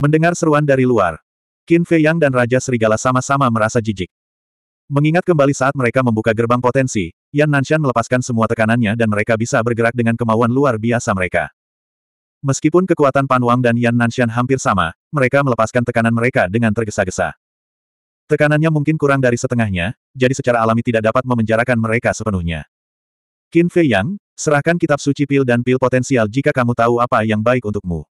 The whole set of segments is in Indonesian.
Mendengar seruan dari luar, Qin Fei Yang dan Raja Serigala sama-sama merasa jijik. Mengingat kembali saat mereka membuka gerbang potensi, Yan Nanshan melepaskan semua tekanannya dan mereka bisa bergerak dengan kemauan luar biasa mereka. Meskipun kekuatan Pan Wang dan Yan Nanshan hampir sama, mereka melepaskan tekanan mereka dengan tergesa-gesa. Tekanannya mungkin kurang dari setengahnya, jadi secara alami tidak dapat memenjarakan mereka sepenuhnya. Qin Fei Yang, serahkan kitab suci pil dan pil potensial jika kamu tahu apa yang baik untukmu.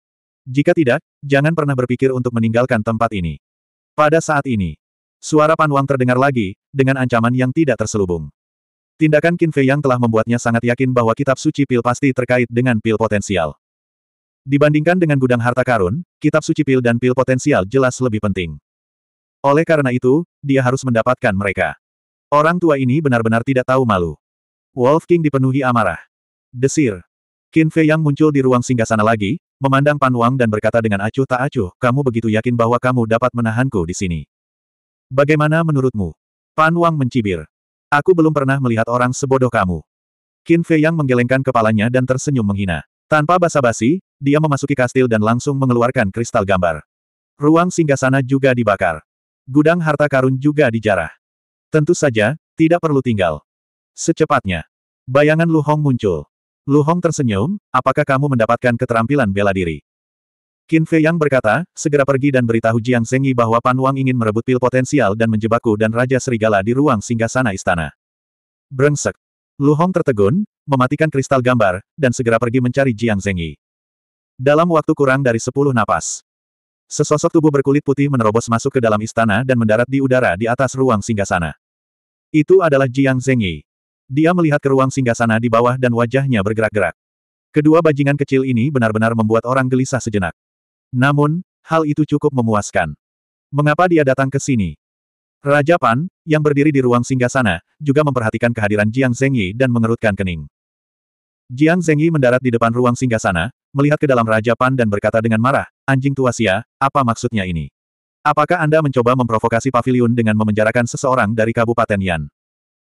Jika tidak, jangan pernah berpikir untuk meninggalkan tempat ini. Pada saat ini, suara Panwang terdengar lagi, dengan ancaman yang tidak terselubung. Tindakan Qin Fei yang telah membuatnya sangat yakin bahwa kitab suci pil pasti terkait dengan pil potensial. Dibandingkan dengan gudang harta karun, kitab suci pil dan pil potensial jelas lebih penting. Oleh karena itu, dia harus mendapatkan mereka. Orang tua ini benar-benar tidak tahu malu. Wolf King dipenuhi amarah. Desir. Qin Fei yang muncul di ruang singgasana lagi, memandang Pan Wang dan berkata dengan acuh tak acuh, kamu begitu yakin bahwa kamu dapat menahanku di sini. Bagaimana menurutmu? Pan Wang mencibir. Aku belum pernah melihat orang sebodoh kamu. Qin Fei Yang menggelengkan kepalanya dan tersenyum menghina. Tanpa basa-basi, dia memasuki kastil dan langsung mengeluarkan kristal gambar. Ruang singgasana juga dibakar. Gudang harta karun juga dijarah. Tentu saja, tidak perlu tinggal. Secepatnya, bayangan Lu Hong muncul. Lu Hong tersenyum, apakah kamu mendapatkan keterampilan bela diri? Qin Fei Yang berkata, segera pergi dan beritahu Jiang Zengyi bahwa Pan Wang ingin merebut pil potensial dan menjebakku dan Raja Serigala di ruang singgasana istana. Brengsek. Lu Hong tertegun, mematikan kristal gambar, dan segera pergi mencari Jiang Zengyi. Dalam waktu kurang dari sepuluh napas, sesosok tubuh berkulit putih menerobos masuk ke dalam istana dan mendarat di udara di atas ruang singgasana. Itu adalah Jiang Zengyi. Dia melihat ke ruang singgasana di bawah dan wajahnya bergerak-gerak. Kedua bajingan kecil ini benar-benar membuat orang gelisah sejenak. Namun, hal itu cukup memuaskan. Mengapa dia datang ke sini? Raja Pan, yang berdiri di ruang singgasana, juga memperhatikan kehadiran Jiang Zengyi dan mengerutkan kening. Jiang Zengyi mendarat di depan ruang singgasana, melihat ke dalam Raja Pan dan berkata dengan marah, Anjing tua sia, apa maksudnya ini? Apakah Anda mencoba memprovokasi pavilion dengan memenjarakan seseorang dari Kabupaten Yan?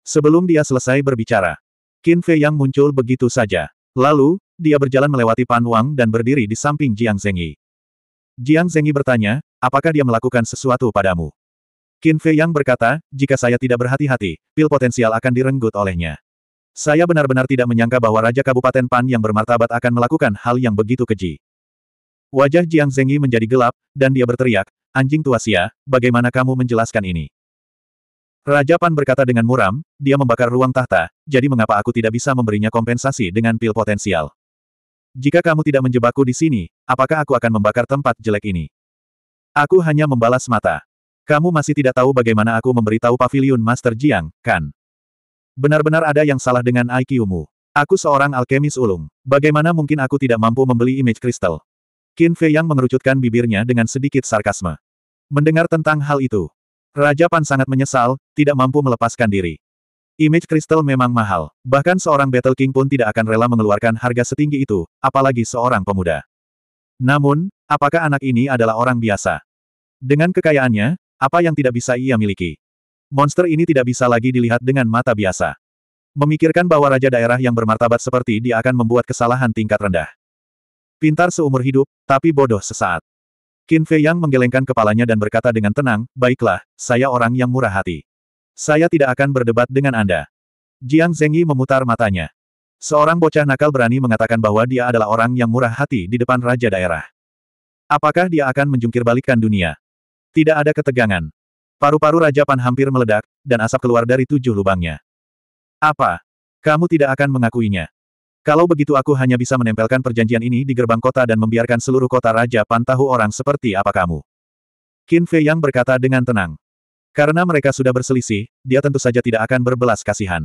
Sebelum dia selesai berbicara, Qin Fei Yang muncul begitu saja. Lalu, dia berjalan melewati Pan Wang dan berdiri di samping Jiang Zengyi. Jiang Zengyi bertanya, apakah dia melakukan sesuatu padamu? Qin Fei Yang berkata, jika saya tidak berhati-hati, pil potensial akan direnggut olehnya. Saya benar-benar tidak menyangka bahwa Raja Kabupaten Pan yang bermartabat akan melakukan hal yang begitu keji. Wajah Jiang Zengyi menjadi gelap, dan dia berteriak, Anjing tua sia, bagaimana kamu menjelaskan ini? Raja Pan berkata dengan muram, dia membakar ruang tahta, jadi mengapa aku tidak bisa memberinya kompensasi dengan pil potensial? Jika kamu tidak menjebakku di sini, apakah aku akan membakar tempat jelek ini? Aku hanya membalas mata. Kamu masih tidak tahu bagaimana aku memberitahu pavilion Master Jiang, kan? Benar-benar ada yang salah dengan IQ-mu. Aku seorang alkemis ulung. Bagaimana mungkin aku tidak mampu membeli image kristal? Qin Fei yang mengerucutkan bibirnya dengan sedikit sarkasme. Mendengar tentang hal itu, Raja Pan sangat menyesal, tidak mampu melepaskan diri. Image kristal memang mahal. Bahkan seorang Battle King pun tidak akan rela mengeluarkan harga setinggi itu, apalagi seorang pemuda. Namun, apakah anak ini adalah orang biasa? Dengan kekayaannya, apa yang tidak bisa ia miliki? Monster ini tidak bisa lagi dilihat dengan mata biasa. Memikirkan bahwa raja daerah yang bermartabat seperti dia akan membuat kesalahan tingkat rendah. Pintar seumur hidup, tapi bodoh sesaat. Qin Fei Yang menggelengkan kepalanya dan berkata dengan tenang, baiklah, saya orang yang murah hati. Saya tidak akan berdebat dengan Anda. Jiang Zengyi memutar matanya. Seorang bocah nakal berani mengatakan bahwa dia adalah orang yang murah hati di depan raja daerah. Apakah dia akan menjungkir balikan dunia? Tidak ada ketegangan. Paru-paru Raja Pan hampir meledak, dan asap keluar dari tujuh lubangnya. Apa? Kamu tidak akan mengakuinya. Kalau begitu aku hanya bisa menempelkan perjanjian ini di gerbang kota dan membiarkan seluruh kota Raja Pan orang seperti apa kamu. Qin Fei Yang berkata dengan tenang. Karena mereka sudah berselisih, dia tentu saja tidak akan berbelas kasihan.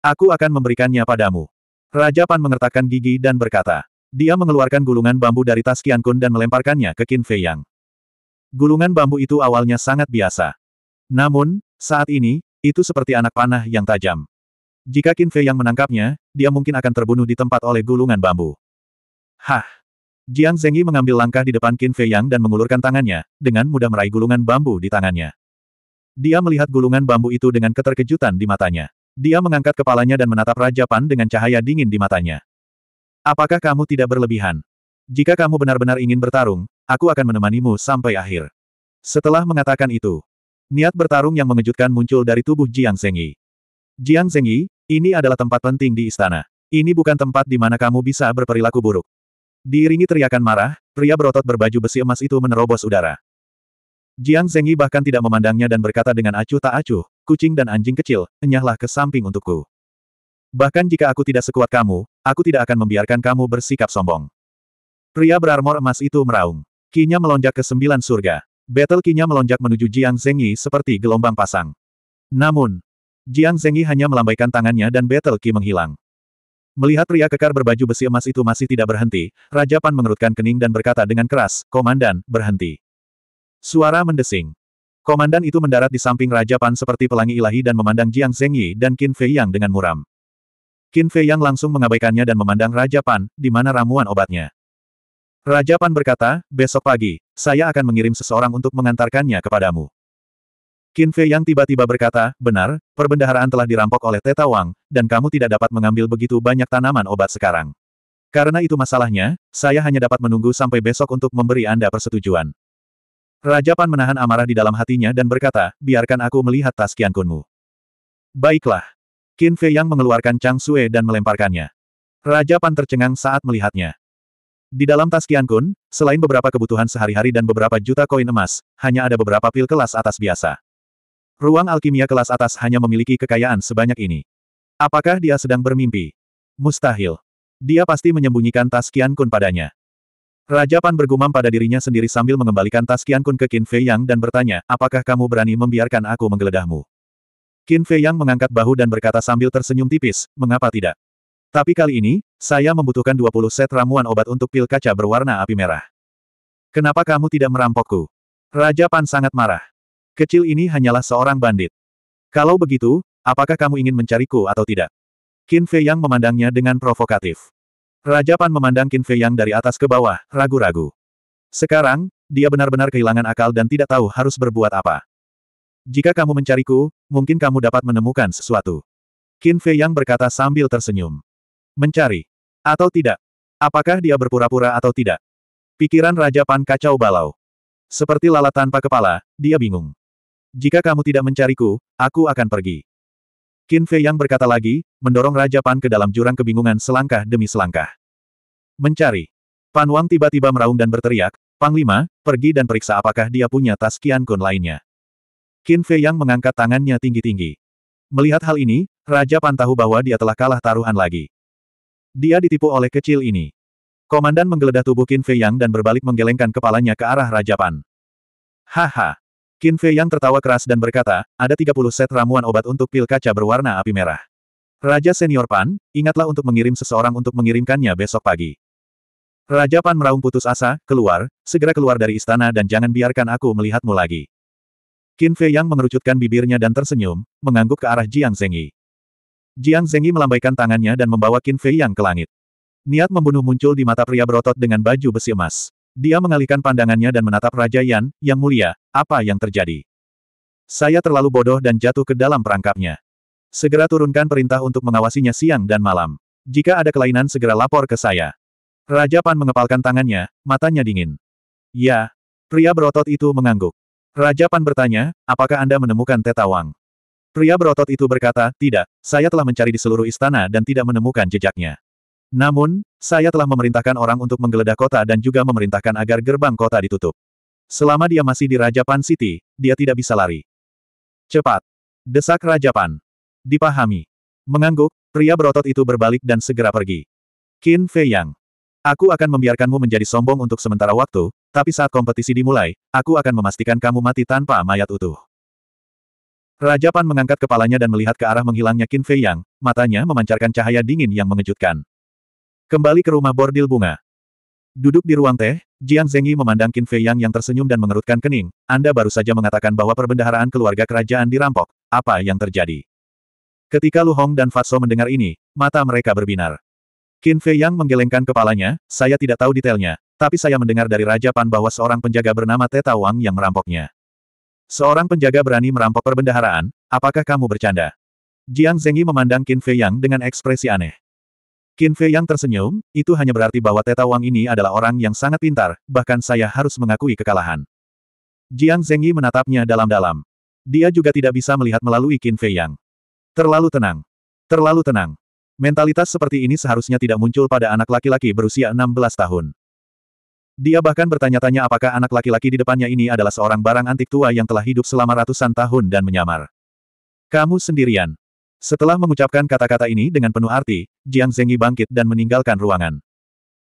Aku akan memberikannya padamu. Raja Pan mengertakkan gigi dan berkata. Dia mengeluarkan gulungan bambu dari tas Qian Kun dan melemparkannya ke Qin Fei Yang. Gulungan bambu itu awalnya sangat biasa. Namun, saat ini, itu seperti anak panah yang tajam. Jika Qin Fei yang menangkapnya, dia mungkin akan terbunuh di tempat oleh gulungan bambu. Hah! Jiang Zengyi mengambil langkah di depan Qin Fei Yang dan mengulurkan tangannya, dengan mudah meraih gulungan bambu di tangannya. Dia melihat gulungan bambu itu dengan keterkejutan di matanya. Dia mengangkat kepalanya dan menatap Raja Pan dengan cahaya dingin di matanya. Apakah kamu tidak berlebihan? Jika kamu benar-benar ingin bertarung, aku akan menemanimu sampai akhir. Setelah mengatakan itu, niat bertarung yang mengejutkan muncul dari tubuh Jiang Zengyi. Jiang Zengyi, ini adalah tempat penting di istana. Ini bukan tempat di mana kamu bisa berperilaku buruk. Diiringi teriakan marah, pria berotot berbaju besi emas itu menerobos udara. Jiang Zengyi bahkan tidak memandangnya dan berkata dengan acuh tak acuh, kucing dan anjing kecil, enyahlah ke samping untukku. Bahkan jika aku tidak sekuat kamu, aku tidak akan membiarkan kamu bersikap sombong. Pria berarmor emas itu meraung. Kinya melonjak ke sembilan surga. Battle Kinya melonjak menuju Jiang Zengyi seperti gelombang pasang. Namun, Jiang Zengyi hanya melambaikan tangannya dan Battle Qi menghilang. Melihat pria kekar berbaju besi emas itu masih tidak berhenti, Raja Pan mengerutkan kening dan berkata dengan keras, Komandan, berhenti. Suara mendesing. Komandan itu mendarat di samping Raja Pan seperti pelangi ilahi dan memandang Jiang Zengyi dan Qin Fei Yang dengan muram. Qin Fei Yang langsung mengabaikannya dan memandang Raja Pan, di mana ramuan obatnya. Raja Pan berkata, besok pagi, saya akan mengirim seseorang untuk mengantarkannya kepadamu. Qin Fei yang tiba-tiba berkata, benar, perbendaharaan telah dirampok oleh Teta Wang, dan kamu tidak dapat mengambil begitu banyak tanaman obat sekarang. Karena itu masalahnya, saya hanya dapat menunggu sampai besok untuk memberi Anda persetujuan. Raja Pan menahan amarah di dalam hatinya dan berkata, biarkan aku melihat tas Kian Kunmu. Baiklah. Qin Fei Yang mengeluarkan Chang Sue dan melemparkannya. Raja Pan tercengang saat melihatnya. Di dalam tas Kian Kun, selain beberapa kebutuhan sehari-hari dan beberapa juta koin emas, hanya ada beberapa pil kelas atas biasa. Ruang alkimia kelas atas hanya memiliki kekayaan sebanyak ini. Apakah dia sedang bermimpi? Mustahil. Dia pasti menyembunyikan tas kian Kun padanya. Raja Pan bergumam pada dirinya sendiri sambil mengembalikan tas kian Kun ke Qin Fei Yang dan bertanya, apakah kamu berani membiarkan aku menggeledahmu? Qin Fei Yang mengangkat bahu dan berkata sambil tersenyum tipis, mengapa tidak? Tapi kali ini, saya membutuhkan 20 set ramuan obat untuk pil kaca berwarna api merah. Kenapa kamu tidak merampokku? Raja Pan sangat marah. Kecil ini hanyalah seorang bandit. Kalau begitu, apakah kamu ingin mencariku atau tidak? Qin Fei Yang memandangnya dengan provokatif. Raja Pan memandang Qin Fei Yang dari atas ke bawah, ragu-ragu. Sekarang, dia benar-benar kehilangan akal dan tidak tahu harus berbuat apa. Jika kamu mencariku, mungkin kamu dapat menemukan sesuatu. Qin Fei Yang berkata sambil tersenyum. Mencari. Atau tidak. Apakah dia berpura-pura atau tidak? Pikiran Raja Pan kacau balau. Seperti lalat tanpa kepala, dia bingung. Jika kamu tidak mencariku, aku akan pergi. Qin Fei Yang berkata lagi, mendorong Raja Pan ke dalam jurang kebingungan selangkah demi selangkah. Mencari. Pan Wang tiba-tiba meraung dan berteriak, Panglima, pergi dan periksa apakah dia punya tas Qian Kun lainnya. Qin Fei Yang mengangkat tangannya tinggi-tinggi. Melihat hal ini, Raja Pan tahu bahwa dia telah kalah taruhan lagi. Dia ditipu oleh kecil ini. Komandan menggeledah tubuh Qin Fei Yang dan berbalik menggelengkan kepalanya ke arah Raja Pan. Haha. Qin Fei yang tertawa keras dan berkata, ada 30 set ramuan obat untuk pil kaca berwarna api merah. Raja Senior Pan, ingatlah untuk mengirim seseorang untuk mengirimkannya besok pagi. Raja Pan meraung putus asa, keluar, segera keluar dari istana dan jangan biarkan aku melihatmu lagi. Qin Fei Yang mengerucutkan bibirnya dan tersenyum, mengangguk ke arah Jiang Zengyi. Jiang Zengyi melambaikan tangannya dan membawa Qin Fei Yang ke langit. Niat membunuh muncul di mata pria berotot dengan baju besi emas. Dia mengalihkan pandangannya dan menatap Raja Yan, yang mulia, apa yang terjadi? Saya terlalu bodoh dan jatuh ke dalam perangkapnya. Segera turunkan perintah untuk mengawasinya siang dan malam. Jika ada kelainan segera lapor ke saya. Raja Pan mengepalkan tangannya, matanya dingin. Ya, pria berotot itu mengangguk. Raja Pan bertanya, apakah Anda menemukan Tetawang? Pria berotot itu berkata, tidak, saya telah mencari di seluruh istana dan tidak menemukan jejaknya. Namun, saya telah memerintahkan orang untuk menggeledah kota dan juga memerintahkan agar gerbang kota ditutup. Selama dia masih di Raja Pan City, dia tidak bisa lari. Cepat! Desak Raja Pan. Dipahami. Mengangguk, pria berotot itu berbalik dan segera pergi. Qin Fei Yang. Aku akan membiarkanmu menjadi sombong untuk sementara waktu, tapi saat kompetisi dimulai, aku akan memastikan kamu mati tanpa mayat utuh. Raja Pan mengangkat kepalanya dan melihat ke arah menghilangnya Qin Fei Yang, matanya memancarkan cahaya dingin yang mengejutkan. Kembali ke rumah bordil bunga. Duduk di ruang teh, Jiang Zengyi memandang Qin Fei Yang yang tersenyum dan mengerutkan kening. Anda baru saja mengatakan bahwa perbendaharaan keluarga kerajaan dirampok. Apa yang terjadi? Ketika Lu Hong dan Fatso mendengar ini, mata mereka berbinar. Qin Fei Yang menggelengkan kepalanya, saya tidak tahu detailnya, tapi saya mendengar dari Raja Pan bahwa seorang penjaga bernama Teta Wang yang merampoknya. Seorang penjaga berani merampok perbendaharaan, apakah kamu bercanda? Jiang Zengyi memandang Qin Fei Yang dengan ekspresi aneh. Qin Fei yang tersenyum, itu hanya berarti bahwa Teta Wang ini adalah orang yang sangat pintar, bahkan saya harus mengakui kekalahan. Jiang Zengyi menatapnya dalam-dalam. Dia juga tidak bisa melihat melalui Qin Fei Yang. Terlalu tenang. Terlalu tenang. Mentalitas seperti ini seharusnya tidak muncul pada anak laki-laki berusia 16 tahun. Dia bahkan bertanya-tanya apakah anak laki-laki di depannya ini adalah seorang barang antik tua yang telah hidup selama ratusan tahun dan menyamar. Kamu sendirian. Setelah mengucapkan kata-kata ini dengan penuh arti, Jiang Zengyi bangkit dan meninggalkan ruangan.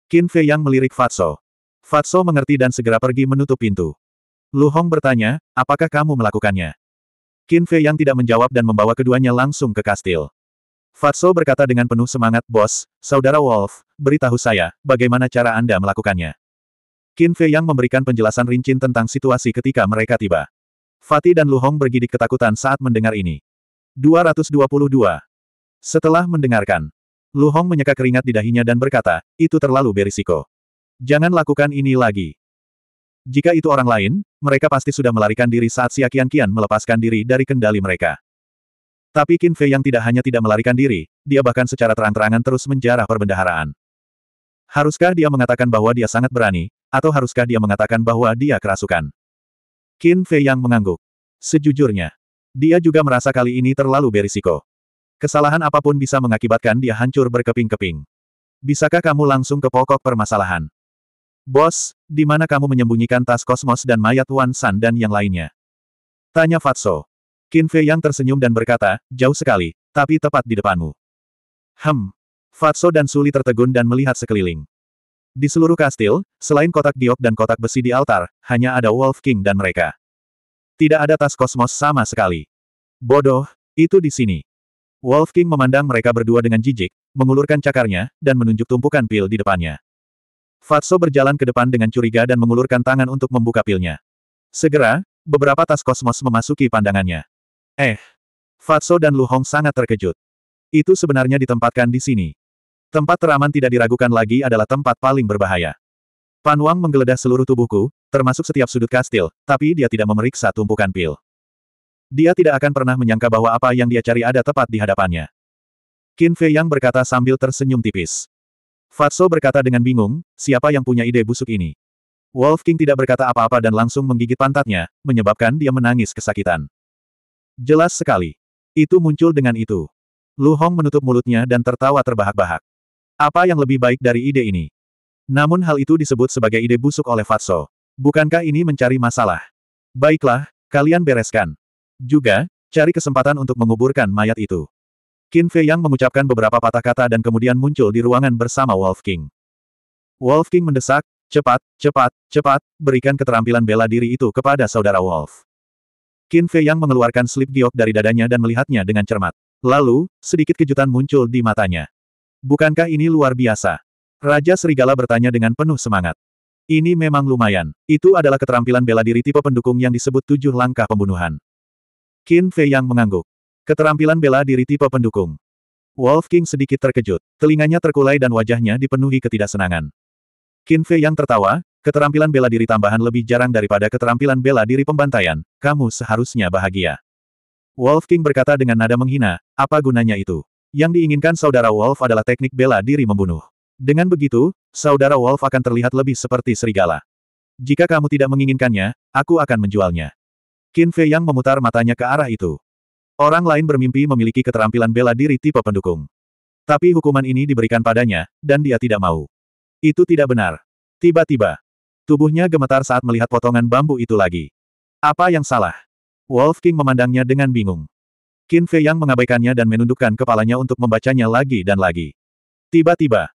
Qin Fei Yang melirik Fatso. Fatso mengerti dan segera pergi menutup pintu. Lu Hong bertanya, apakah kamu melakukannya? Qin Fei Yang tidak menjawab dan membawa keduanya langsung ke kastil. Fatso berkata dengan penuh semangat, Bos, Saudara Wolf, beritahu saya, bagaimana cara Anda melakukannya. Qin Fei Yang memberikan penjelasan rincin tentang situasi ketika mereka tiba. Fatih dan Lu Hong bergidik ketakutan saat mendengar ini. 222. Setelah mendengarkan, Lu Hong menyeka keringat di dahinya dan berkata, itu terlalu berisiko. Jangan lakukan ini lagi. Jika itu orang lain, mereka pasti sudah melarikan diri saat si Akian Kian melepaskan diri dari kendali mereka. Tapi Qin Fei yang tidak hanya tidak melarikan diri, dia bahkan secara terang-terangan terus menjarah perbendaharaan. Haruskah dia mengatakan bahwa dia sangat berani, atau haruskah dia mengatakan bahwa dia kerasukan? Qin Fei yang mengangguk. Sejujurnya, dia juga merasa kali ini terlalu berisiko. Kesalahan apapun bisa mengakibatkan dia hancur berkeping-keping. Bisakah kamu langsung ke pokok permasalahan? Bos, di mana kamu menyembunyikan tas kosmos dan mayat Wan San dan yang lainnya? Tanya Fatso. Qin Fei yang tersenyum dan berkata, jauh sekali, tapi tepat di depanmu. Hem. Fatso dan Suli tertegun dan melihat sekeliling. Di seluruh kastil, selain kotak giok dan kotak besi di altar, hanya ada Wolf King dan mereka. Tidak ada tas kosmos sama sekali. Bodoh, itu di sini. Wolf King memandang mereka berdua dengan jijik, mengulurkan cakarnya, dan menunjuk tumpukan pil di depannya. Fatso berjalan ke depan dengan curiga dan mengulurkan tangan untuk membuka pilnya. Segera, beberapa tas kosmos memasuki pandangannya. Eh! Fatso dan Lu Hong sangat terkejut. Itu sebenarnya ditempatkan di sini. Tempat teraman tidak diragukan lagi adalah tempat paling berbahaya. Pan Wang menggeledah seluruh tubuhku, termasuk setiap sudut kastil, tapi dia tidak memeriksa tumpukan pil. Dia tidak akan pernah menyangka bahwa apa yang dia cari ada tepat di hadapannya. Qin Fei Yang berkata sambil tersenyum tipis. Fatso berkata dengan bingung, siapa yang punya ide busuk ini? Wolf King tidak berkata apa-apa dan langsung menggigit pantatnya, menyebabkan dia menangis kesakitan. Jelas sekali. Itu muncul dengan itu. Lu Hong menutup mulutnya dan tertawa terbahak-bahak. Apa yang lebih baik dari ide ini? Namun hal itu disebut sebagai ide busuk oleh Fatso. Bukankah ini mencari masalah? Baiklah, kalian bereskan. Juga, cari kesempatan untuk menguburkan mayat itu. Qin Fei Yang mengucapkan beberapa patah kata dan kemudian muncul di ruangan bersama Wolf King. Wolf King mendesak, cepat, cepat, cepat, berikan keterampilan bela diri itu kepada saudara Wolf. Qin Fei Yang mengeluarkan slip giok dari dadanya dan melihatnya dengan cermat. Lalu, sedikit kejutan muncul di matanya. Bukankah ini luar biasa? Raja Serigala bertanya dengan penuh semangat. Ini memang lumayan. Itu adalah keterampilan bela diri tipe pendukung yang disebut tujuh langkah pembunuhan. Qin Fei yang mengangguk. Keterampilan bela diri tipe pendukung. Wolf King sedikit terkejut. Telinganya terkulai dan wajahnya dipenuhi ketidaksenangan. Qin Fei yang tertawa, keterampilan bela diri tambahan lebih jarang daripada keterampilan bela diri pembantaian, kamu seharusnya bahagia. Wolf King berkata dengan nada menghina, apa gunanya itu? Yang diinginkan saudara Wolf adalah teknik bela diri membunuh. Dengan begitu, saudara Wolf akan terlihat lebih seperti serigala. Jika kamu tidak menginginkannya, aku akan menjualnya. Qin Fei yang memutar matanya ke arah itu. Orang lain bermimpi memiliki keterampilan bela diri tipe pendukung. Tapi hukuman ini diberikan padanya, dan dia tidak mau. Itu tidak benar. Tiba-tiba, tubuhnya gemetar saat melihat potongan bambu itu lagi. Apa yang salah? Wolf King memandangnya dengan bingung. Qin Fei yang mengabaikannya dan menundukkan kepalanya untuk membacanya lagi dan lagi. Tiba-tiba,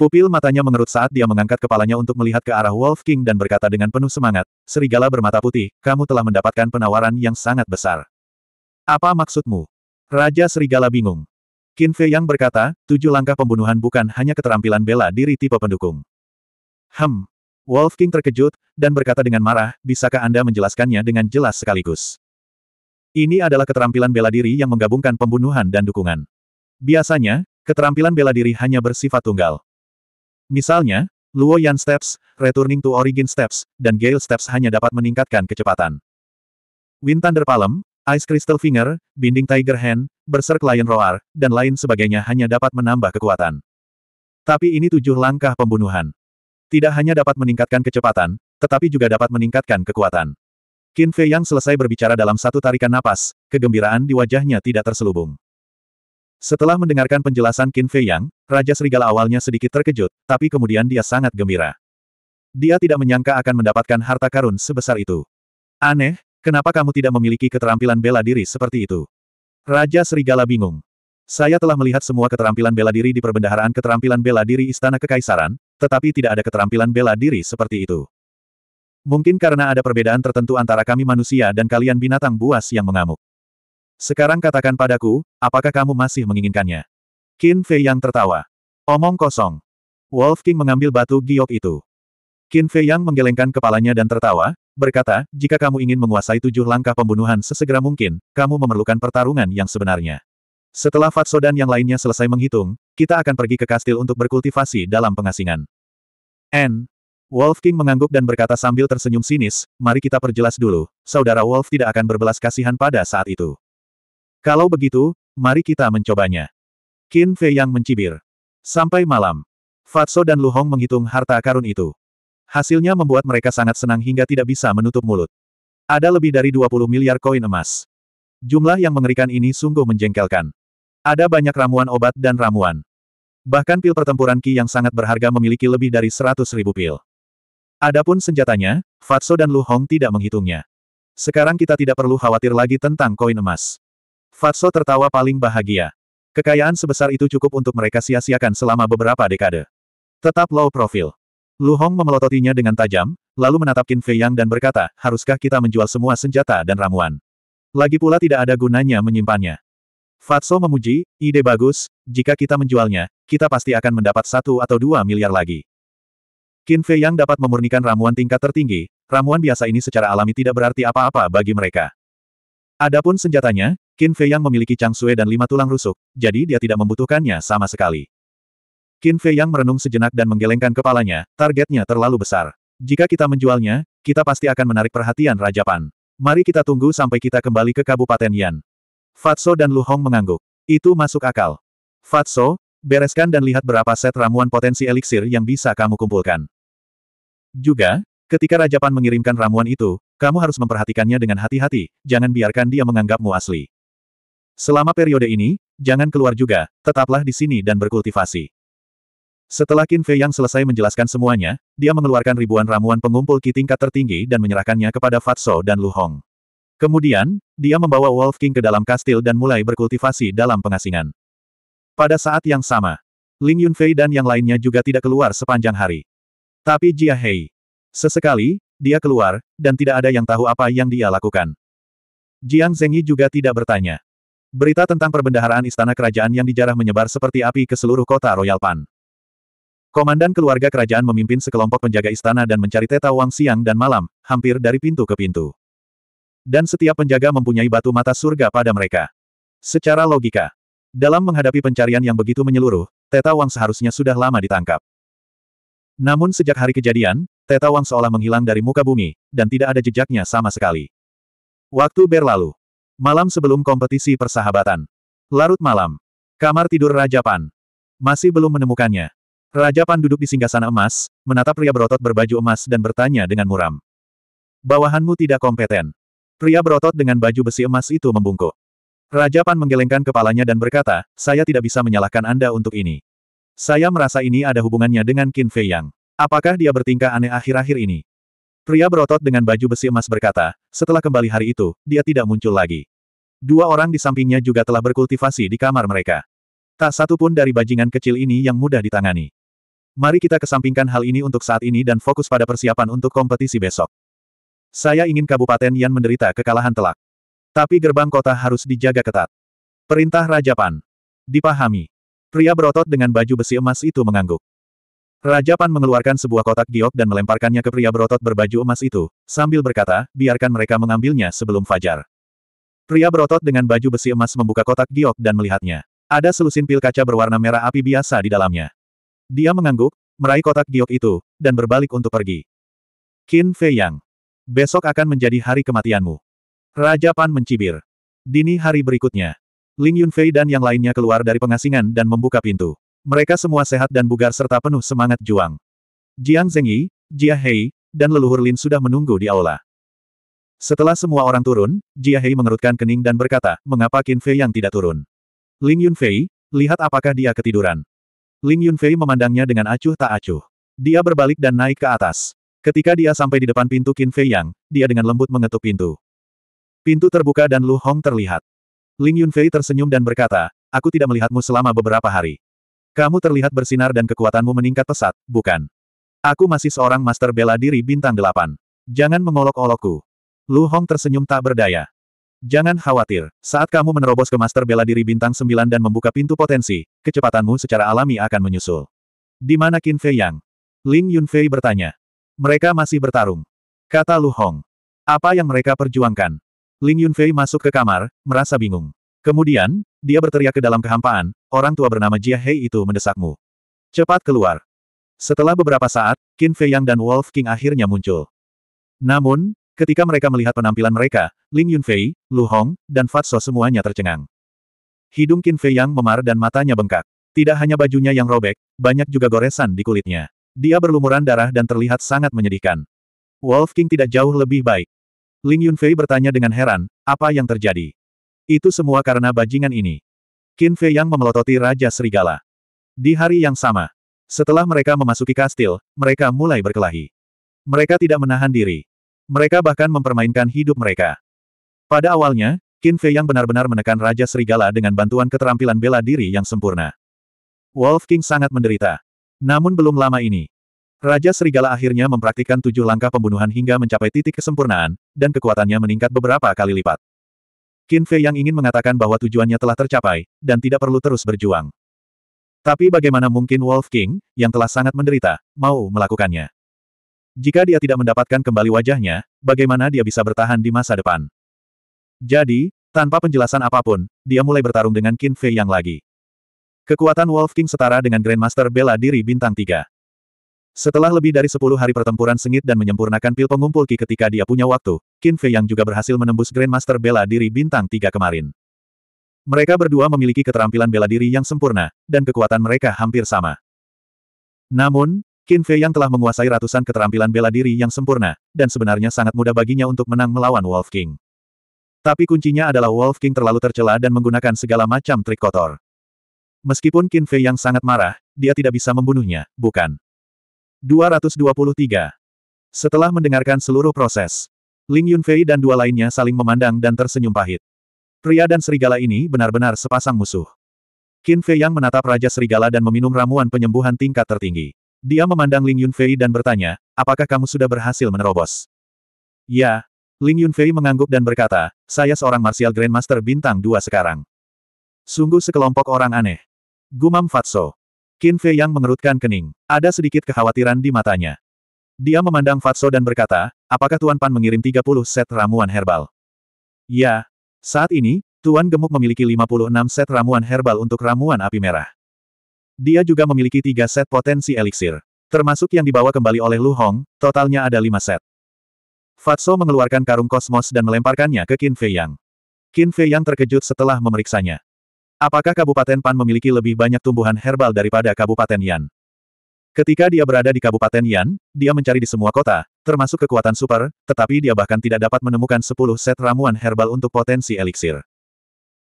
Pupil matanya mengerut saat dia mengangkat kepalanya untuk melihat ke arah Wolf King dan berkata dengan penuh semangat, Serigala bermata putih, kamu telah mendapatkan penawaran yang sangat besar. Apa maksudmu? Raja Serigala bingung. Qin Fei Yang berkata, tujuh langkah pembunuhan bukan hanya keterampilan bela diri tipe pendukung. Hem. Wolf King terkejut, dan berkata dengan marah, bisakah Anda menjelaskannya dengan jelas sekaligus? Ini adalah keterampilan bela diri yang menggabungkan pembunuhan dan dukungan. Biasanya, keterampilan bela diri hanya bersifat tunggal. Misalnya, Luo Yan Steps, Returning to Origin Steps, dan Gale Steps hanya dapat meningkatkan kecepatan. Wind Thunder Palm, Ice Crystal Finger, Binding Tiger Hand, Berserk Lion Roar, dan lain sebagainya hanya dapat menambah kekuatan. Tapi ini tujuh langkah pembunuhan. Tidak hanya dapat meningkatkan kecepatan, tetapi juga dapat meningkatkan kekuatan. Qin Fei yang selesai berbicara dalam satu tarikan napas, kegembiraan di wajahnya tidak terselubung. Setelah mendengarkan penjelasan Qin Fei Yang, Raja Serigala awalnya sedikit terkejut, tapi kemudian dia sangat gembira. Dia tidak menyangka akan mendapatkan harta karun sebesar itu. Aneh, kenapa kamu tidak memiliki keterampilan bela diri seperti itu? Raja Serigala bingung. Saya telah melihat semua keterampilan bela diri di perbendaharaan keterampilan bela diri Istana Kekaisaran, tetapi tidak ada keterampilan bela diri seperti itu. Mungkin karena ada perbedaan tertentu antara kami manusia dan kalian binatang buas yang mengamuk. Sekarang katakan padaku, apakah kamu masih menginginkannya? Qin Fei yang tertawa. Omong kosong. Wolf King mengambil batu giok itu. Qin Fei yang menggelengkan kepalanya dan tertawa, berkata, jika kamu ingin menguasai tujuh langkah pembunuhan sesegera mungkin, kamu memerlukan pertarungan yang sebenarnya. Setelah Fatso dan yang lainnya selesai menghitung, kita akan pergi ke kastil untuk berkultivasi dalam pengasingan. N. Wolf King mengangguk dan berkata sambil tersenyum sinis, mari kita perjelas dulu, saudara Wolf tidak akan berbelas kasihan pada saat itu. Kalau begitu, mari kita mencobanya. Qin Fei yang mencibir. Sampai malam. Fatso dan Lu Hong menghitung harta karun itu. Hasilnya membuat mereka sangat senang hingga tidak bisa menutup mulut. Ada lebih dari 20 miliar koin emas. Jumlah yang mengerikan ini sungguh menjengkelkan. Ada banyak ramuan obat dan ramuan. Bahkan pil pertempuran Ki yang sangat berharga memiliki lebih dari 100 ribu pil. Adapun senjatanya, Fatso dan Lu Hong tidak menghitungnya. Sekarang kita tidak perlu khawatir lagi tentang koin emas. Fatso tertawa paling bahagia. Kekayaan sebesar itu cukup untuk mereka sia-siakan selama beberapa dekade. Tetap low profil. Lu Hong memelototinya dengan tajam, lalu menatap Qin Fei Yang dan berkata, haruskah kita menjual semua senjata dan ramuan? Lagi pula tidak ada gunanya menyimpannya. Fatso memuji, ide bagus, jika kita menjualnya, kita pasti akan mendapat satu atau dua miliar lagi. Qin Fei Yang dapat memurnikan ramuan tingkat tertinggi, ramuan biasa ini secara alami tidak berarti apa-apa bagi mereka. Adapun senjatanya, Qin Fei yang memiliki Chang Sue dan lima tulang rusuk, jadi dia tidak membutuhkannya sama sekali. Qin Fei yang merenung sejenak dan menggelengkan kepalanya, targetnya terlalu besar. Jika kita menjualnya, kita pasti akan menarik perhatian Raja Pan. Mari kita tunggu sampai kita kembali ke Kabupaten Yan. Fatso dan Lu Hong mengangguk. Itu masuk akal. Fatso, bereskan dan lihat berapa set ramuan potensi eliksir yang bisa kamu kumpulkan. Juga, ketika Raja Pan mengirimkan ramuan itu, kamu harus memperhatikannya dengan hati-hati, jangan biarkan dia menganggapmu asli. Selama periode ini, jangan keluar juga, tetaplah di sini dan berkultivasi. Setelah Qin Fei yang selesai menjelaskan semuanya, dia mengeluarkan ribuan ramuan pengumpul Qi tingkat tertinggi dan menyerahkannya kepada Fatso dan Lu Hong. Kemudian, dia membawa Wolf King ke dalam kastil dan mulai berkultivasi dalam pengasingan. Pada saat yang sama, Ling Yunfei dan yang lainnya juga tidak keluar sepanjang hari. Tapi Jia Hei. Sesekali, dia keluar, dan tidak ada yang tahu apa yang dia lakukan. Jiang Zengyi juga tidak bertanya. Berita tentang perbendaharaan istana kerajaan yang dijarah menyebar seperti api ke seluruh kota Royal Pan. Komandan keluarga kerajaan memimpin sekelompok penjaga istana dan mencari Teta Wang siang dan malam, hampir dari pintu ke pintu. Dan setiap penjaga mempunyai batu mata surga pada mereka. Secara logika, dalam menghadapi pencarian yang begitu menyeluruh, Teta Wang seharusnya sudah lama ditangkap. Namun sejak hari kejadian, Teta Wang seolah menghilang dari muka bumi, dan tidak ada jejaknya sama sekali. Waktu berlalu. Malam sebelum kompetisi persahabatan. Larut malam. Kamar tidur Raja Pan. Masih belum menemukannya. Raja Pan duduk di singgasana emas, menatap pria berotot berbaju emas dan bertanya dengan muram. Bawahanmu tidak kompeten. Pria berotot dengan baju besi emas itu membungkuk. Raja Pan menggelengkan kepalanya dan berkata, saya tidak bisa menyalahkan Anda untuk ini. Saya merasa ini ada hubungannya dengan Qin Fei Yang. Apakah dia bertingkah aneh akhir-akhir ini? Pria berotot dengan baju besi emas berkata, setelah kembali hari itu, dia tidak muncul lagi. Dua orang di sampingnya juga telah berkultivasi di kamar mereka. Tak satu pun dari bajingan kecil ini yang mudah ditangani. Mari kita kesampingkan hal ini untuk saat ini dan fokus pada persiapan untuk kompetisi besok. Saya ingin Kabupaten Yan menderita kekalahan telak. Tapi gerbang kota harus dijaga ketat. Perintah Raja Pan. Dipahami. Pria berotot dengan baju besi emas itu mengangguk. Raja Pan mengeluarkan sebuah kotak giok dan melemparkannya ke pria berotot berbaju emas itu, sambil berkata, biarkan mereka mengambilnya sebelum fajar. Pria berotot dengan baju besi emas membuka kotak giok dan melihatnya. Ada selusin pil kaca berwarna merah api biasa di dalamnya. Dia mengangguk, meraih kotak giok itu, dan berbalik untuk pergi. Qin Fei Yang. Besok akan menjadi hari kematianmu. Raja Pan mencibir. Dini hari berikutnya. Ling Yun Fei dan yang lainnya keluar dari pengasingan dan membuka pintu. Mereka semua sehat dan bugar serta penuh semangat juang. Jiang Zhengyi, Jia Hei, dan leluhur Lin sudah menunggu di aula. Setelah semua orang turun, Jia Hei mengerutkan kening dan berkata, mengapa Qin Fei yang tidak turun? Ling Yunfei, lihat apakah dia ketiduran. Ling Yunfei memandangnya dengan acuh tak acuh. Dia berbalik dan naik ke atas. Ketika dia sampai di depan pintu Qin Fei Yang, dia dengan lembut mengetuk pintu. Pintu terbuka dan Lu Hong terlihat. Ling Yunfei tersenyum dan berkata, aku tidak melihatmu selama beberapa hari. Kamu terlihat bersinar dan kekuatanmu meningkat pesat, bukan? Aku masih seorang master bela diri bintang delapan. Jangan mengolok-olokku. Lu Hong tersenyum tak berdaya. Jangan khawatir, saat kamu menerobos ke master bela diri bintang 9 dan membuka pintu potensi, kecepatanmu secara alami akan menyusul. Di mana Qin Fei Yang? Ling Yunfei bertanya. Mereka masih bertarung. Kata Lu Hong. Apa yang mereka perjuangkan? Ling Yunfei masuk ke kamar, merasa bingung. Kemudian, dia berteriak ke dalam kehampaan, orang tua bernama Jia Hei itu mendesakmu. Cepat keluar. Setelah beberapa saat, Qin Fei Yang dan Wolf King akhirnya muncul. Namun, Ketika mereka melihat penampilan mereka, Ling Yunfei, Lu Hong, dan Fatso semuanya tercengang. Hidung Qin Fei yang memar dan matanya bengkak. Tidak hanya bajunya yang robek, banyak juga goresan di kulitnya. Dia berlumuran darah dan terlihat sangat menyedihkan. Wolf King tidak jauh lebih baik. Ling Yunfei bertanya dengan heran, apa yang terjadi? Itu semua karena bajingan ini. Qin Fei yang memelototi Raja Serigala. Di hari yang sama, setelah mereka memasuki kastil, mereka mulai berkelahi. Mereka tidak menahan diri. Mereka bahkan mempermainkan hidup mereka. Pada awalnya, Qin Fei yang benar-benar menekan Raja Serigala dengan bantuan keterampilan bela diri yang sempurna. Wolf King sangat menderita. Namun belum lama ini, Raja Serigala akhirnya mempraktikkan tujuh langkah pembunuhan hingga mencapai titik kesempurnaan, dan kekuatannya meningkat beberapa kali lipat. Qin Fei yang ingin mengatakan bahwa tujuannya telah tercapai, dan tidak perlu terus berjuang. Tapi bagaimana mungkin Wolf King, yang telah sangat menderita, mau melakukannya? Jika dia tidak mendapatkan kembali wajahnya, bagaimana dia bisa bertahan di masa depan? Jadi, tanpa penjelasan apapun, dia mulai bertarung dengan Qin Fei Yang lagi. Kekuatan Wolf King setara dengan Grandmaster bela diri bintang tiga. Setelah lebih dari sepuluh hari pertempuran sengit dan menyempurnakan pil pengumpul Ki ketika dia punya waktu, Qin Fei Yang juga berhasil menembus Grandmaster bela diri bintang tiga kemarin. Mereka berdua memiliki keterampilan bela diri yang sempurna, dan kekuatan mereka hampir sama. Namun, Qin Fei yang telah menguasai ratusan keterampilan bela diri yang sempurna, dan sebenarnya sangat mudah baginya untuk menang melawan Wolf King. Tapi kuncinya adalah Wolf King terlalu tercela dan menggunakan segala macam trik kotor. Meskipun Qin Fei yang sangat marah, dia tidak bisa membunuhnya, bukan? 223. Setelah mendengarkan seluruh proses, Ling Yunfei dan dua lainnya saling memandang dan tersenyum pahit. Pria dan serigala ini benar-benar sepasang musuh. Qin Fei yang menatap Raja Serigala dan meminum ramuan penyembuhan tingkat tertinggi. Dia memandang Ling Yunfei dan bertanya, apakah kamu sudah berhasil menerobos? Ya. Ling Yunfei mengangguk dan berkata, saya seorang martial grandmaster bintang dua sekarang. Sungguh sekelompok orang aneh. Gumam Fatso. Qin Fei yang mengerutkan kening. Ada sedikit kekhawatiran di matanya. Dia memandang Fatso dan berkata, apakah Tuan Pan mengirim 30 set ramuan herbal? Ya. Saat ini, Tuan Gemuk memiliki 56 set ramuan herbal untuk ramuan api merah. Dia juga memiliki tiga set potensi eliksir. Termasuk yang dibawa kembali oleh Lu Hong, totalnya ada lima set. Fatso mengeluarkan karung kosmos dan melemparkannya ke Qin Fei Yang. Qin Fei Yang terkejut setelah memeriksanya. Apakah Kabupaten Pan memiliki lebih banyak tumbuhan herbal daripada Kabupaten Yan? Ketika dia berada di Kabupaten Yan, dia mencari di semua kota, termasuk kekuatan super, tetapi dia bahkan tidak dapat menemukan 10 set ramuan herbal untuk potensi eliksir.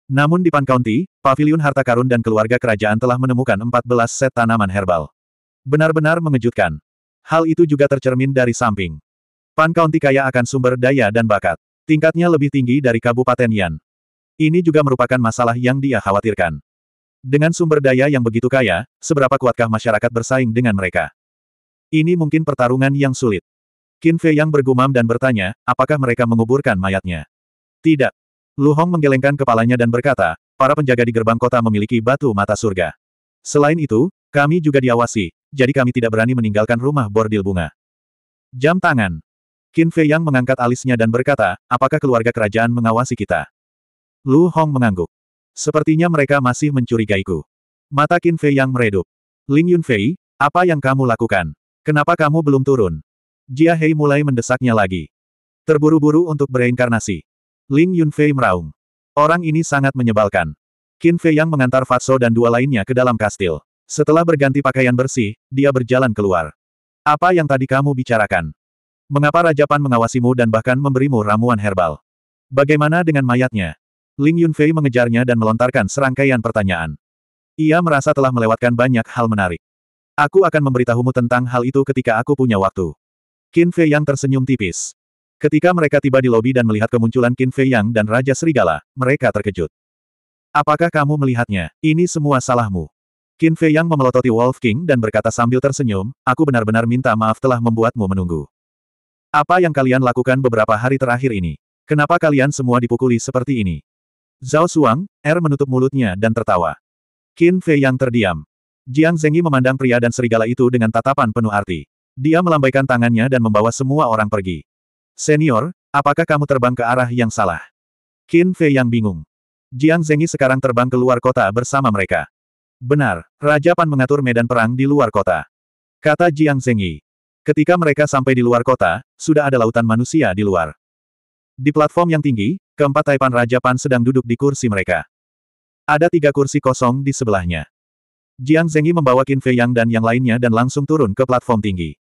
Namun di Pan County, Pavilion Harta Karun dan keluarga kerajaan telah menemukan 14 set tanaman herbal. Benar-benar mengejutkan. Hal itu juga tercermin dari samping. Pan County kaya akan sumber daya dan bakat. Tingkatnya lebih tinggi dari Kabupaten Yan. Ini juga merupakan masalah yang dia khawatirkan. Dengan sumber daya yang begitu kaya, seberapa kuatkah masyarakat bersaing dengan mereka? Ini mungkin pertarungan yang sulit. Qin Fei yang bergumam dan bertanya, apakah mereka menguburkan mayatnya? Tidak. Lu Hong menggelengkan kepalanya dan berkata, para penjaga di gerbang kota memiliki batu mata surga. Selain itu, kami juga diawasi, jadi kami tidak berani meninggalkan rumah bordil bunga. Jam tangan. Qin Fei Yang mengangkat alisnya dan berkata, apakah keluarga kerajaan mengawasi kita? Lu Hong mengangguk. Sepertinya mereka masih mencurigaiku. Mata Qin Fei Yang meredup. Ling Yunfei, apa yang kamu lakukan? Kenapa kamu belum turun? Jia Hei mulai mendesaknya lagi. Terburu-buru untuk bereinkarnasi. Ling Yunfei meraung. Orang ini sangat menyebalkan. Qin Fei yang mengantar Fatso dan dua lainnya ke dalam kastil. Setelah berganti pakaian bersih, dia berjalan keluar. Apa yang tadi kamu bicarakan? Mengapa Raja Pan mengawasimu dan bahkan memberimu ramuan herbal? Bagaimana dengan mayatnya? Ling Yunfei mengejarnya dan melontarkan serangkaian pertanyaan. Ia merasa telah melewatkan banyak hal menarik. Aku akan memberitahumu tentang hal itu ketika aku punya waktu. Qin Fei yang tersenyum tipis. Ketika mereka tiba di lobi dan melihat kemunculan Qin Fei Yang dan Raja Serigala, mereka terkejut. Apakah kamu melihatnya? Ini semua salahmu. Qin Fei Yang memelototi Wolf King dan berkata sambil tersenyum, aku benar-benar minta maaf telah membuatmu menunggu. Apa yang kalian lakukan beberapa hari terakhir ini? Kenapa kalian semua dipukuli seperti ini? Zhao Suang, Er menutup mulutnya dan tertawa. Qin Fei Yang terdiam. Jiang Zengyi memandang pria dan serigala itu dengan tatapan penuh arti. Dia melambaikan tangannya dan membawa semua orang pergi. Senior, apakah kamu terbang ke arah yang salah? Qin Fei yang bingung. Jiang Zengyi sekarang terbang ke luar kota bersama mereka. Benar, Raja Pan mengatur medan perang di luar kota. Kata Jiang Zengyi. Ketika mereka sampai di luar kota, sudah ada lautan manusia di luar. Di platform yang tinggi, keempat Taipan Raja Pan sedang duduk di kursi mereka. Ada tiga kursi kosong di sebelahnya. Jiang Zengyi membawa Qin Fei Yang dan yang lainnya dan langsung turun ke platform tinggi.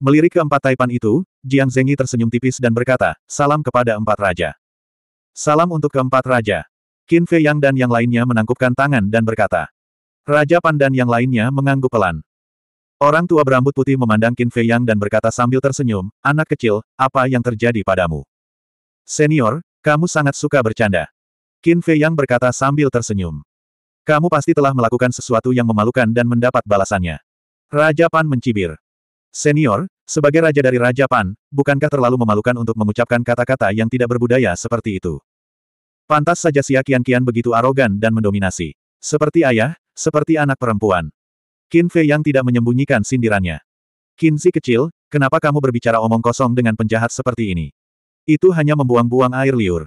Melirik keempat taipan itu, Jiang Zengyi tersenyum tipis dan berkata, salam kepada empat raja. Salam untuk keempat raja. Qin Fei Yang dan yang lainnya menangkupkan tangan dan berkata. Raja Pan dan yang lainnya mengangguk pelan. Orang tua berambut putih memandang Qin Fei Yang dan berkata sambil tersenyum, anak kecil, apa yang terjadi padamu? Senior, kamu sangat suka bercanda. Qin Fei Yang berkata sambil tersenyum. Kamu pasti telah melakukan sesuatu yang memalukan dan mendapat balasannya. Raja Pan mencibir. Senior, sebagai raja dari Raja Pan, bukankah terlalu memalukan untuk mengucapkan kata-kata yang tidak berbudaya seperti itu? Pantas saja Siakian kian Kian begitu arogan dan mendominasi. Seperti ayah, seperti anak perempuan. Qin Fei yang tidak menyembunyikan sindirannya. Qin Si kecil, kenapa kamu berbicara omong kosong dengan penjahat seperti ini? Itu hanya membuang-buang air liur.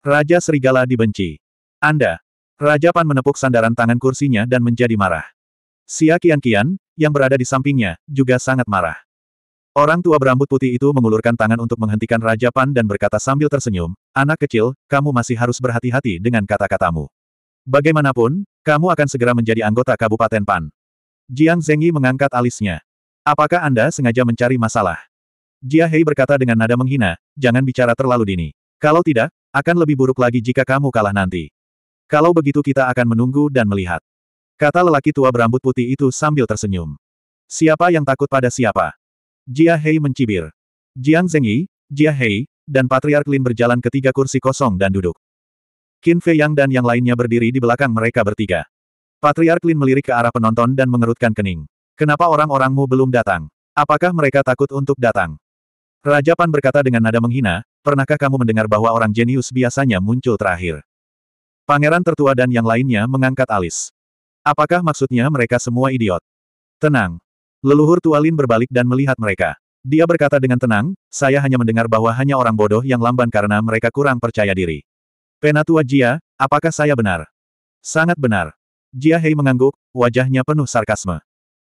Raja Serigala dibenci. Anda. Raja Pan menepuk sandaran tangan kursinya dan menjadi marah. Siakian kian. Kian, yang berada di sampingnya, juga sangat marah. Orang tua berambut putih itu mengulurkan tangan untuk menghentikan Raja Pan dan berkata sambil tersenyum, Anak kecil, kamu masih harus berhati-hati dengan kata-katamu. Bagaimanapun, kamu akan segera menjadi anggota Kabupaten Pan. Jiang Zengyi mengangkat alisnya. Apakah Anda sengaja mencari masalah? Jia Hei berkata dengan nada menghina, jangan bicara terlalu dini. Kalau tidak, akan lebih buruk lagi jika kamu kalah nanti. Kalau begitu kita akan menunggu dan melihat. Kata lelaki tua berambut putih itu sambil tersenyum. Siapa yang takut pada siapa? Jia Hei mencibir. Jiang Zengyi, Jia Hei, dan Patriark Lin berjalan ke tiga kursi kosong dan duduk. Qin Fei Yang dan yang lainnya berdiri di belakang mereka bertiga. Patriark Lin melirik ke arah penonton dan mengerutkan kening. Kenapa orang-orangmu belum datang? Apakah mereka takut untuk datang? Raja Pan berkata dengan nada menghina, pernahkah kamu mendengar bahwa orang jenius biasanya muncul terakhir? Pangeran tertua dan yang lainnya mengangkat alis. Apakah maksudnya mereka semua idiot? Tenang. Leluhur Tualin berbalik dan melihat mereka. Dia berkata dengan tenang, saya hanya mendengar bahwa hanya orang bodoh yang lamban karena mereka kurang percaya diri. Penatua Jia, apakah saya benar? Sangat benar. Jia Hei mengangguk, wajahnya penuh sarkasme.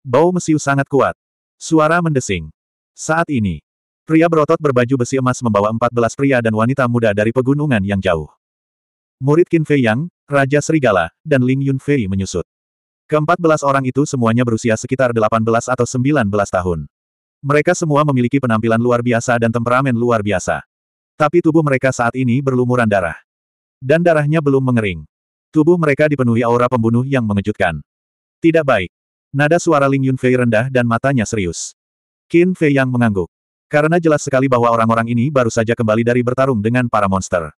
Bau mesiu sangat kuat. Suara mendesing. Saat ini, pria berotot berbaju besi emas membawa 14 pria dan wanita muda dari pegunungan yang jauh. Murid Qin Fei Yang, Raja Serigala, dan Ling Yun Fei menyusut. Keempat belas orang itu semuanya berusia sekitar 18 atau 19 tahun. Mereka semua memiliki penampilan luar biasa dan temperamen luar biasa. Tapi tubuh mereka saat ini berlumuran darah. Dan darahnya belum mengering. Tubuh mereka dipenuhi aura pembunuh yang mengejutkan. Tidak baik. Nada suara Ling Yunfei rendah dan matanya serius. Qin Fei yang mengangguk. Karena jelas sekali bahwa orang-orang ini baru saja kembali dari bertarung dengan para monster.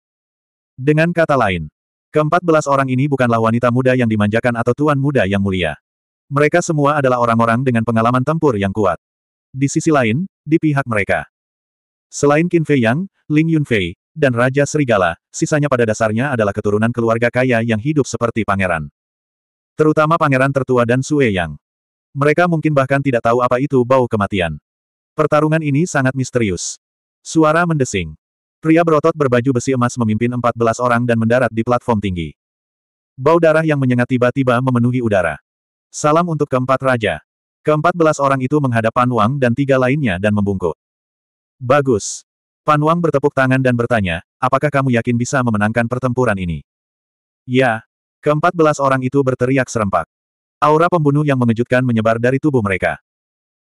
Dengan kata lain, Keempat belas orang ini bukanlah wanita muda yang dimanjakan atau tuan muda yang mulia. Mereka semua adalah orang-orang dengan pengalaman tempur yang kuat. Di sisi lain, di pihak mereka. Selain Qin Fei Yang, Ling Yunfei, dan Raja Serigala, sisanya pada dasarnya adalah keturunan keluarga kaya yang hidup seperti pangeran. Terutama pangeran tertua dan Sue Yang. Mereka mungkin bahkan tidak tahu apa itu bau kematian. Pertarungan ini sangat misterius. Suara mendesing. Pria berotot berbaju besi emas memimpin 14 orang dan mendarat di platform tinggi. Bau darah yang menyengat tiba-tiba memenuhi udara. Salam untuk keempat raja. Keempat belas orang itu menghadap Panuang dan tiga lainnya dan membungkuk. Bagus. Panuang bertepuk tangan dan bertanya, apakah kamu yakin bisa memenangkan pertempuran ini? Ya. Keempat belas orang itu berteriak serempak. Aura pembunuh yang mengejutkan menyebar dari tubuh mereka.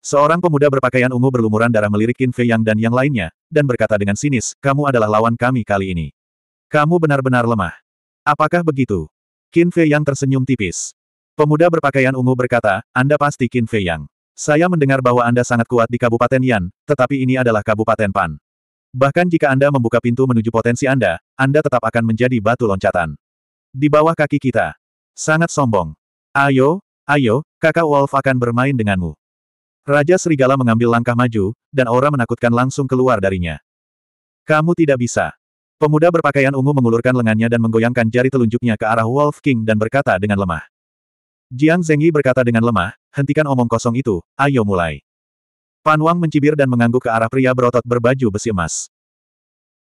Seorang pemuda berpakaian ungu berlumuran darah melirik Qin Fei Yang dan yang lainnya, dan berkata dengan sinis, kamu adalah lawan kami kali ini. Kamu benar-benar lemah. Apakah begitu? Qin Fei Yang tersenyum tipis. Pemuda berpakaian ungu berkata, Anda pasti Qin Fei Yang. Saya mendengar bahwa Anda sangat kuat di Kabupaten Yan, tetapi ini adalah Kabupaten Pan. Bahkan jika Anda membuka pintu menuju potensi Anda, Anda tetap akan menjadi batu loncatan. Di bawah kaki kita. Sangat sombong. Ayo, ayo, kakak Wolf akan bermain denganmu. Raja Serigala mengambil langkah maju, dan aura menakutkan langsung keluar darinya. Kamu tidak bisa. Pemuda berpakaian ungu mengulurkan lengannya dan menggoyangkan jari telunjuknya ke arah Wolf King dan berkata dengan lemah. Jiang Zengyi berkata dengan lemah, hentikan omong kosong itu, ayo mulai. Pan Wang mencibir dan mengangguk ke arah pria berotot berbaju besi emas.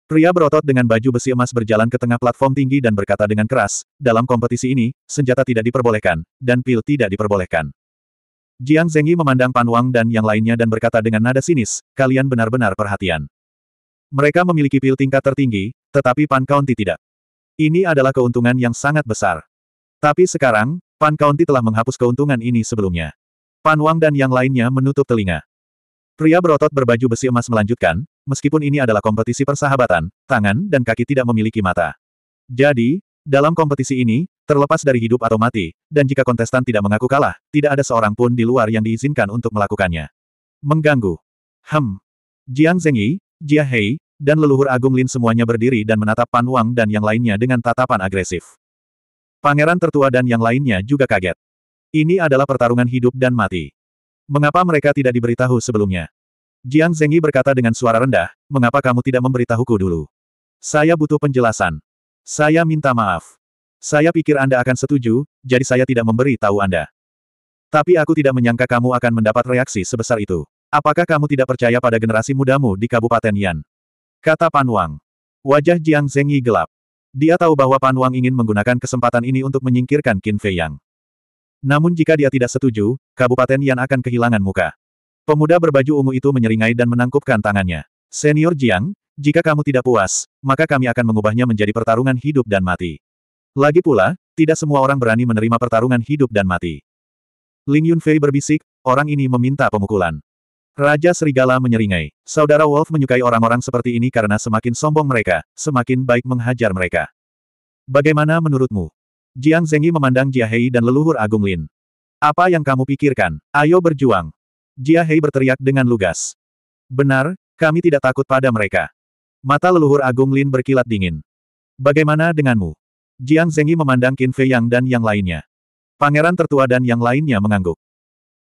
Pria berotot dengan baju besi emas berjalan ke tengah platform tinggi dan berkata dengan keras, dalam kompetisi ini, senjata tidak diperbolehkan, dan pil tidak diperbolehkan. Jiang Zengyi memandang Pan Wang dan yang lainnya dan berkata dengan nada sinis, kalian benar-benar perhatian. Mereka memiliki pil tingkat tertinggi, tetapi Pan County tidak. Ini adalah keuntungan yang sangat besar. Tapi sekarang, Pan County telah menghapus keuntungan ini sebelumnya. Pan Wang dan yang lainnya menutup telinga. Pria berotot berbaju besi emas melanjutkan, meskipun ini adalah kompetisi persahabatan, tangan dan kaki tidak memiliki mata. Jadi, dalam kompetisi ini, Terlepas dari hidup atau mati, dan jika kontestan tidak mengaku kalah, tidak ada seorang pun di luar yang diizinkan untuk melakukannya. Mengganggu. Hem. Jiang Zhengyi, Jia Hei, dan leluhur agung Lin semuanya berdiri dan menatap Pan Wang dan yang lainnya dengan tatapan agresif. Pangeran tertua dan yang lainnya juga kaget. Ini adalah pertarungan hidup dan mati. Mengapa mereka tidak diberitahu sebelumnya? Jiang Zhengyi berkata dengan suara rendah, mengapa kamu tidak memberitahuku dulu? Saya butuh penjelasan. Saya minta maaf. Saya pikir Anda akan setuju, jadi saya tidak memberi tahu Anda. Tapi aku tidak menyangka kamu akan mendapat reaksi sebesar itu. Apakah kamu tidak percaya pada generasi mudamu di Kabupaten Yan? Kata Pan Wang. Wajah Jiang Zengyi gelap. Dia tahu bahwa Pan Wang ingin menggunakan kesempatan ini untuk menyingkirkan Qin Fei Yang. Namun jika dia tidak setuju, Kabupaten Yan akan kehilangan muka. Pemuda berbaju ungu itu menyeringai dan menangkupkan tangannya. Senior Jiang, jika kamu tidak puas, maka kami akan mengubahnya menjadi pertarungan hidup dan mati. Lagi pula, tidak semua orang berani menerima pertarungan hidup dan mati. Ling Yunfei berbisik, orang ini meminta pemukulan. Raja Serigala menyeringai. Saudara Wolf menyukai orang-orang seperti ini karena semakin sombong mereka, semakin baik menghajar mereka. Bagaimana menurutmu? Jiang Zengyi memandang Jia Hei dan leluhur Agung Lin. Apa yang kamu pikirkan? Ayo berjuang. Jia Hei berteriak dengan lugas. Benar, kami tidak takut pada mereka. Mata leluhur Agung Lin berkilat dingin. Bagaimana denganmu? Jiang Zengyi memandang Qin Fei Yang dan yang lainnya. Pangeran tertua dan yang lainnya mengangguk.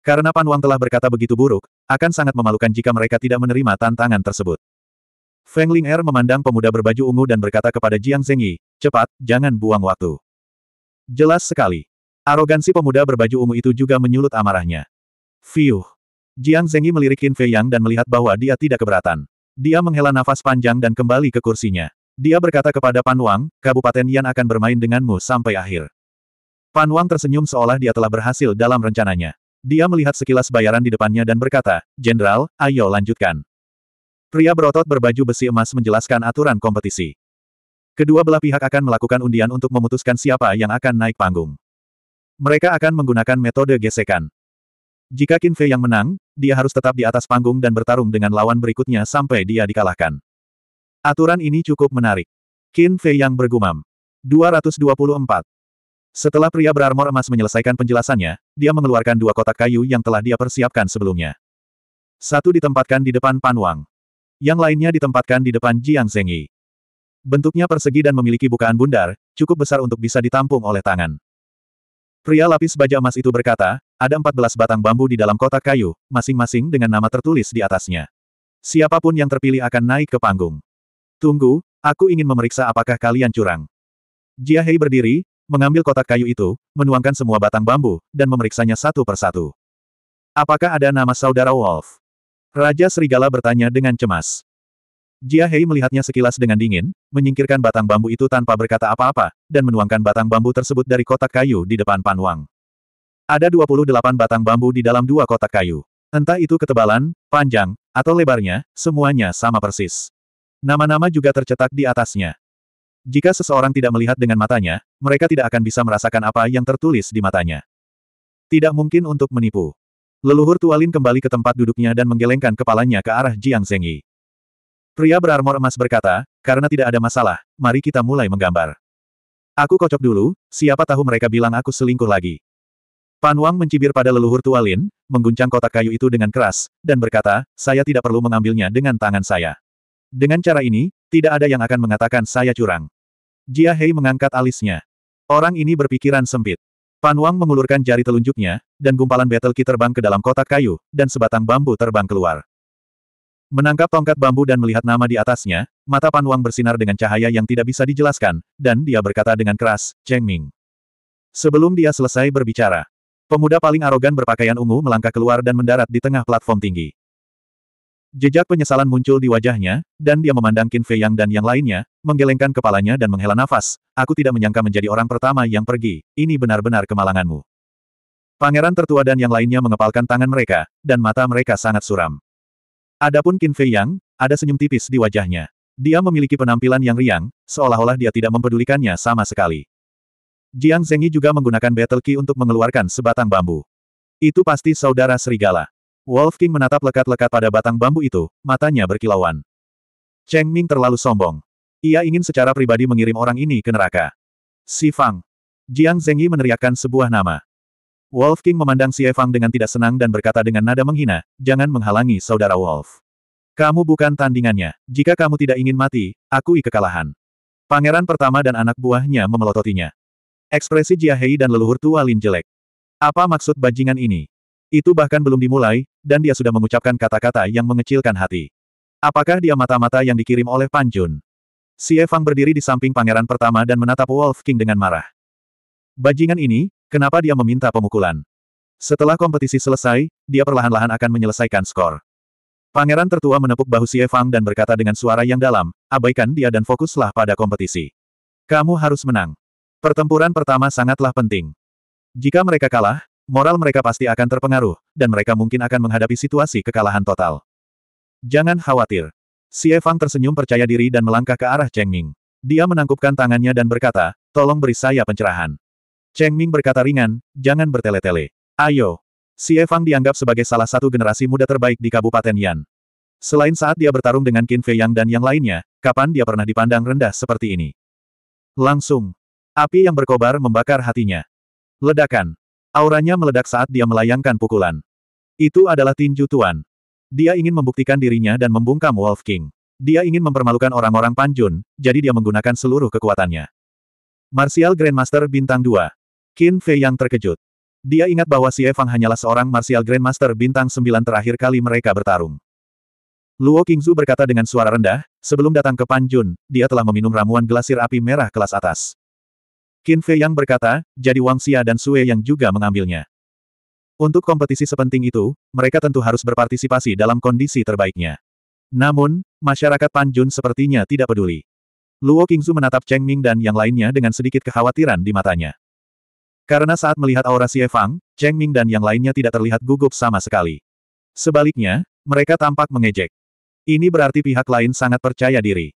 Karena Pan Wang telah berkata begitu buruk, akan sangat memalukan jika mereka tidak menerima tantangan tersebut. Feng Ling Er memandang pemuda berbaju ungu dan berkata kepada Jiang Zengyi, cepat, jangan buang waktu. Jelas sekali. Arogansi pemuda berbaju ungu itu juga menyulut amarahnya. Fiuh. Jiang Zengyi melirik Qin Fei Yang dan melihat bahwa dia tidak keberatan. Dia menghela nafas panjang dan kembali ke kursinya. Dia berkata kepada Pan Wang, Kabupaten Yan akan bermain denganmu sampai akhir. Pan Wang tersenyum seolah dia telah berhasil dalam rencananya. Dia melihat sekilas bayaran di depannya dan berkata, Jenderal, ayo lanjutkan. Pria berotot berbaju besi emas menjelaskan aturan kompetisi. Kedua belah pihak akan melakukan undian untuk memutuskan siapa yang akan naik panggung. Mereka akan menggunakan metode gesekan. Jika Qin Fei yang menang, dia harus tetap di atas panggung dan bertarung dengan lawan berikutnya sampai dia dikalahkan. Aturan ini cukup menarik. Qin Fei yang bergumam. 224. Setelah pria berarmor emas menyelesaikan penjelasannya, dia mengeluarkan dua kotak kayu yang telah dia persiapkan sebelumnya. Satu ditempatkan di depan Pan Wang. Yang lainnya ditempatkan di depan Jiang Zengyi. Bentuknya persegi dan memiliki bukaan bundar, cukup besar untuk bisa ditampung oleh tangan. Pria lapis baja emas itu berkata, ada 14 batang bambu di dalam kotak kayu, masing-masing dengan nama tertulis di atasnya. Siapapun yang terpilih akan naik ke panggung. Tunggu, aku ingin memeriksa apakah kalian curang. Jia Hei berdiri, mengambil kotak kayu itu, menuangkan semua batang bambu, dan memeriksanya satu persatu. Apakah ada nama saudara Wolf? Raja Serigala bertanya dengan cemas. Jia Hei melihatnya sekilas dengan dingin, menyingkirkan batang bambu itu tanpa berkata apa-apa, dan menuangkan batang bambu tersebut dari kotak kayu di depan Pan Wang. Ada 28 batang bambu di dalam dua kotak kayu. Entah itu ketebalan, panjang, atau lebarnya, semuanya sama persis. Nama-nama juga tercetak di atasnya. Jika seseorang tidak melihat dengan matanya, mereka tidak akan bisa merasakan apa yang tertulis di matanya. Tidak mungkin untuk menipu. Leluhur Tualin kembali ke tempat duduknya dan menggelengkan kepalanya ke arah Jiang Zengyi. Pria berarmor emas berkata, karena tidak ada masalah, mari kita mulai menggambar. Aku kocok dulu, siapa tahu mereka bilang aku selingkuh lagi. Pan Wang mencibir pada leluhur Tualin, mengguncang kotak kayu itu dengan keras, dan berkata, saya tidak perlu mengambilnya dengan tangan saya. Dengan cara ini, tidak ada yang akan mengatakan saya curang. Jia Hei mengangkat alisnya. Orang ini berpikiran sempit. Pan Wang mengulurkan jari telunjuknya, dan gumpalan battle key terbang ke dalam kotak kayu, dan sebatang bambu terbang keluar. Menangkap tongkat bambu dan melihat nama di atasnya, mata Pan Wang bersinar dengan cahaya yang tidak bisa dijelaskan, dan dia berkata dengan keras, Cheng Ming. Sebelum dia selesai berbicara, pemuda paling arogan berpakaian ungu melangkah keluar dan mendarat di tengah platform tinggi. Jejak penyesalan muncul di wajahnya, dan dia memandang Qin Fei Yang dan yang lainnya, menggelengkan kepalanya dan menghela nafas. Aku tidak menyangka menjadi orang pertama yang pergi, ini benar-benar kemalanganmu. Pangeran tertua dan yang lainnya mengepalkan tangan mereka, dan mata mereka sangat suram. Adapun Qin Fei Yang, ada senyum tipis di wajahnya. Dia memiliki penampilan yang riang, seolah-olah dia tidak mempedulikannya sama sekali. Jiang Zengyi juga menggunakan battle key untuk mengeluarkan sebatang bambu. Itu pasti saudara serigala. Wolf King menatap lekat-lekat pada batang bambu itu, matanya berkilauan. Cheng Ming terlalu sombong. Ia ingin secara pribadi mengirim orang ini ke neraka. Si Fang. Jiang Zengyi meneriakkan sebuah nama. Wolf King memandang si Fang dengan tidak senang dan berkata dengan nada menghina, jangan menghalangi saudara Wolf. Kamu bukan tandingannya. Jika kamu tidak ingin mati, akui kekalahan. Pangeran pertama dan anak buahnya memelototinya. Ekspresi Jia Hei dan leluhur tua Lin jelek. Apa maksud bajingan ini? Itu bahkan belum dimulai, dan dia sudah mengucapkan kata-kata yang mengecilkan hati. Apakah dia mata-mata yang dikirim oleh Panjun? Si Evang berdiri di samping pangeran pertama dan menatap Wolf King dengan marah. Bajingan ini, kenapa dia meminta pemukulan? Setelah kompetisi selesai, dia perlahan-lahan akan menyelesaikan skor. Pangeran tertua menepuk bahu si Evang dan berkata dengan suara yang dalam, abaikan dia dan fokuslah pada kompetisi. Kamu harus menang. Pertempuran pertama sangatlah penting. Jika mereka kalah, moral mereka pasti akan terpengaruh, dan mereka mungkin akan menghadapi situasi kekalahan total. Jangan khawatir. Si Fang tersenyum percaya diri dan melangkah ke arah Cheng Ming. Dia menangkupkan tangannya dan berkata, tolong beri saya pencerahan. Cheng Ming berkata ringan, jangan bertele-tele. Ayo. Si Fang dianggap sebagai salah satu generasi muda terbaik di Kabupaten Yan. Selain saat dia bertarung dengan Qin Fei Yang dan yang lainnya, kapan dia pernah dipandang rendah seperti ini? Langsung. Api yang berkobar membakar hatinya. Ledakan. Auranya meledak saat dia melayangkan pukulan. Itu adalah tinju tuan. Dia ingin membuktikan dirinya dan membungkam Wolf King. Dia ingin mempermalukan orang-orang Panjun, jadi dia menggunakan seluruh kekuatannya. Martial Grandmaster Bintang 2. Qin Fei yang terkejut. Dia ingat bahwa Si Fang hanyalah seorang Martial Grandmaster Bintang 9 terakhir kali mereka bertarung. Luo Qingzu berkata dengan suara rendah, sebelum datang ke Panjun, dia telah meminum ramuan glasir api merah kelas atas. Qin Fei yang berkata, jadi Wang Xia dan Sue yang juga mengambilnya. Untuk kompetisi sepenting itu, mereka tentu harus berpartisipasi dalam kondisi terbaiknya. Namun, masyarakat Panjun sepertinya tidak peduli. Luo Qingzu menatap Cheng Ming dan yang lainnya dengan sedikit kekhawatiran di matanya. Karena saat melihat aura Xie Fang, Cheng Ming dan yang lainnya tidak terlihat gugup sama sekali. Sebaliknya, mereka tampak mengejek. Ini berarti pihak lain sangat percaya diri.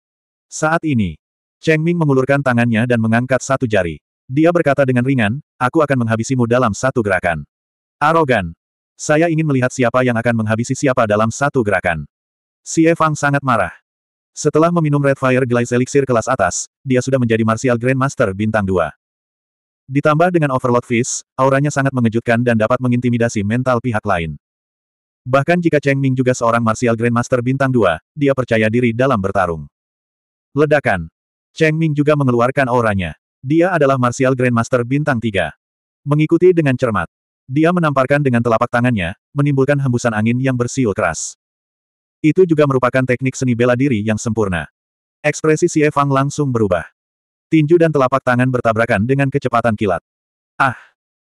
Saat ini, Cheng Ming mengulurkan tangannya dan mengangkat satu jari. Dia berkata dengan ringan, aku akan menghabisimu dalam satu gerakan. Arogan. Saya ingin melihat siapa yang akan menghabisi siapa dalam satu gerakan. Si Fang sangat marah. Setelah meminum Red Fire Glaze Elixir kelas atas, dia sudah menjadi Martial Grandmaster bintang 2. Ditambah dengan Overlord Fist, auranya sangat mengejutkan dan dapat mengintimidasi mental pihak lain. Bahkan jika Cheng Ming juga seorang Martial Grandmaster bintang 2, dia percaya diri dalam bertarung. Ledakan. Cheng Ming juga mengeluarkan auranya. Dia adalah Martial Grandmaster Bintang 3. Mengikuti dengan cermat. Dia menamparkan dengan telapak tangannya, menimbulkan hembusan angin yang bersiul keras. Itu juga merupakan teknik seni bela diri yang sempurna. Ekspresi Si Fang langsung berubah. Tinju dan telapak tangan bertabrakan dengan kecepatan kilat. Ah!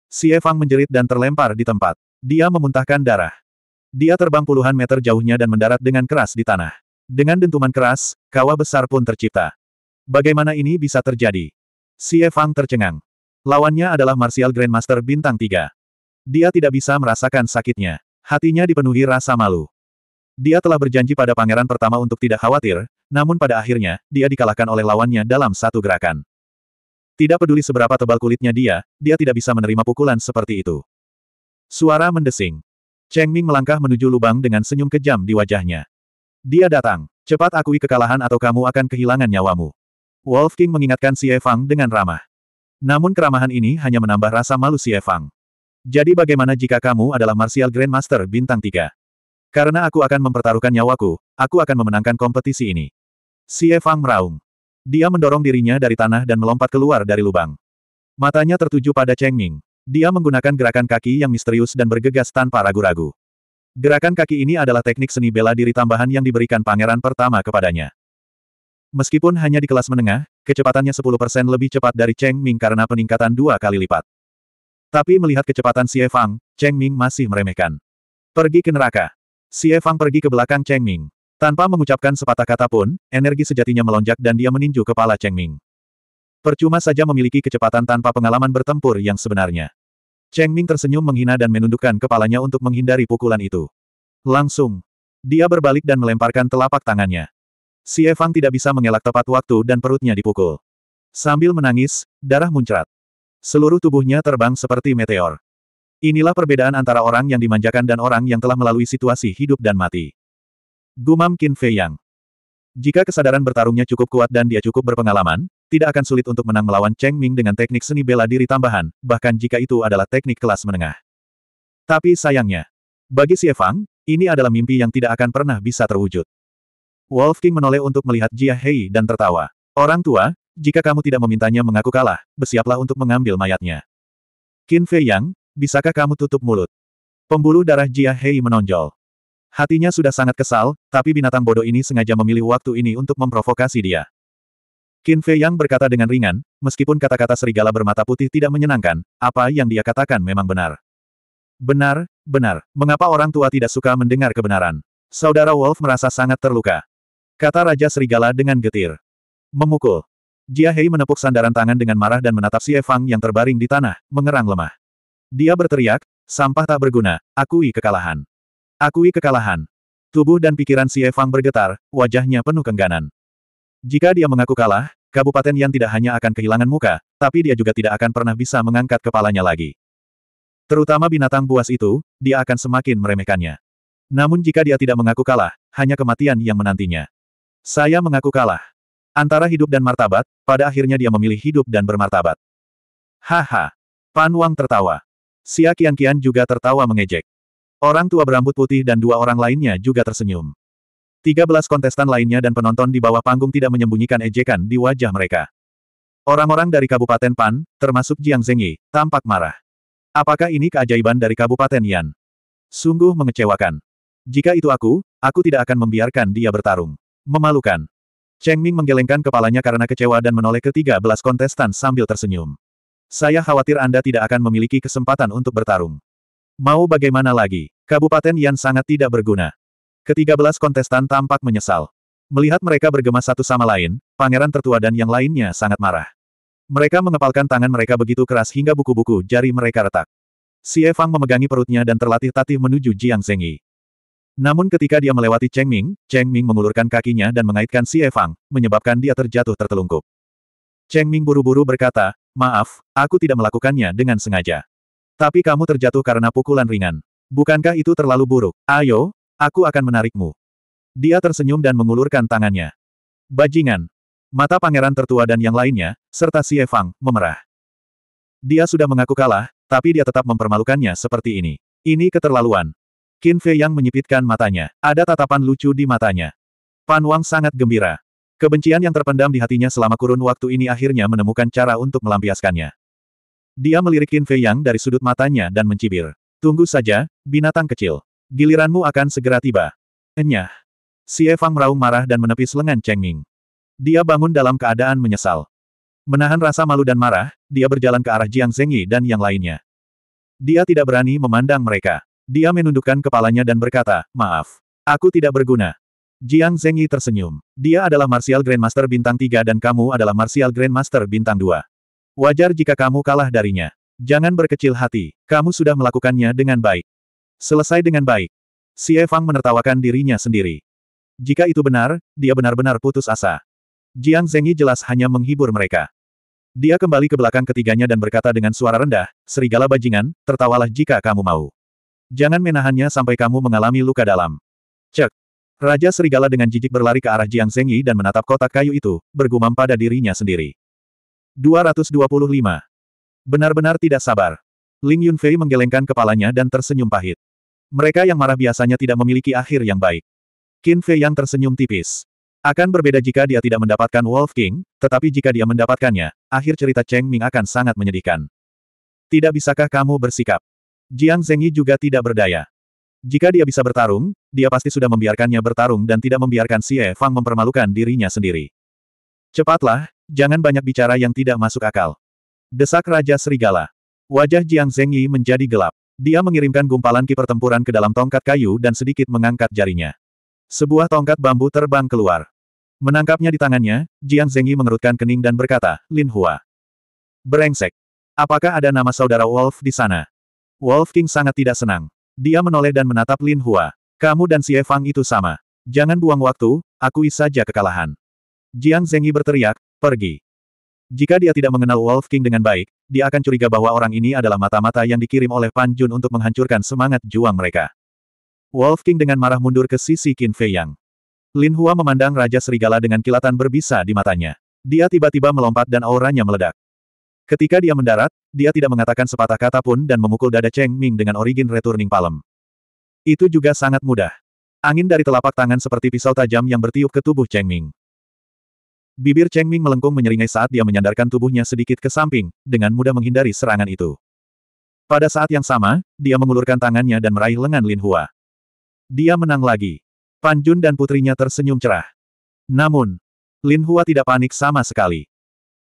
Si Fang menjerit dan terlempar di tempat. Dia memuntahkan darah. Dia terbang puluhan meter jauhnya dan mendarat dengan keras di tanah. Dengan dentuman keras, kawah besar pun tercipta. Bagaimana ini bisa terjadi? Si Fang tercengang. Lawannya adalah Martial Grandmaster bintang 3. Dia tidak bisa merasakan sakitnya. Hatinya dipenuhi rasa malu. Dia telah berjanji pada pangeran pertama untuk tidak khawatir, namun pada akhirnya, dia dikalahkan oleh lawannya dalam satu gerakan. Tidak peduli seberapa tebal kulitnya dia, dia tidak bisa menerima pukulan seperti itu. Suara mendesing. Cheng Ming melangkah menuju lubang dengan senyum kejam di wajahnya. Dia datang. Cepat akui kekalahan atau kamu akan kehilangan nyawamu. Wolf King mengingatkan Xie Fang dengan ramah. Namun keramahan ini hanya menambah rasa malu Xie Fang. Jadi bagaimana jika kamu adalah Martial Grandmaster bintang 3? Karena aku akan mempertaruhkan nyawaku, aku akan memenangkan kompetisi ini. Xie Fang meraung. Dia mendorong dirinya dari tanah dan melompat keluar dari lubang. Matanya tertuju pada Cheng Ming. Dia menggunakan gerakan kaki yang misterius dan bergegas tanpa ragu-ragu. Gerakan kaki ini adalah teknik seni bela diri tambahan yang diberikan pangeran pertama kepadanya. Meskipun hanya di kelas menengah, kecepatannya 10% lebih cepat dari Cheng Ming karena peningkatan dua kali lipat. Tapi melihat kecepatan Xie Fang, Cheng Ming masih meremehkan. Pergi ke neraka. Xie Fang pergi ke belakang Cheng Ming. Tanpa mengucapkan sepatah kata pun, energi sejatinya melonjak dan dia meninju kepala Cheng Ming. Percuma saja memiliki kecepatan tanpa pengalaman bertempur yang sebenarnya. Cheng Ming tersenyum menghina dan menundukkan kepalanya untuk menghindari pukulan itu. Langsung, dia berbalik dan melemparkan telapak tangannya. Si Evan tidak bisa mengelak tepat waktu dan perutnya dipukul. Sambil menangis, darah muncrat. Seluruh tubuhnya terbang seperti meteor. Inilah perbedaan antara orang yang dimanjakan dan orang yang telah melalui situasi hidup dan mati. Gumam Qin Fei Yang. Jika kesadaran bertarungnya cukup kuat dan dia cukup berpengalaman, tidak akan sulit untuk menang melawan Cheng Ming dengan teknik seni bela diri tambahan, bahkan jika itu adalah teknik kelas menengah. Tapi sayangnya, bagi Si Efang, ini adalah mimpi yang tidak akan pernah bisa terwujud. Wolf King menoleh untuk melihat Jia Hei dan tertawa. Orang tua, jika kamu tidak memintanya mengaku kalah, bersiaplah untuk mengambil mayatnya. Qin Fei Yang, bisakah kamu tutup mulut? Pembuluh darah Jia Hei menonjol. Hatinya sudah sangat kesal, tapi binatang bodoh ini sengaja memilih waktu ini untuk memprovokasi dia. Qin Fei Yang berkata dengan ringan, meskipun kata-kata serigala bermata putih tidak menyenangkan, apa yang dia katakan memang benar. Benar, benar, mengapa orang tua tidak suka mendengar kebenaran? Saudara Wolf merasa sangat terluka. Kata Raja Serigala dengan getir. Memukul. Jia Hei menepuk sandaran tangan dengan marah dan menatap si Fang yang terbaring di tanah, mengerang lemah. Dia berteriak, sampah tak berguna, akui kekalahan. Akui kekalahan. Tubuh dan pikiran si Fang bergetar, wajahnya penuh kengganan. Jika dia mengaku kalah, kabupaten Yan tidak hanya akan kehilangan muka, tapi dia juga tidak akan pernah bisa mengangkat kepalanya lagi. Terutama binatang buas itu, dia akan semakin meremehkannya. Namun jika dia tidak mengaku kalah, hanya kematian yang menantinya. Saya mengaku kalah. Antara hidup dan martabat, pada akhirnya dia memilih hidup dan bermartabat. Haha. Pan Wang tertawa. Xia Qianqian juga tertawa mengejek. Orang tua berambut putih dan dua orang lainnya juga tersenyum. Tiga belas kontestan lainnya dan penonton di bawah panggung tidak menyembunyikan ejekan di wajah mereka. Orang-orang dari Kabupaten Pan, termasuk Jiang Zengyi, tampak marah. Apakah ini keajaiban dari Kabupaten Yan? Sungguh mengecewakan. Jika itu aku, aku tidak akan membiarkan dia bertarung. Memalukan. Cheng Ming menggelengkan kepalanya karena kecewa dan menoleh ke tiga belas kontestan sambil tersenyum. Saya khawatir Anda tidak akan memiliki kesempatan untuk bertarung. Mau bagaimana lagi? Kabupaten Yan sangat tidak berguna. Ketiga belas kontestan tampak menyesal. Melihat mereka bergema satu sama lain, pangeran tertua dan yang lainnya sangat marah. Mereka mengepalkan tangan mereka begitu keras hingga buku-buku jari mereka retak. Si Fang memegangi perutnya dan terlatih tatih menuju Jiang Zengyi. Namun ketika dia melewati Cheng Ming, Cheng Ming mengulurkan kakinya dan mengaitkan si Evang, menyebabkan dia terjatuh tertelungkup. Cheng Ming buru-buru berkata, maaf, aku tidak melakukannya dengan sengaja. Tapi kamu terjatuh karena pukulan ringan. Bukankah itu terlalu buruk? Ayo, aku akan menarikmu. Dia tersenyum dan mengulurkan tangannya. Bajingan. Mata pangeran tertua dan yang lainnya, serta si Evang, memerah. Dia sudah mengaku kalah, tapi dia tetap mempermalukannya seperti ini. Ini keterlaluan. Qin Fei yang menyipitkan matanya. Ada tatapan lucu di matanya. Pan Wang sangat gembira. Kebencian yang terpendam di hatinya selama kurun waktu ini akhirnya menemukan cara untuk melampiaskannya. Dia melirik Qin Fei Yang dari sudut matanya dan mencibir. Tunggu saja, binatang kecil. Giliranmu akan segera tiba. Enyah. Si Fang meraung marah dan menepis lengan Cheng Ming. Dia bangun dalam keadaan menyesal. Menahan rasa malu dan marah, dia berjalan ke arah Jiang Zengyi dan yang lainnya. Dia tidak berani memandang mereka. Dia menundukkan kepalanya dan berkata, maaf. Aku tidak berguna. Jiang Zhengyi tersenyum. Dia adalah Martial Grandmaster bintang 3 dan kamu adalah Martial Grandmaster bintang 2. Wajar jika kamu kalah darinya. Jangan berkecil hati, kamu sudah melakukannya dengan baik. Selesai dengan baik. Si Fang menertawakan dirinya sendiri. Jika itu benar, dia benar-benar putus asa. Jiang Zhengyi jelas hanya menghibur mereka. Dia kembali ke belakang ketiganya dan berkata dengan suara rendah, Serigala bajingan, tertawalah jika kamu mau. Jangan menahannya sampai kamu mengalami luka dalam. Cek. Raja Serigala dengan jijik berlari ke arah Jiang Zengyi dan menatap kotak kayu itu, bergumam pada dirinya sendiri. 225. Benar-benar tidak sabar. Ling Yunfei menggelengkan kepalanya dan tersenyum pahit. Mereka yang marah biasanya tidak memiliki akhir yang baik. Qin Fei yang tersenyum tipis. Akan berbeda jika dia tidak mendapatkan Wolf King, tetapi jika dia mendapatkannya, akhir cerita Cheng Ming akan sangat menyedihkan. Tidak bisakah kamu bersikap Jiang Zhengyi juga tidak berdaya. Jika dia bisa bertarung, dia pasti sudah membiarkannya bertarung dan tidak membiarkan Xie Fang mempermalukan dirinya sendiri. Cepatlah, jangan banyak bicara yang tidak masuk akal. Desak Raja Serigala. Wajah Jiang Zhengyi menjadi gelap. Dia mengirimkan gumpalan ki pertempuran ke dalam tongkat kayu dan sedikit mengangkat jarinya. Sebuah tongkat bambu terbang keluar. Menangkapnya di tangannya, Jiang Zhengyi mengerutkan kening dan berkata, Lin Hua. Berengsek. Apakah ada nama saudara Wolf di sana? Wolf King sangat tidak senang. Dia menoleh dan menatap Lin Hua. Kamu dan si Feng itu sama. Jangan buang waktu, akui saja kekalahan. Jiang Zengyi berteriak, pergi. Jika dia tidak mengenal Wolf King dengan baik, dia akan curiga bahwa orang ini adalah mata-mata yang dikirim oleh Pan Jun untuk menghancurkan semangat juang mereka. Wolf King dengan marah mundur ke sisi Qin Fei Yang. Lin Hua memandang Raja Serigala dengan kilatan berbisa di matanya. Dia tiba-tiba melompat dan auranya meledak. Ketika dia mendarat, dia tidak mengatakan sepatah kata pun dan memukul dada Cheng Ming dengan origin returning palem. Itu juga sangat mudah. Angin dari telapak tangan seperti pisau tajam yang bertiup ke tubuh Cheng Ming. Bibir Cheng Ming melengkung menyeringai saat dia menyandarkan tubuhnya sedikit ke samping, dengan mudah menghindari serangan itu. Pada saat yang sama, dia mengulurkan tangannya dan meraih lengan Lin Hua. Dia menang lagi. Pan Jun dan putrinya tersenyum cerah. Namun, Lin Hua tidak panik sama sekali.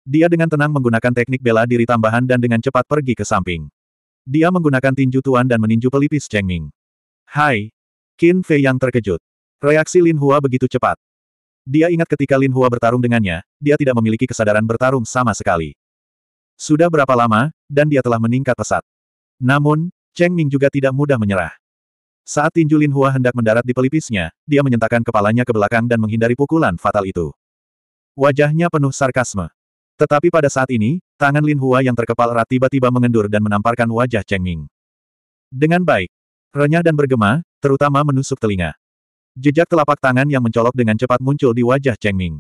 Dia dengan tenang menggunakan teknik bela diri tambahan dan dengan cepat pergi ke samping. Dia menggunakan tinju tuan dan meninju pelipis Cheng Ming. Hai! Qin Fei yang terkejut. Reaksi Lin Hua begitu cepat. Dia ingat ketika Lin Hua bertarung dengannya, dia tidak memiliki kesadaran bertarung sama sekali. Sudah berapa lama, dan dia telah meningkat pesat. Namun, Cheng Ming juga tidak mudah menyerah. Saat tinju Lin Hua hendak mendarat di pelipisnya, dia menyentakkan kepalanya ke belakang dan menghindari pukulan fatal itu. Wajahnya penuh sarkasme. Tetapi pada saat ini, tangan Lin Hua yang terkepal erat tiba-tiba mengendur dan menamparkan wajah Cheng Ming. Dengan baik, renyah dan bergema, terutama menusuk telinga. Jejak telapak tangan yang mencolok dengan cepat muncul di wajah Cheng Ming.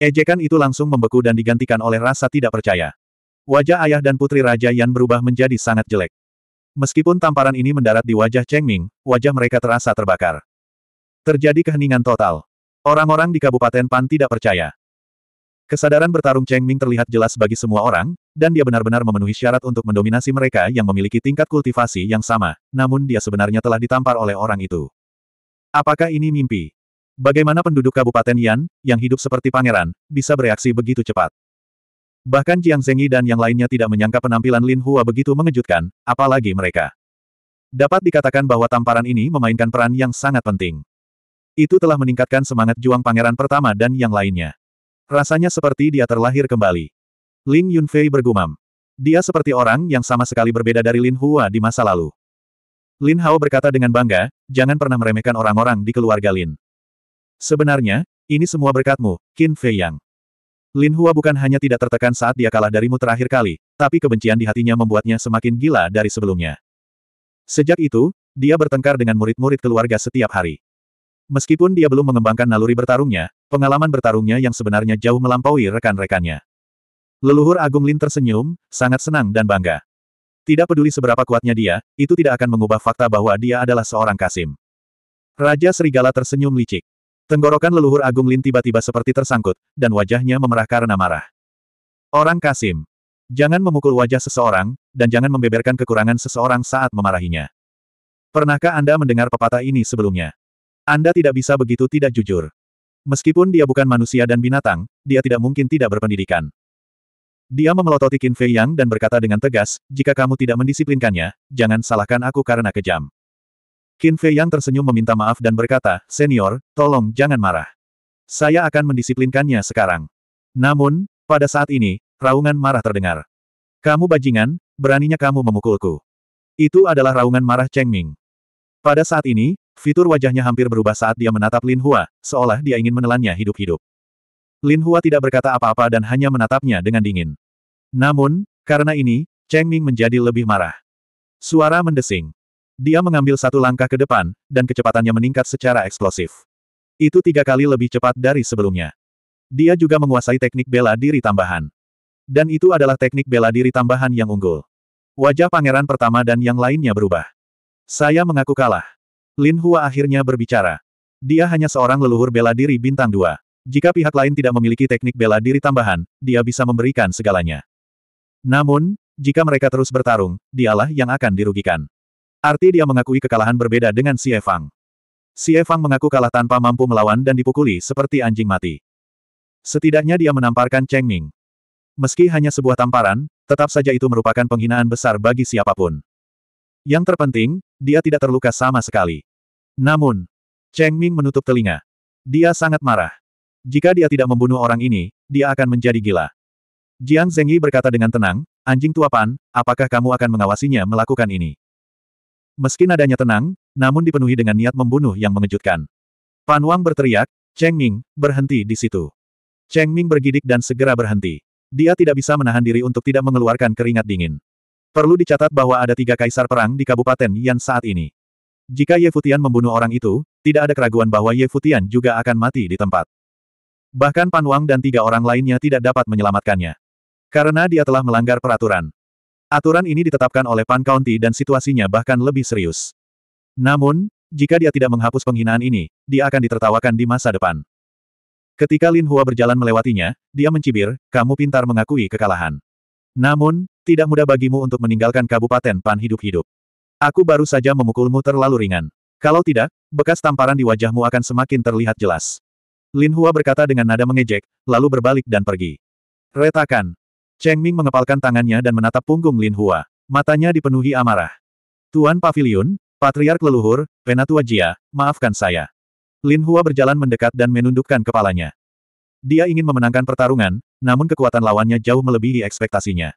Ejekan itu langsung membeku dan digantikan oleh rasa tidak percaya. Wajah ayah dan putri Raja Yan berubah menjadi sangat jelek. Meskipun tamparan ini mendarat di wajah Cheng Ming, wajah mereka terasa terbakar. Terjadi keheningan total. Orang-orang di Kabupaten Pan tidak percaya. Kesadaran bertarung Cheng Ming terlihat jelas bagi semua orang, dan dia benar-benar memenuhi syarat untuk mendominasi mereka yang memiliki tingkat kultivasi yang sama, namun dia sebenarnya telah ditampar oleh orang itu. Apakah ini mimpi? Bagaimana penduduk Kabupaten Yan, yang hidup seperti pangeran, bisa bereaksi begitu cepat? Bahkan Jiang Zengyi dan yang lainnya tidak menyangka penampilan Lin Hua begitu mengejutkan, apalagi mereka. Dapat dikatakan bahwa tamparan ini memainkan peran yang sangat penting. Itu telah meningkatkan semangat juang pangeran pertama dan yang lainnya. Rasanya seperti dia terlahir kembali. Ling Yunfei bergumam. Dia seperti orang yang sama sekali berbeda dari Lin Hua di masa lalu. Lin Hao berkata dengan bangga, jangan pernah meremehkan orang-orang di keluarga Lin. Sebenarnya, ini semua berkatmu, Qin Fei Yang. Lin Hua bukan hanya tidak tertekan saat dia kalah darimu terakhir kali, tapi kebencian di hatinya membuatnya semakin gila dari sebelumnya. Sejak itu, dia bertengkar dengan murid-murid keluarga setiap hari. Meskipun dia belum mengembangkan naluri bertarungnya, Pengalaman bertarungnya yang sebenarnya jauh melampaui rekan-rekannya. Leluhur Agung Lin tersenyum, sangat senang dan bangga. Tidak peduli seberapa kuatnya dia, itu tidak akan mengubah fakta bahwa dia adalah seorang Kasim. Raja Serigala tersenyum licik. Tenggorokan leluhur Agung Lin tiba-tiba seperti tersangkut, dan wajahnya memerah karena marah. Orang Kasim. Jangan memukul wajah seseorang, dan jangan membeberkan kekurangan seseorang saat memarahinya. Pernahkah Anda mendengar pepatah ini sebelumnya? Anda tidak bisa begitu tidak jujur. Meskipun dia bukan manusia dan binatang, dia tidak mungkin tidak berpendidikan. Dia memelototi Qin Fei Yang dan berkata dengan tegas, jika kamu tidak mendisiplinkannya, jangan salahkan aku karena kejam. Qin Fei Yang tersenyum meminta maaf dan berkata, senior, tolong jangan marah. Saya akan mendisiplinkannya sekarang. Namun, pada saat ini, raungan marah terdengar. Kamu bajingan, beraninya kamu memukulku. Itu adalah raungan marah Cheng Ming. Pada saat ini, Fitur wajahnya hampir berubah saat dia menatap Lin Hua, seolah dia ingin menelannya hidup-hidup. Lin Hua tidak berkata apa-apa dan hanya menatapnya dengan dingin. Namun, karena ini, Cheng Ming menjadi lebih marah. Suara mendesing. Dia mengambil satu langkah ke depan, dan kecepatannya meningkat secara eksplosif. Itu tiga kali lebih cepat dari sebelumnya. Dia juga menguasai teknik bela diri tambahan. Dan itu adalah teknik bela diri tambahan yang unggul. Wajah pangeran pertama dan yang lainnya berubah. Saya mengaku kalah. Lin Hua akhirnya berbicara. Dia hanya seorang leluhur bela diri bintang dua. Jika pihak lain tidak memiliki teknik bela diri tambahan, dia bisa memberikan segalanya. Namun, jika mereka terus bertarung, dialah yang akan dirugikan. Arti dia mengakui kekalahan berbeda dengan Xie Fang. Xie Fang mengaku kalah tanpa mampu melawan dan dipukuli seperti anjing mati. Setidaknya dia menamparkan Cheng Ming. Meski hanya sebuah tamparan, tetap saja itu merupakan penghinaan besar bagi siapapun. Yang terpenting, dia tidak terluka sama sekali. Namun, Cheng Ming menutup telinga. Dia sangat marah. Jika dia tidak membunuh orang ini, dia akan menjadi gila. Jiang Zengyi berkata dengan tenang, Anjing tua Pan, apakah kamu akan mengawasinya melakukan ini? Meski nadanya tenang, namun dipenuhi dengan niat membunuh yang mengejutkan. Pan Wang berteriak, Cheng Ming, berhenti di situ. Cheng Ming bergidik dan segera berhenti. Dia tidak bisa menahan diri untuk tidak mengeluarkan keringat dingin. Perlu dicatat bahwa ada tiga kaisar perang di Kabupaten Yan saat ini. Jika Ye Futian membunuh orang itu, tidak ada keraguan bahwa Ye Futian juga akan mati di tempat. Bahkan Pan Wang dan tiga orang lainnya tidak dapat menyelamatkannya. Karena dia telah melanggar peraturan. Aturan ini ditetapkan oleh Pan County dan situasinya bahkan lebih serius. Namun, jika dia tidak menghapus penghinaan ini, dia akan ditertawakan di masa depan. Ketika Lin Hua berjalan melewatinya, dia mencibir, kamu pintar mengakui kekalahan. Namun, tidak mudah bagimu untuk meninggalkan Kabupaten Pan hidup-hidup. Aku baru saja memukulmu terlalu ringan. Kalau tidak, bekas tamparan di wajahmu akan semakin terlihat jelas. Lin Hua berkata dengan nada mengejek, lalu berbalik dan pergi. Retakan. Cheng Ming mengepalkan tangannya dan menatap punggung Lin Hua. Matanya dipenuhi amarah. Tuan Pavilion, Patriark Leluhur, Penatua Jia, maafkan saya. Lin Hua berjalan mendekat dan menundukkan kepalanya. Dia ingin memenangkan pertarungan, namun kekuatan lawannya jauh melebihi ekspektasinya.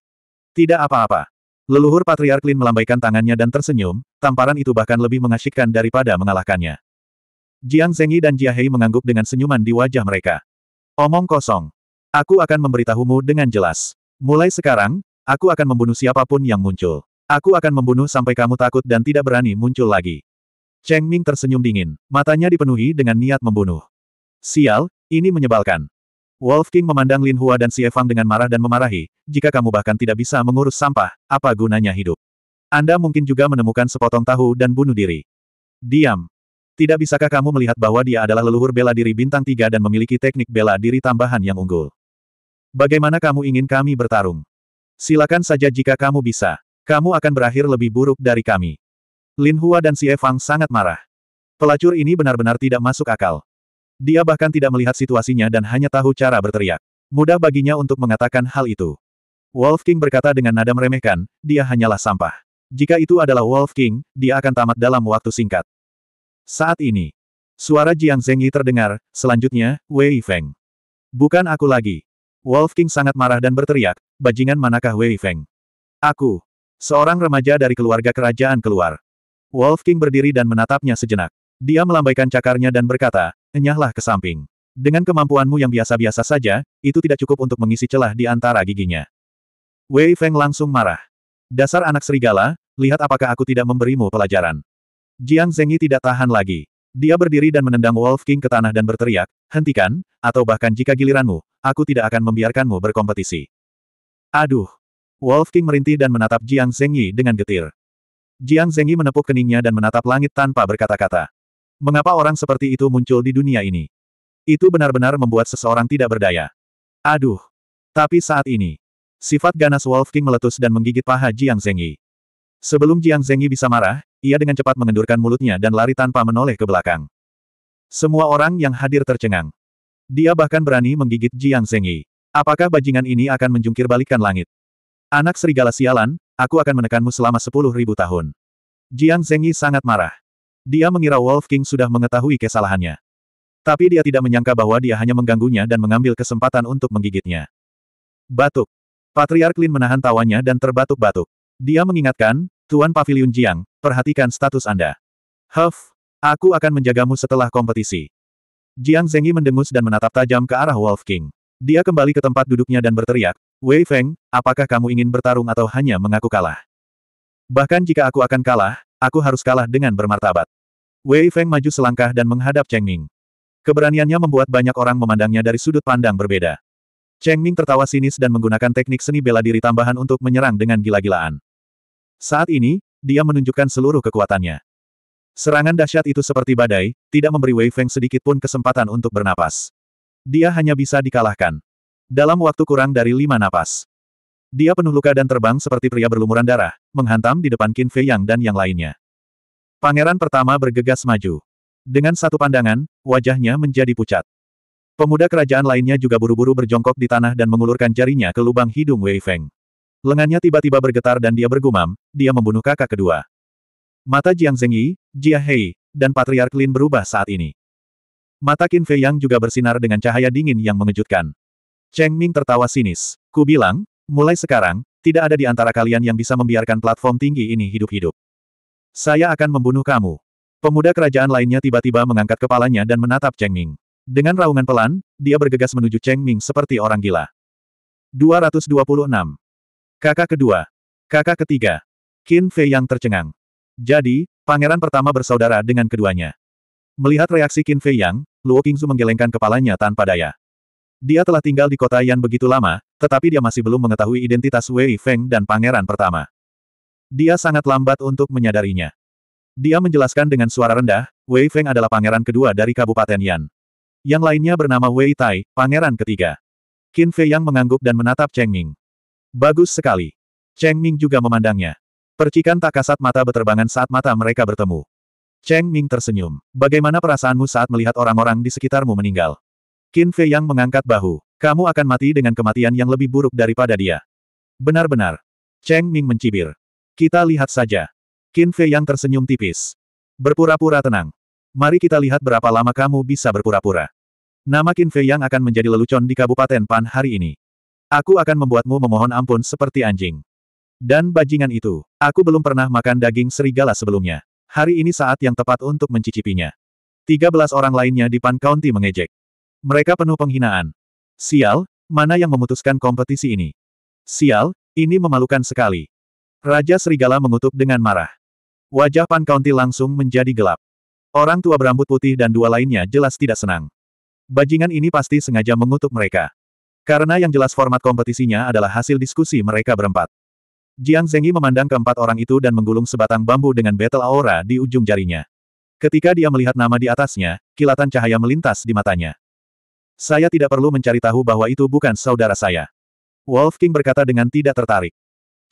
Tidak apa-apa. Leluhur Patriark Lin melambaikan tangannya dan tersenyum, tamparan itu bahkan lebih mengasyikkan daripada mengalahkannya. Jiang Zengyi dan Jia Hei mengangguk dengan senyuman di wajah mereka. Omong kosong. Aku akan memberitahumu dengan jelas. Mulai sekarang, aku akan membunuh siapapun yang muncul. Aku akan membunuh sampai kamu takut dan tidak berani muncul lagi. Cheng Ming tersenyum dingin, matanya dipenuhi dengan niat membunuh. Sial, ini menyebalkan. Wolf King memandang Lin Hua dan Si Evang dengan marah dan memarahi, jika kamu bahkan tidak bisa mengurus sampah, apa gunanya hidup? Anda mungkin juga menemukan sepotong tahu dan bunuh diri. Diam. Tidak bisakah kamu melihat bahwa dia adalah leluhur bela diri bintang tiga dan memiliki teknik bela diri tambahan yang unggul? Bagaimana kamu ingin kami bertarung? Silakan saja jika kamu bisa. Kamu akan berakhir lebih buruk dari kami. Lin Hua dan Si Evang sangat marah. Pelacur ini benar-benar tidak masuk akal. Dia bahkan tidak melihat situasinya dan hanya tahu cara berteriak. Mudah baginya untuk mengatakan hal itu. Wolf King berkata dengan nada meremehkan, dia hanyalah sampah. Jika itu adalah Wolf King, dia akan tamat dalam waktu singkat. Saat ini, suara Jiang Zhengyi terdengar, selanjutnya, Wei Feng. Bukan aku lagi. Wolf King sangat marah dan berteriak, bajingan manakah Wei Feng? Aku, seorang remaja dari keluarga kerajaan keluar. Wolf King berdiri dan menatapnya sejenak. Dia melambaikan cakarnya dan berkata, Enyahlah ke samping. Dengan kemampuanmu yang biasa-biasa saja, itu tidak cukup untuk mengisi celah di antara giginya. Wei Feng langsung marah. Dasar anak serigala, lihat apakah aku tidak memberimu pelajaran. Jiang Zengyi tidak tahan lagi. Dia berdiri dan menendang Wolf King ke tanah dan berteriak, hentikan, atau bahkan jika giliranmu, aku tidak akan membiarkanmu berkompetisi. Aduh! Wolf King merintih dan menatap Jiang Zengyi dengan getir. Jiang Zengyi menepuk keningnya dan menatap langit tanpa berkata-kata. Mengapa orang seperti itu muncul di dunia ini? Itu benar-benar membuat seseorang tidak berdaya. Aduh. Tapi saat ini, sifat ganas Wolf King meletus dan menggigit paha Jiang Zengyi. Sebelum Jiang Zengyi bisa marah, ia dengan cepat mengendurkan mulutnya dan lari tanpa menoleh ke belakang. Semua orang yang hadir tercengang. Dia bahkan berani menggigit Jiang Zengyi. Apakah bajingan ini akan menjungkir balikan langit? Anak serigala sialan, aku akan menekanmu selama sepuluh ribu tahun. Jiang Zengyi sangat marah. Dia mengira Wolf King sudah mengetahui kesalahannya. Tapi dia tidak menyangka bahwa dia hanya mengganggunya dan mengambil kesempatan untuk menggigitnya. Batuk. Patriark Lin menahan tawanya dan terbatuk-batuk. Dia mengingatkan, Tuan Pavilion Jiang, perhatikan status Anda. Huff, aku akan menjagamu setelah kompetisi. Jiang Zengyi mendengus dan menatap tajam ke arah Wolf King. Dia kembali ke tempat duduknya dan berteriak, Wei Feng, apakah kamu ingin bertarung atau hanya mengaku kalah? Bahkan jika aku akan kalah, aku harus kalah dengan bermartabat. Wei Feng maju selangkah dan menghadap Cheng Ming. Keberaniannya membuat banyak orang memandangnya dari sudut pandang berbeda. Cheng Ming tertawa sinis dan menggunakan teknik seni bela diri tambahan untuk menyerang dengan gila-gilaan. Saat ini, dia menunjukkan seluruh kekuatannya. Serangan dahsyat itu seperti badai, tidak memberi Wei Feng sedikit pun kesempatan untuk bernapas. Dia hanya bisa dikalahkan. Dalam waktu kurang dari lima napas. Dia penuh luka dan terbang seperti pria berlumuran darah, menghantam di depan Qin Fei Yang dan yang lainnya. Pangeran pertama bergegas maju. Dengan satu pandangan, wajahnya menjadi pucat. Pemuda kerajaan lainnya juga buru-buru berjongkok di tanah dan mengulurkan jarinya ke lubang hidung Wei Feng. Lengannya tiba-tiba bergetar dan dia bergumam, dia membunuh kakak kedua. Mata Jiang Zengyi, Jia Hei, dan Patriark Lin berubah saat ini. Mata Qin Fei Yang juga bersinar dengan cahaya dingin yang mengejutkan. Cheng Ming tertawa sinis. Ku bilang, mulai sekarang, tidak ada di antara kalian yang bisa membiarkan platform tinggi ini hidup-hidup. Saya akan membunuh kamu. Pemuda kerajaan lainnya tiba-tiba mengangkat kepalanya dan menatap Cheng Ming. Dengan raungan pelan, dia bergegas menuju Cheng Ming seperti orang gila. 226. Kakak kedua. Kakak ketiga. Qin Fei yang tercengang. Jadi, pangeran pertama bersaudara dengan keduanya. Melihat reaksi Qin Fei Yang, Luo Qingzu menggelengkan kepalanya tanpa daya. Dia telah tinggal di kota Yan begitu lama, tetapi dia masih belum mengetahui identitas Wei Feng dan pangeran pertama. Dia sangat lambat untuk menyadarinya. Dia menjelaskan dengan suara rendah, Wei Feng adalah pangeran kedua dari Kabupaten Yan. Yang lainnya bernama Wei Tai, pangeran ketiga. Qin Fei Yang mengangguk dan menatap Cheng Ming. Bagus sekali. Cheng Ming juga memandangnya. Percikan tak kasat mata berterbangan saat mata mereka bertemu. Cheng Ming tersenyum. Bagaimana perasaanmu saat melihat orang-orang di sekitarmu meninggal? Qin Fei Yang mengangkat bahu. Kamu akan mati dengan kematian yang lebih buruk daripada dia. Benar-benar. Cheng Ming mencibir. Kita lihat saja. Qin Fei yang tersenyum tipis. Berpura-pura tenang. Mari kita lihat berapa lama kamu bisa berpura-pura. Nama Qin Fei yang akan menjadi lelucon di Kabupaten Pan hari ini. Aku akan membuatmu memohon ampun seperti anjing. Dan bajingan itu, aku belum pernah makan daging serigala sebelumnya. Hari ini saat yang tepat untuk mencicipinya. 13 orang lainnya di Pan County mengejek. Mereka penuh penghinaan. Sial, mana yang memutuskan kompetisi ini? Sial, ini memalukan sekali. Raja Serigala mengutuk dengan marah. Wajah Pan County langsung menjadi gelap. Orang tua berambut putih dan dua lainnya jelas tidak senang. Bajingan ini pasti sengaja mengutuk mereka. Karena yang jelas format kompetisinya adalah hasil diskusi mereka berempat. Jiang Zengyi memandang keempat orang itu dan menggulung sebatang bambu dengan battle aura di ujung jarinya. Ketika dia melihat nama di atasnya, kilatan cahaya melintas di matanya. Saya tidak perlu mencari tahu bahwa itu bukan saudara saya. Wolf King berkata dengan tidak tertarik.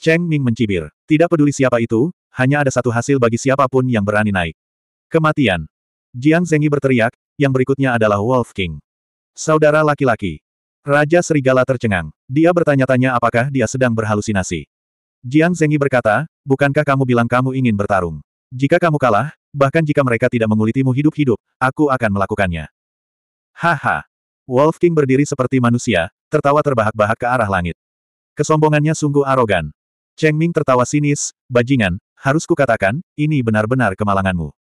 Cheng Ming mencibir. Tidak peduli siapa itu, hanya ada satu hasil bagi siapapun yang berani naik. Kematian. Jiang Zengyi berteriak, yang berikutnya adalah Wolf King. Saudara laki-laki. Raja Serigala tercengang. Dia bertanya-tanya apakah dia sedang berhalusinasi. Jiang Zengyi berkata, bukankah kamu bilang kamu ingin bertarung? Jika kamu kalah, bahkan jika mereka tidak mengulitimu hidup-hidup, aku akan melakukannya. Haha. Wolf King berdiri seperti manusia, tertawa terbahak-bahak ke arah langit. Kesombongannya sungguh arogan. Cheng Ming tertawa sinis, bajingan, harus kukatakan, ini benar-benar kemalanganmu.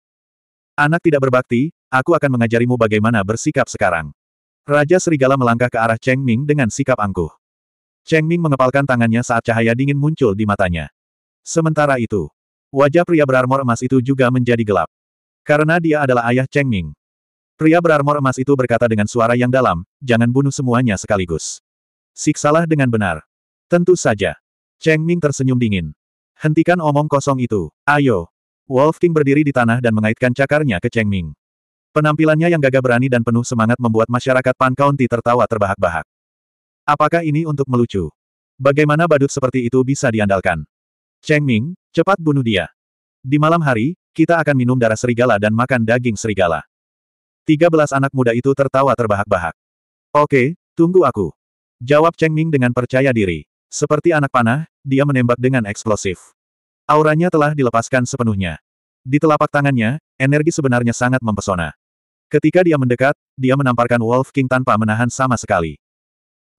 Anak tidak berbakti, aku akan mengajarimu bagaimana bersikap sekarang. Raja Serigala melangkah ke arah Cheng Ming dengan sikap angkuh. Cheng Ming mengepalkan tangannya saat cahaya dingin muncul di matanya. Sementara itu, wajah pria berarmor emas itu juga menjadi gelap. Karena dia adalah ayah Cheng Ming. Pria berarmor emas itu berkata dengan suara yang dalam, jangan bunuh semuanya sekaligus. Siksalah dengan benar. Tentu saja. Cheng Ming tersenyum dingin. Hentikan omong kosong itu, ayo. Wolf King berdiri di tanah dan mengaitkan cakarnya ke Cheng Ming. Penampilannya yang gagah berani dan penuh semangat membuat masyarakat Pan County tertawa terbahak-bahak. Apakah ini untuk melucu? Bagaimana badut seperti itu bisa diandalkan? Cheng Ming, cepat bunuh dia. Di malam hari, kita akan minum darah serigala dan makan daging serigala. Tiga anak muda itu tertawa terbahak-bahak. Oke, tunggu aku. Jawab Cheng Ming dengan percaya diri. Seperti anak panah, dia menembak dengan eksplosif. Auranya telah dilepaskan sepenuhnya. Di telapak tangannya, energi sebenarnya sangat mempesona. Ketika dia mendekat, dia menamparkan Wolf King tanpa menahan sama sekali.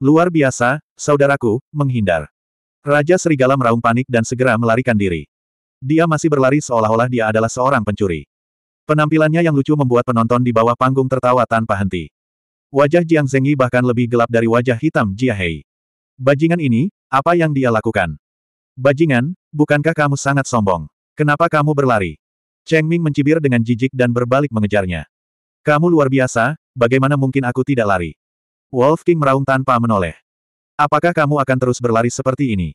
Luar biasa, saudaraku, menghindar. Raja Serigala meraung panik dan segera melarikan diri. Dia masih berlari seolah-olah dia adalah seorang pencuri. Penampilannya yang lucu membuat penonton di bawah panggung tertawa tanpa henti. Wajah Jiang Zengyi bahkan lebih gelap dari wajah hitam Jia Hei. Bajingan ini, apa yang dia lakukan? Bajingan, bukankah kamu sangat sombong? Kenapa kamu berlari? Cheng Ming mencibir dengan jijik dan berbalik mengejarnya. Kamu luar biasa, bagaimana mungkin aku tidak lari? Wolf King meraung tanpa menoleh. Apakah kamu akan terus berlari seperti ini?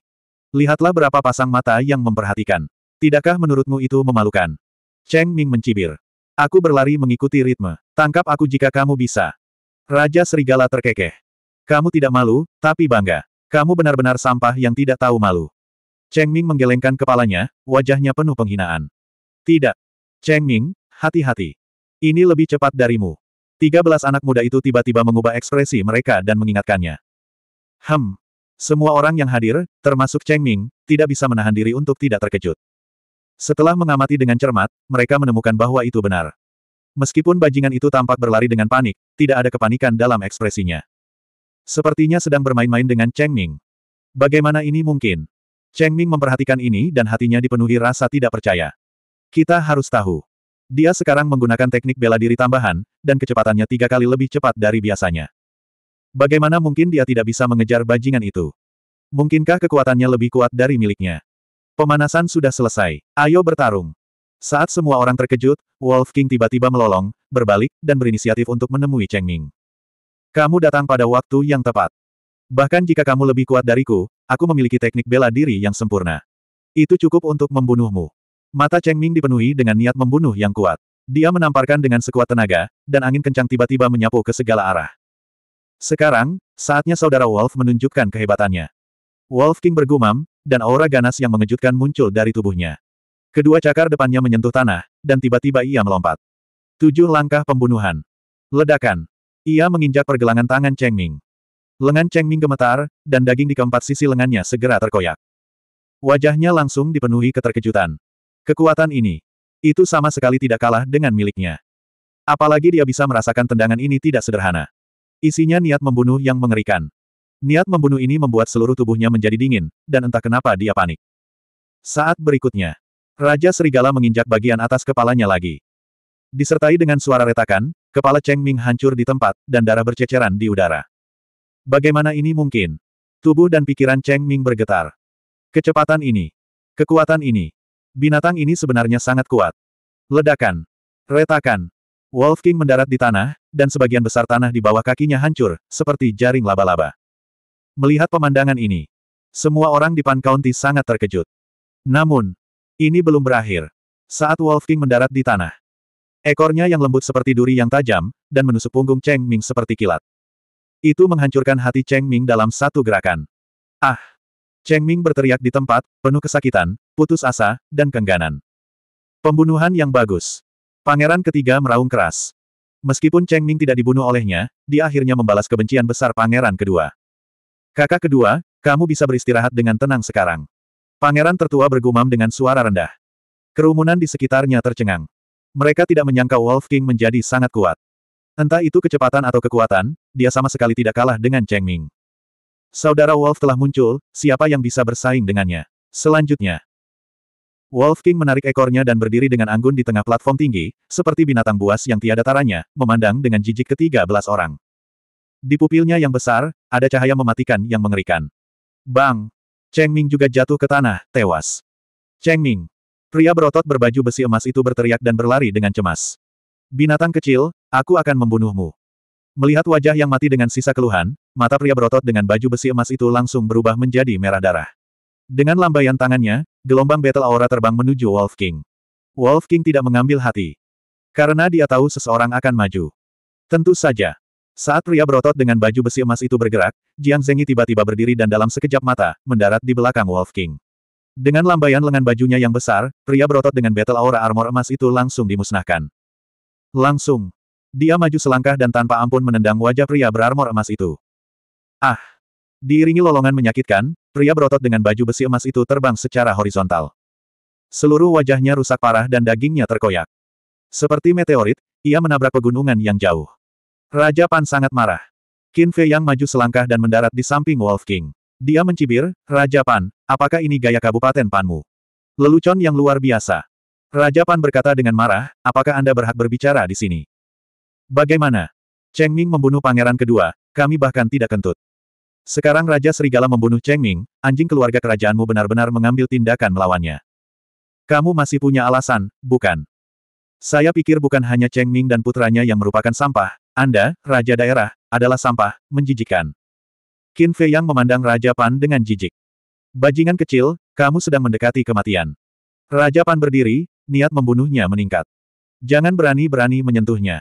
Lihatlah berapa pasang mata yang memperhatikan. Tidakkah menurutmu itu memalukan? Cheng Ming mencibir. Aku berlari mengikuti ritme. Tangkap aku jika kamu bisa. Raja Serigala terkekeh. Kamu tidak malu, tapi bangga. Kamu benar-benar sampah yang tidak tahu malu. Cheng Ming menggelengkan kepalanya, wajahnya penuh penghinaan. Tidak. Cheng Ming, hati-hati. Ini lebih cepat darimu. Tiga belas anak muda itu tiba-tiba mengubah ekspresi mereka dan mengingatkannya. Hem. Semua orang yang hadir, termasuk Cheng Ming, tidak bisa menahan diri untuk tidak terkejut. Setelah mengamati dengan cermat, mereka menemukan bahwa itu benar. Meskipun bajingan itu tampak berlari dengan panik, tidak ada kepanikan dalam ekspresinya. Sepertinya sedang bermain-main dengan Cheng Ming. Bagaimana ini mungkin? Cheng Ming memperhatikan ini dan hatinya dipenuhi rasa tidak percaya. Kita harus tahu. Dia sekarang menggunakan teknik bela diri tambahan, dan kecepatannya tiga kali lebih cepat dari biasanya. Bagaimana mungkin dia tidak bisa mengejar bajingan itu? Mungkinkah kekuatannya lebih kuat dari miliknya? Pemanasan sudah selesai. Ayo bertarung. Saat semua orang terkejut, Wolf King tiba-tiba melolong, berbalik, dan berinisiatif untuk menemui Cheng Ming. Kamu datang pada waktu yang tepat. Bahkan jika kamu lebih kuat dariku, aku memiliki teknik bela diri yang sempurna. Itu cukup untuk membunuhmu. Mata Cheng Ming dipenuhi dengan niat membunuh yang kuat. Dia menamparkan dengan sekuat tenaga, dan angin kencang tiba-tiba menyapu ke segala arah. Sekarang, saatnya saudara Wolf menunjukkan kehebatannya. Wolf King bergumam, dan aura ganas yang mengejutkan muncul dari tubuhnya. Kedua cakar depannya menyentuh tanah, dan tiba-tiba ia melompat. Tujuh langkah pembunuhan. Ledakan. Ia menginjak pergelangan tangan Cheng Ming. Lengan Cheng Ming gemetar, dan daging di keempat sisi lengannya segera terkoyak. Wajahnya langsung dipenuhi keterkejutan. Kekuatan ini. Itu sama sekali tidak kalah dengan miliknya. Apalagi dia bisa merasakan tendangan ini tidak sederhana. Isinya niat membunuh yang mengerikan. Niat membunuh ini membuat seluruh tubuhnya menjadi dingin, dan entah kenapa dia panik. Saat berikutnya, Raja Serigala menginjak bagian atas kepalanya lagi. Disertai dengan suara retakan, Kepala Cheng Ming hancur di tempat, dan darah berceceran di udara. Bagaimana ini mungkin? Tubuh dan pikiran Cheng Ming bergetar. Kecepatan ini. Kekuatan ini. Binatang ini sebenarnya sangat kuat. Ledakan. Retakan. Wolf King mendarat di tanah, dan sebagian besar tanah di bawah kakinya hancur, seperti jaring laba-laba. Melihat pemandangan ini, semua orang di Pan County sangat terkejut. Namun, ini belum berakhir. Saat Wolf King mendarat di tanah, Ekornya yang lembut seperti duri yang tajam, dan menusuk punggung Cheng Ming seperti kilat. Itu menghancurkan hati Cheng Ming dalam satu gerakan. Ah! Cheng Ming berteriak di tempat, penuh kesakitan, putus asa, dan kengganan. Pembunuhan yang bagus. Pangeran ketiga meraung keras. Meskipun Cheng Ming tidak dibunuh olehnya, dia akhirnya membalas kebencian besar pangeran kedua. Kakak kedua, kamu bisa beristirahat dengan tenang sekarang. Pangeran tertua bergumam dengan suara rendah. Kerumunan di sekitarnya tercengang. Mereka tidak menyangka Wolf King menjadi sangat kuat. Entah itu kecepatan atau kekuatan, dia sama sekali tidak kalah dengan Cheng Ming. Saudara Wolf telah muncul, siapa yang bisa bersaing dengannya? Selanjutnya. Wolf King menarik ekornya dan berdiri dengan anggun di tengah platform tinggi, seperti binatang buas yang tiada taranya, memandang dengan jijik ketiga belas orang. Di pupilnya yang besar, ada cahaya mematikan yang mengerikan. Bang! Cheng Ming juga jatuh ke tanah, tewas. Cheng Ming! Pria berotot berbaju besi emas itu berteriak dan berlari dengan cemas. Binatang kecil, aku akan membunuhmu. Melihat wajah yang mati dengan sisa keluhan, mata pria berotot dengan baju besi emas itu langsung berubah menjadi merah darah. Dengan lambaian tangannya, gelombang battle aura terbang menuju Wolf King. Wolf King tidak mengambil hati. Karena dia tahu seseorang akan maju. Tentu saja. Saat pria berotot dengan baju besi emas itu bergerak, Jiang Zengi tiba-tiba berdiri dan dalam sekejap mata, mendarat di belakang Wolf King. Dengan lambaian lengan bajunya yang besar, pria berotot dengan Battle aura armor emas itu langsung dimusnahkan. Langsung. Dia maju selangkah dan tanpa ampun menendang wajah pria berarmor emas itu. Ah! Diiringi lolongan menyakitkan, pria berotot dengan baju besi emas itu terbang secara horizontal. Seluruh wajahnya rusak parah dan dagingnya terkoyak. Seperti meteorit, ia menabrak pegunungan yang jauh. Raja Pan sangat marah. Qin Fei yang maju selangkah dan mendarat di samping Wolf King. Dia mencibir, Raja Pan, apakah ini gaya kabupaten Panmu? Lelucon yang luar biasa. Raja Pan berkata dengan marah, apakah Anda berhak berbicara di sini? Bagaimana? Cheng Ming membunuh pangeran kedua, kami bahkan tidak kentut. Sekarang Raja Serigala membunuh Cheng Ming, anjing keluarga kerajaanmu benar-benar mengambil tindakan melawannya. Kamu masih punya alasan, bukan? Saya pikir bukan hanya Cheng Ming dan putranya yang merupakan sampah, Anda, Raja Daerah, adalah sampah, menjijikan. Qin Fei yang memandang Raja Pan dengan jijik. Bajingan kecil, kamu sedang mendekati kematian. Raja Pan berdiri, niat membunuhnya meningkat. Jangan berani-berani menyentuhnya.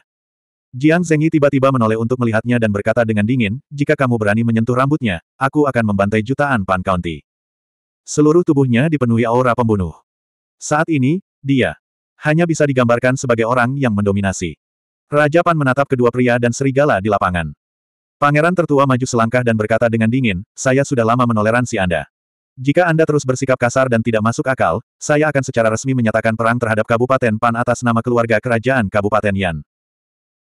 Jiang Zengyi tiba-tiba menoleh untuk melihatnya dan berkata dengan dingin, jika kamu berani menyentuh rambutnya, aku akan membantai jutaan Pan County. Seluruh tubuhnya dipenuhi aura pembunuh. Saat ini, dia hanya bisa digambarkan sebagai orang yang mendominasi. Raja Pan menatap kedua pria dan serigala di lapangan. Pangeran tertua maju selangkah dan berkata dengan dingin, saya sudah lama menoleransi Anda. Jika Anda terus bersikap kasar dan tidak masuk akal, saya akan secara resmi menyatakan perang terhadap Kabupaten Pan atas nama keluarga kerajaan Kabupaten Yan.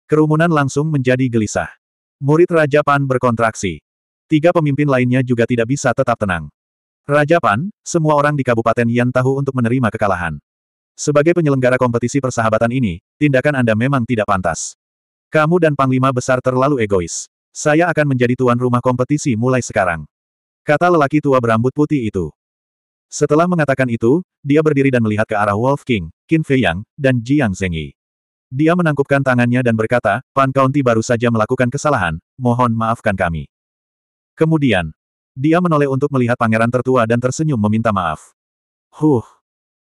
Kerumunan langsung menjadi gelisah. Murid Raja Pan berkontraksi. Tiga pemimpin lainnya juga tidak bisa tetap tenang. Raja Pan, semua orang di Kabupaten Yan tahu untuk menerima kekalahan. Sebagai penyelenggara kompetisi persahabatan ini, tindakan Anda memang tidak pantas. Kamu dan Panglima Besar terlalu egois. Saya akan menjadi tuan rumah kompetisi mulai sekarang. Kata lelaki tua berambut putih itu. Setelah mengatakan itu, dia berdiri dan melihat ke arah Wolf King, Qin Fei Yang, dan Jiang Zengyi. Dia menangkupkan tangannya dan berkata, Pan County baru saja melakukan kesalahan, mohon maafkan kami. Kemudian, dia menoleh untuk melihat pangeran tertua dan tersenyum meminta maaf. Huh!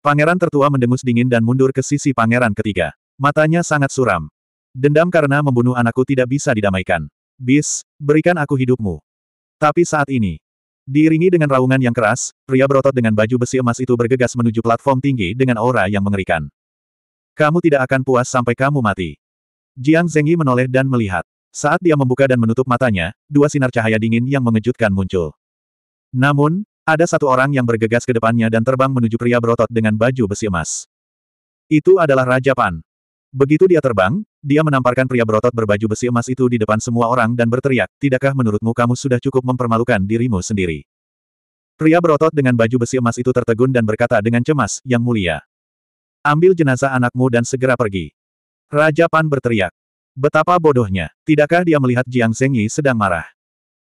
Pangeran tertua mendengus dingin dan mundur ke sisi pangeran ketiga. Matanya sangat suram. Dendam karena membunuh anakku tidak bisa didamaikan. Bis, berikan aku hidupmu. Tapi saat ini, diiringi dengan raungan yang keras, pria berotot dengan baju besi emas itu bergegas menuju platform tinggi dengan aura yang mengerikan. Kamu tidak akan puas sampai kamu mati. Jiang Zengyi menoleh dan melihat. Saat dia membuka dan menutup matanya, dua sinar cahaya dingin yang mengejutkan muncul. Namun, ada satu orang yang bergegas ke depannya dan terbang menuju pria berotot dengan baju besi emas. Itu adalah Raja Pan. Begitu dia terbang, dia menamparkan pria berotot berbaju besi emas itu di depan semua orang dan berteriak, tidakkah menurutmu kamu sudah cukup mempermalukan dirimu sendiri? Pria berotot dengan baju besi emas itu tertegun dan berkata dengan cemas, yang mulia. Ambil jenazah anakmu dan segera pergi. Raja Pan berteriak. Betapa bodohnya, tidakkah dia melihat Jiang Zengyi sedang marah?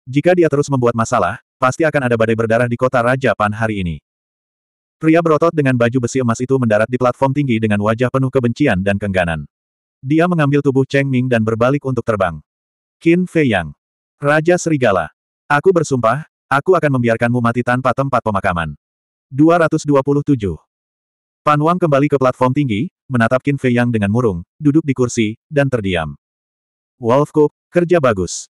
Jika dia terus membuat masalah, pasti akan ada badai berdarah di kota Raja Pan hari ini. Pria berotot dengan baju besi emas itu mendarat di platform tinggi dengan wajah penuh kebencian dan kengganan. Dia mengambil tubuh Cheng Ming dan berbalik untuk terbang. Qin Fei Yang. Raja Serigala. Aku bersumpah, aku akan membiarkanmu mati tanpa tempat pemakaman. 227. Pan Wang kembali ke platform tinggi, menatap Qin Fei Yang dengan murung, duduk di kursi, dan terdiam. Wolf Cook, kerja bagus.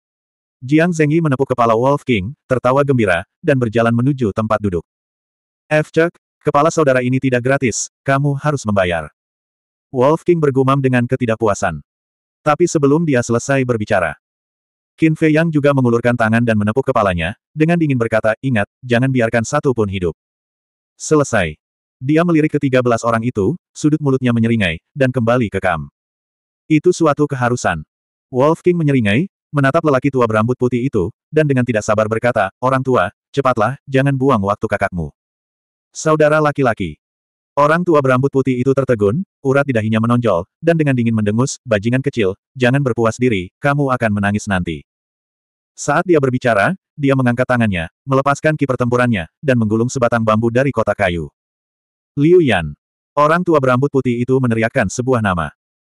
Jiang Zengyi menepuk kepala Wolf King, tertawa gembira, dan berjalan menuju tempat duduk. F. Chuck. Kepala saudara ini tidak gratis, kamu harus membayar. Wolf King bergumam dengan ketidakpuasan. Tapi sebelum dia selesai berbicara, Qin Fei Yang juga mengulurkan tangan dan menepuk kepalanya, dengan dingin berkata, ingat, jangan biarkan satu pun hidup. Selesai. Dia melirik ketiga belas orang itu, sudut mulutnya menyeringai, dan kembali ke kam. Itu suatu keharusan. Wolf King menyeringai, menatap lelaki tua berambut putih itu, dan dengan tidak sabar berkata, orang tua, cepatlah, jangan buang waktu kakakmu. Saudara laki-laki. Orang tua berambut putih itu tertegun, urat di dahinya menonjol, dan dengan dingin mendengus, bajingan kecil, jangan berpuas diri, kamu akan menangis nanti. Saat dia berbicara, dia mengangkat tangannya, melepaskan ki pertempurannya, dan menggulung sebatang bambu dari kotak kayu. Liu Yan. Orang tua berambut putih itu meneriakkan sebuah nama.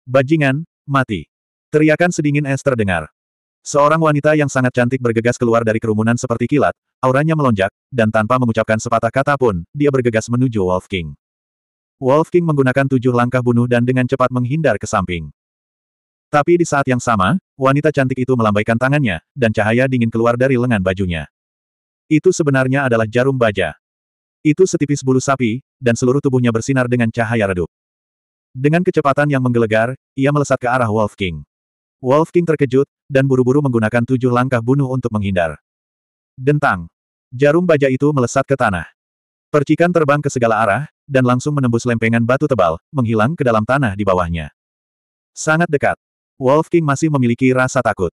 Bajingan, mati. Teriakan sedingin es terdengar. Seorang wanita yang sangat cantik bergegas keluar dari kerumunan seperti kilat, auranya melonjak, dan tanpa mengucapkan sepatah kata pun, dia bergegas menuju Wolf King. Wolf King menggunakan tujuh langkah bunuh dan dengan cepat menghindar ke samping. Tapi di saat yang sama, wanita cantik itu melambaikan tangannya, dan cahaya dingin keluar dari lengan bajunya. Itu sebenarnya adalah jarum baja. Itu setipis bulu sapi, dan seluruh tubuhnya bersinar dengan cahaya redup. Dengan kecepatan yang menggelegar, ia melesat ke arah Wolf King. Wolf King terkejut, dan buru-buru menggunakan tujuh langkah bunuh untuk menghindar. Dentang. Jarum baja itu melesat ke tanah. Percikan terbang ke segala arah, dan langsung menembus lempengan batu tebal, menghilang ke dalam tanah di bawahnya. Sangat dekat. Wolf King masih memiliki rasa takut.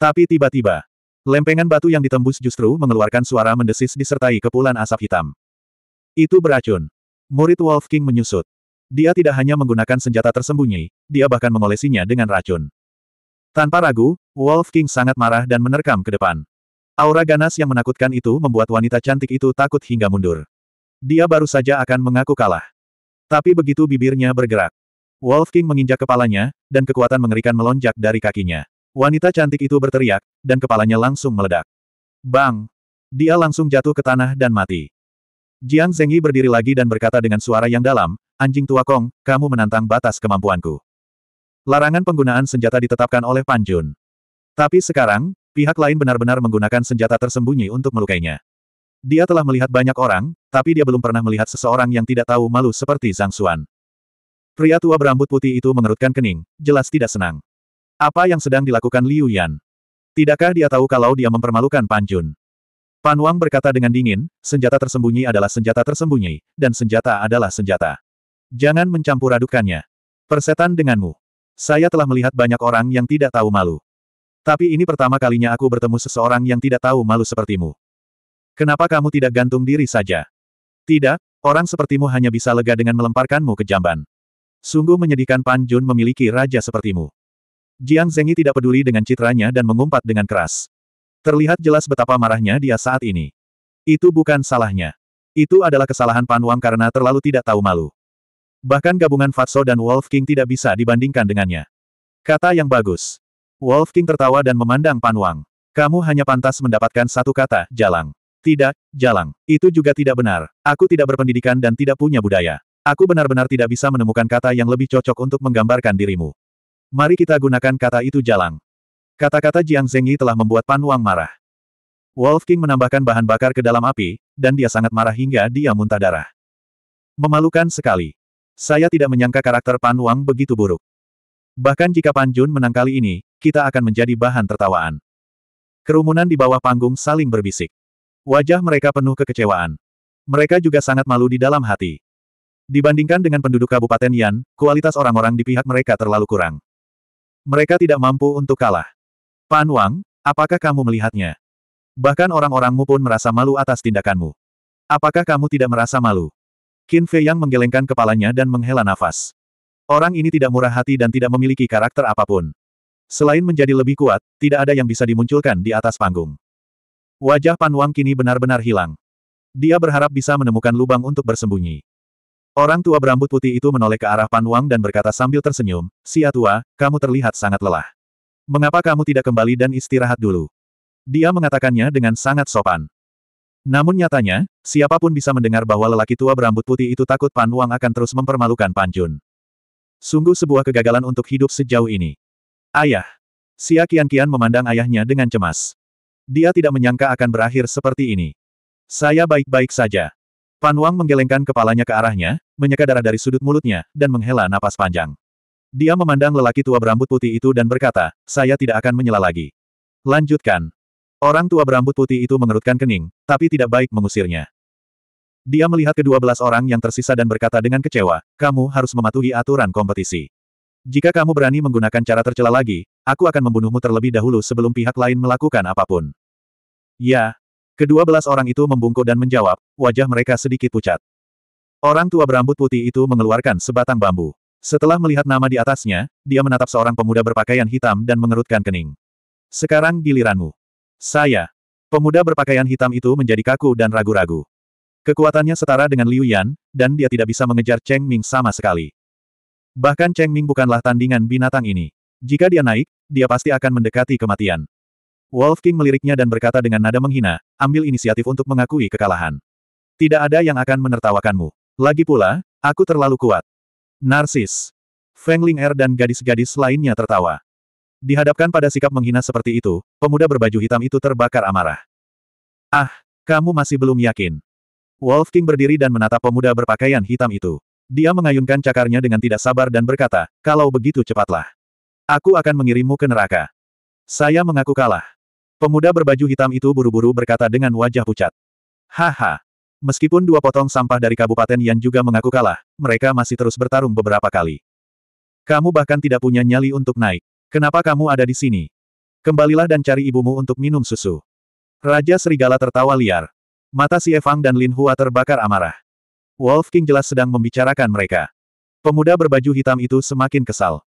Tapi tiba-tiba, lempengan batu yang ditembus justru mengeluarkan suara mendesis disertai kepulan asap hitam. Itu beracun. Murid Wolf King menyusut. Dia tidak hanya menggunakan senjata tersembunyi, dia bahkan mengolesinya dengan racun. Tanpa ragu, Wolf King sangat marah dan menerkam ke depan. Aura ganas yang menakutkan itu membuat wanita cantik itu takut hingga mundur. Dia baru saja akan mengaku kalah. Tapi begitu bibirnya bergerak, Wolf King menginjak kepalanya, dan kekuatan mengerikan melonjak dari kakinya. Wanita cantik itu berteriak, dan kepalanya langsung meledak. Bang! Dia langsung jatuh ke tanah dan mati. Jiang Zengyi berdiri lagi dan berkata dengan suara yang dalam, Anjing tua Kong, kamu menantang batas kemampuanku. Larangan penggunaan senjata ditetapkan oleh Panjun. Tapi sekarang, pihak lain benar-benar menggunakan senjata tersembunyi untuk melukainya. Dia telah melihat banyak orang, tapi dia belum pernah melihat seseorang yang tidak tahu malu seperti Zhang Xuan. Pria tua berambut putih itu mengerutkan kening, jelas tidak senang. Apa yang sedang dilakukan Liu Yan? Tidakkah dia tahu kalau dia mempermalukan Pan Jun? Pan Wang berkata dengan dingin, senjata tersembunyi adalah senjata tersembunyi, dan senjata adalah senjata. Jangan mencampur adukannya. Persetan denganmu. Saya telah melihat banyak orang yang tidak tahu malu. Tapi ini pertama kalinya aku bertemu seseorang yang tidak tahu malu sepertimu. Kenapa kamu tidak gantung diri saja? Tidak, orang sepertimu hanya bisa lega dengan melemparkanmu ke jamban. Sungguh menyedihkan Pan Jun memiliki raja sepertimu. Jiang Zengyi tidak peduli dengan citranya dan mengumpat dengan keras. Terlihat jelas betapa marahnya dia saat ini. Itu bukan salahnya. Itu adalah kesalahan Pan Wang karena terlalu tidak tahu malu. Bahkan gabungan Fatso dan Wolf King tidak bisa dibandingkan dengannya. Kata yang bagus. Wolf King tertawa dan memandang Pan Wang. Kamu hanya pantas mendapatkan satu kata, jalang. Tidak, jalang. Itu juga tidak benar. Aku tidak berpendidikan dan tidak punya budaya. Aku benar-benar tidak bisa menemukan kata yang lebih cocok untuk menggambarkan dirimu. Mari kita gunakan kata itu jalang. Kata-kata Jiang Zengyi telah membuat Pan Wang marah. Wolf King menambahkan bahan bakar ke dalam api, dan dia sangat marah hingga dia muntah darah. Memalukan sekali. Saya tidak menyangka karakter Pan Wang begitu buruk. Bahkan jika Pan Jun menang kali ini, kita akan menjadi bahan tertawaan. Kerumunan di bawah panggung saling berbisik. Wajah mereka penuh kekecewaan. Mereka juga sangat malu di dalam hati. Dibandingkan dengan penduduk Kabupaten Yan, kualitas orang-orang di pihak mereka terlalu kurang. Mereka tidak mampu untuk kalah. Pan Wang, apakah kamu melihatnya? Bahkan orang-orangmu pun merasa malu atas tindakanmu. Apakah kamu tidak merasa malu? Qin Fei Yang menggelengkan kepalanya dan menghela nafas. Orang ini tidak murah hati dan tidak memiliki karakter apapun. Selain menjadi lebih kuat, tidak ada yang bisa dimunculkan di atas panggung. Wajah Pan Wang kini benar-benar hilang. Dia berharap bisa menemukan lubang untuk bersembunyi. Orang tua berambut putih itu menoleh ke arah Pan Wang dan berkata sambil tersenyum, Sia tua, kamu terlihat sangat lelah. Mengapa kamu tidak kembali dan istirahat dulu? Dia mengatakannya dengan sangat sopan. Namun nyatanya, siapapun bisa mendengar bahwa lelaki tua berambut putih itu takut Pan Wang akan terus mempermalukan Pan Jun. Sungguh sebuah kegagalan untuk hidup sejauh ini. Ayah. Xia kian qian memandang ayahnya dengan cemas. Dia tidak menyangka akan berakhir seperti ini. Saya baik-baik saja. Pan Wang menggelengkan kepalanya ke arahnya, menyeka darah dari sudut mulutnya, dan menghela napas panjang. Dia memandang lelaki tua berambut putih itu dan berkata, saya tidak akan menyela lagi. Lanjutkan. Orang tua berambut putih itu mengerutkan kening, tapi tidak baik mengusirnya. Dia melihat kedua belas orang yang tersisa dan berkata dengan kecewa, kamu harus mematuhi aturan kompetisi. Jika kamu berani menggunakan cara tercela lagi, aku akan membunuhmu terlebih dahulu sebelum pihak lain melakukan apapun. Ya. Kedua belas orang itu membungkuk dan menjawab, wajah mereka sedikit pucat. Orang tua berambut putih itu mengeluarkan sebatang bambu. Setelah melihat nama di atasnya, dia menatap seorang pemuda berpakaian hitam dan mengerutkan kening. Sekarang giliranmu. Saya. Pemuda berpakaian hitam itu menjadi kaku dan ragu-ragu. Kekuatannya setara dengan Liu Yan, dan dia tidak bisa mengejar Cheng Ming sama sekali. Bahkan Cheng Ming bukanlah tandingan binatang ini. Jika dia naik, dia pasti akan mendekati kematian. Wolf King meliriknya dan berkata dengan nada menghina, ambil inisiatif untuk mengakui kekalahan. Tidak ada yang akan menertawakanmu. Lagi pula, aku terlalu kuat. Narsis. Feng Ling Er dan gadis-gadis lainnya tertawa. Dihadapkan pada sikap menghina seperti itu, pemuda berbaju hitam itu terbakar amarah. Ah, kamu masih belum yakin. Wolf King berdiri dan menatap pemuda berpakaian hitam itu. Dia mengayunkan cakarnya dengan tidak sabar dan berkata, kalau begitu cepatlah. Aku akan mengirimmu ke neraka. Saya mengaku kalah. Pemuda berbaju hitam itu buru-buru berkata dengan wajah pucat. Haha. Meskipun dua potong sampah dari Kabupaten yang juga mengaku kalah, mereka masih terus bertarung beberapa kali. Kamu bahkan tidak punya nyali untuk naik. Kenapa kamu ada di sini? Kembalilah dan cari ibumu untuk minum susu. Raja Serigala tertawa liar. Mata si Evang dan Lin Hua terbakar amarah. Wolf King jelas sedang membicarakan mereka. Pemuda berbaju hitam itu semakin kesal.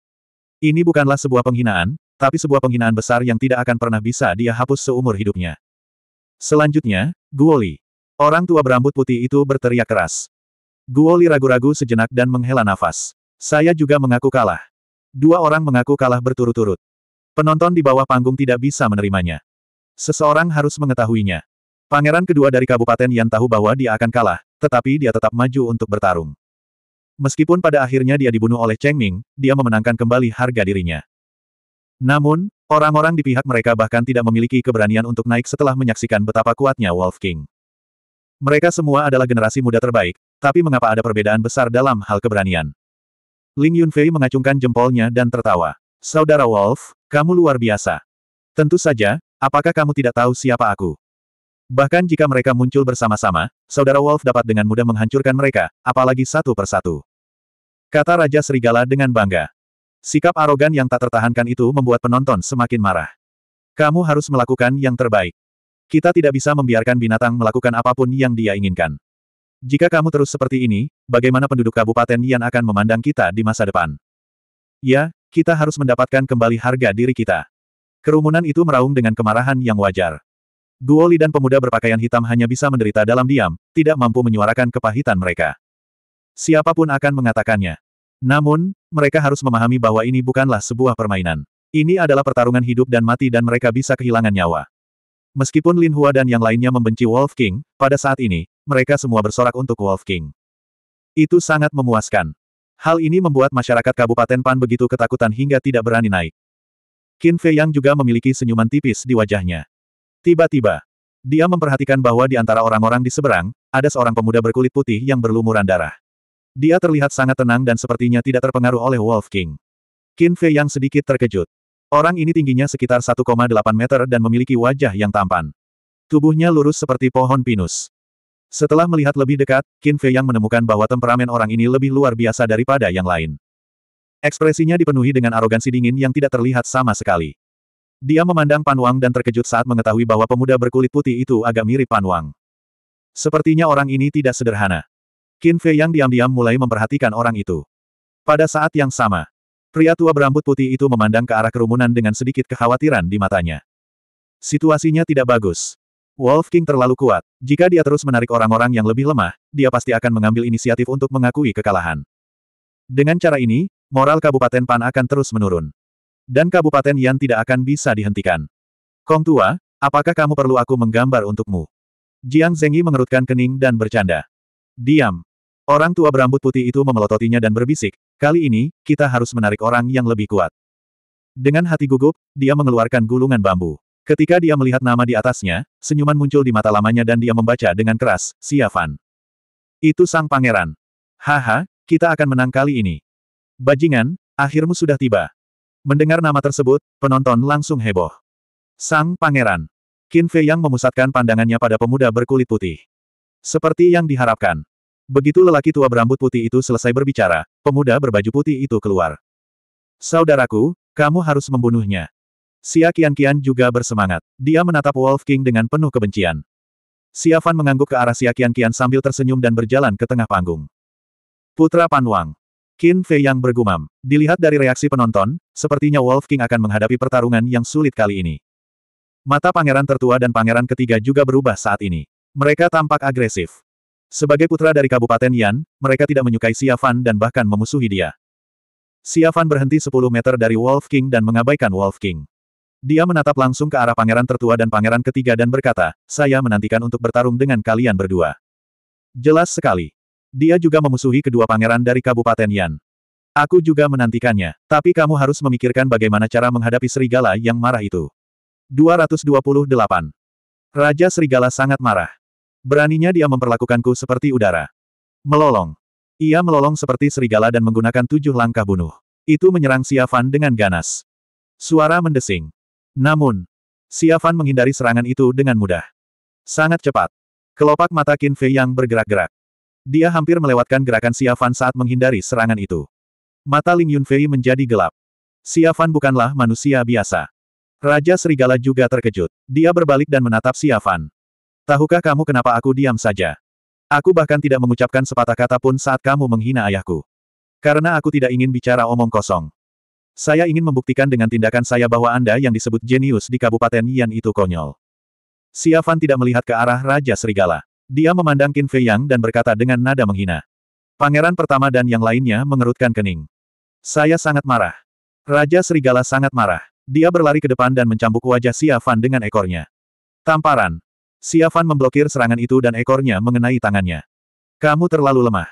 Ini bukanlah sebuah penghinaan, tapi sebuah penghinaan besar yang tidak akan pernah bisa dia hapus seumur hidupnya. Selanjutnya, Guoli. Orang tua berambut putih itu berteriak keras. Guoli ragu-ragu sejenak dan menghela nafas. Saya juga mengaku kalah. Dua orang mengaku kalah berturut-turut. Penonton di bawah panggung tidak bisa menerimanya. Seseorang harus mengetahuinya. Pangeran kedua dari Kabupaten Yan tahu bahwa dia akan kalah, tetapi dia tetap maju untuk bertarung. Meskipun pada akhirnya dia dibunuh oleh Cheng Ming, dia memenangkan kembali harga dirinya. Namun, orang-orang di pihak mereka bahkan tidak memiliki keberanian untuk naik setelah menyaksikan betapa kuatnya Wolf King. Mereka semua adalah generasi muda terbaik, tapi mengapa ada perbedaan besar dalam hal keberanian? Ling Yunfei mengacungkan jempolnya dan tertawa. Saudara Wolf, kamu luar biasa. Tentu saja, apakah kamu tidak tahu siapa aku? Bahkan jika mereka muncul bersama-sama, Saudara Wolf dapat dengan mudah menghancurkan mereka, apalagi satu persatu. Kata Raja Serigala dengan bangga. Sikap arogan yang tak tertahankan itu membuat penonton semakin marah. Kamu harus melakukan yang terbaik. Kita tidak bisa membiarkan binatang melakukan apapun yang dia inginkan. Jika kamu terus seperti ini, bagaimana penduduk kabupaten yang akan memandang kita di masa depan? Ya, kita harus mendapatkan kembali harga diri kita. Kerumunan itu meraung dengan kemarahan yang wajar. Li dan pemuda berpakaian hitam hanya bisa menderita dalam diam, tidak mampu menyuarakan kepahitan mereka. Siapapun akan mengatakannya. Namun, mereka harus memahami bahwa ini bukanlah sebuah permainan. Ini adalah pertarungan hidup dan mati dan mereka bisa kehilangan nyawa. Meskipun Lin Hua dan yang lainnya membenci Wolf King, pada saat ini, mereka semua bersorak untuk Wolf King. Itu sangat memuaskan. Hal ini membuat masyarakat Kabupaten Pan begitu ketakutan hingga tidak berani naik. Qin Fei Yang juga memiliki senyuman tipis di wajahnya. Tiba-tiba, dia memperhatikan bahwa di antara orang-orang di seberang, ada seorang pemuda berkulit putih yang berlumuran darah. Dia terlihat sangat tenang dan sepertinya tidak terpengaruh oleh Wolf King. Qin Fei yang sedikit terkejut. Orang ini tingginya sekitar 1,8 meter dan memiliki wajah yang tampan. Tubuhnya lurus seperti pohon pinus. Setelah melihat lebih dekat, Qin Fei yang menemukan bahwa temperamen orang ini lebih luar biasa daripada yang lain. Ekspresinya dipenuhi dengan arogansi dingin yang tidak terlihat sama sekali. Dia memandang Pan Wang dan terkejut saat mengetahui bahwa pemuda berkulit putih itu agak mirip Pan Wang. Sepertinya orang ini tidak sederhana. Qin Fei yang diam-diam mulai memperhatikan orang itu. Pada saat yang sama, pria tua berambut putih itu memandang ke arah kerumunan dengan sedikit kekhawatiran di matanya. Situasinya tidak bagus. Wolf King terlalu kuat. Jika dia terus menarik orang-orang yang lebih lemah, dia pasti akan mengambil inisiatif untuk mengakui kekalahan. Dengan cara ini, moral Kabupaten Pan akan terus menurun. Dan Kabupaten Yan tidak akan bisa dihentikan. Kong Tua, apakah kamu perlu aku menggambar untukmu? Jiang Zengyi mengerutkan kening dan bercanda. Diam. Orang tua berambut putih itu memelototinya dan berbisik, kali ini, kita harus menarik orang yang lebih kuat. Dengan hati gugup, dia mengeluarkan gulungan bambu. Ketika dia melihat nama di atasnya, senyuman muncul di mata lamanya dan dia membaca dengan keras, Siafan. Itu sang pangeran. Haha, kita akan menang kali ini. Bajingan, akhirmu sudah tiba. Mendengar nama tersebut, penonton langsung heboh. Sang pangeran. Qin Fei yang memusatkan pandangannya pada pemuda berkulit putih. Seperti yang diharapkan. Begitu lelaki tua berambut putih itu selesai berbicara, pemuda berbaju putih itu keluar. Saudaraku, kamu harus membunuhnya. Xia kian juga bersemangat. Dia menatap Wolf King dengan penuh kebencian. Xia Fan mengangguk ke arah Xia kian sambil tersenyum dan berjalan ke tengah panggung. Putra Pan Wang. Qin Fei yang bergumam. Dilihat dari reaksi penonton, sepertinya Wolf King akan menghadapi pertarungan yang sulit kali ini. Mata pangeran tertua dan pangeran ketiga juga berubah saat ini. Mereka tampak agresif. Sebagai putra dari Kabupaten Yan, mereka tidak menyukai Fan dan bahkan memusuhi dia. Fan berhenti 10 meter dari Wolf King dan mengabaikan Wolf King. Dia menatap langsung ke arah pangeran tertua dan pangeran ketiga dan berkata, saya menantikan untuk bertarung dengan kalian berdua. Jelas sekali. Dia juga memusuhi kedua pangeran dari Kabupaten Yan. Aku juga menantikannya, tapi kamu harus memikirkan bagaimana cara menghadapi serigala yang marah itu. 228. Raja Serigala sangat marah. Beraninya dia memperlakukanku seperti udara. Melolong. Ia melolong seperti serigala dan menggunakan tujuh langkah bunuh. Itu menyerang Siavan dengan ganas. Suara mendesing. Namun, Xiafan menghindari serangan itu dengan mudah. Sangat cepat. Kelopak mata Qin Fei yang bergerak-gerak. Dia hampir melewatkan gerakan Xiafan saat menghindari serangan itu. Mata Ling Yun Fei menjadi gelap. Xiafan bukanlah manusia biasa. Raja Serigala juga terkejut. Dia berbalik dan menatap Xiafan. Tahukah kamu kenapa aku diam saja? Aku bahkan tidak mengucapkan sepatah kata pun saat kamu menghina ayahku. Karena aku tidak ingin bicara omong kosong. Saya ingin membuktikan dengan tindakan saya bahwa Anda yang disebut jenius di Kabupaten Yan itu konyol. Fan tidak melihat ke arah Raja Serigala. Dia memandang Qin Fei Yang dan berkata dengan nada menghina. Pangeran pertama dan yang lainnya mengerutkan kening. Saya sangat marah. Raja Serigala sangat marah. Dia berlari ke depan dan mencambuk wajah Fan dengan ekornya. Tamparan. Fan memblokir serangan itu dan ekornya mengenai tangannya. Kamu terlalu lemah.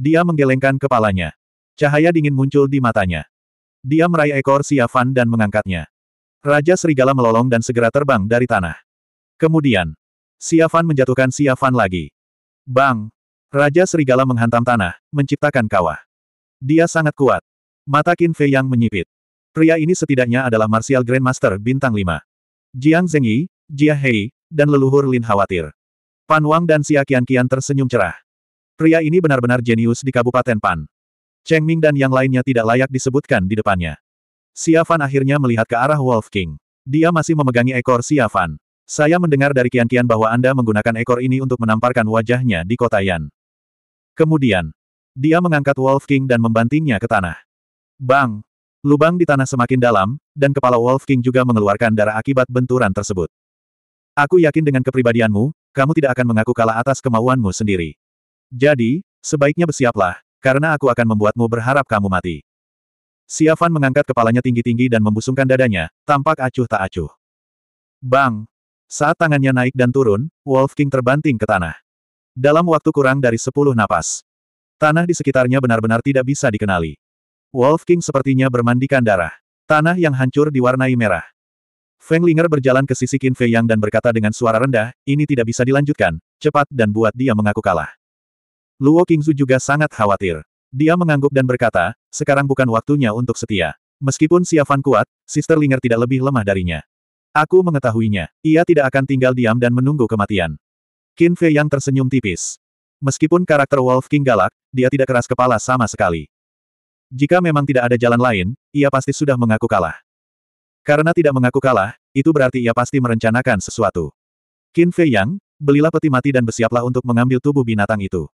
Dia menggelengkan kepalanya. Cahaya dingin muncul di matanya. Dia meraih ekor Siafan dan mengangkatnya. Raja Serigala melolong dan segera terbang dari tanah. Kemudian, Siafan menjatuhkan Siafan lagi. Bang! Raja Serigala menghantam tanah, menciptakan kawah. Dia sangat kuat. Mata Qin Fei yang menyipit. Pria ini setidaknya adalah Martial Grandmaster bintang 5. Jiang Zengyi, Jia Hei, dan leluhur Lin khawatir. Pan Wang dan Xia Qian Qian tersenyum cerah. Pria ini benar-benar jenius di Kabupaten Pan. Cheng Ming dan yang lainnya tidak layak disebutkan di depannya. Xiafan akhirnya melihat ke arah Wolf King. Dia masih memegangi ekor Xiafan. Saya mendengar dari Kian Kian bahwa Anda menggunakan ekor ini untuk menamparkan wajahnya di kota Yan. Kemudian, dia mengangkat Wolf King dan membantingnya ke tanah. Bang! Lubang di tanah semakin dalam, dan kepala Wolf King juga mengeluarkan darah akibat benturan tersebut. Aku yakin dengan kepribadianmu, kamu tidak akan mengaku kalah atas kemauanmu sendiri. Jadi, sebaiknya bersiaplah, karena aku akan membuatmu berharap kamu mati. Siafan mengangkat kepalanya tinggi-tinggi dan membusungkan dadanya, tampak acuh tak acuh. Bang! Saat tangannya naik dan turun, Wolf King terbanting ke tanah. Dalam waktu kurang dari sepuluh napas. Tanah di sekitarnya benar-benar tidak bisa dikenali. Wolf King sepertinya bermandikan darah. Tanah yang hancur diwarnai merah. Feng Linger berjalan ke sisi Qin Fei Yang dan berkata dengan suara rendah, ini tidak bisa dilanjutkan, cepat dan buat dia mengaku kalah. Luo Qingzu juga sangat khawatir. Dia mengangguk dan berkata, sekarang bukan waktunya untuk setia. Meskipun Fan kuat, Sister Linger tidak lebih lemah darinya. Aku mengetahuinya, ia tidak akan tinggal diam dan menunggu kematian. Qin Fei yang tersenyum tipis. Meskipun karakter Wolf King galak, dia tidak keras kepala sama sekali. Jika memang tidak ada jalan lain, ia pasti sudah mengaku kalah. Karena tidak mengaku kalah, itu berarti ia pasti merencanakan sesuatu. Qin Fei Yang, belilah peti mati dan bersiaplah untuk mengambil tubuh binatang itu.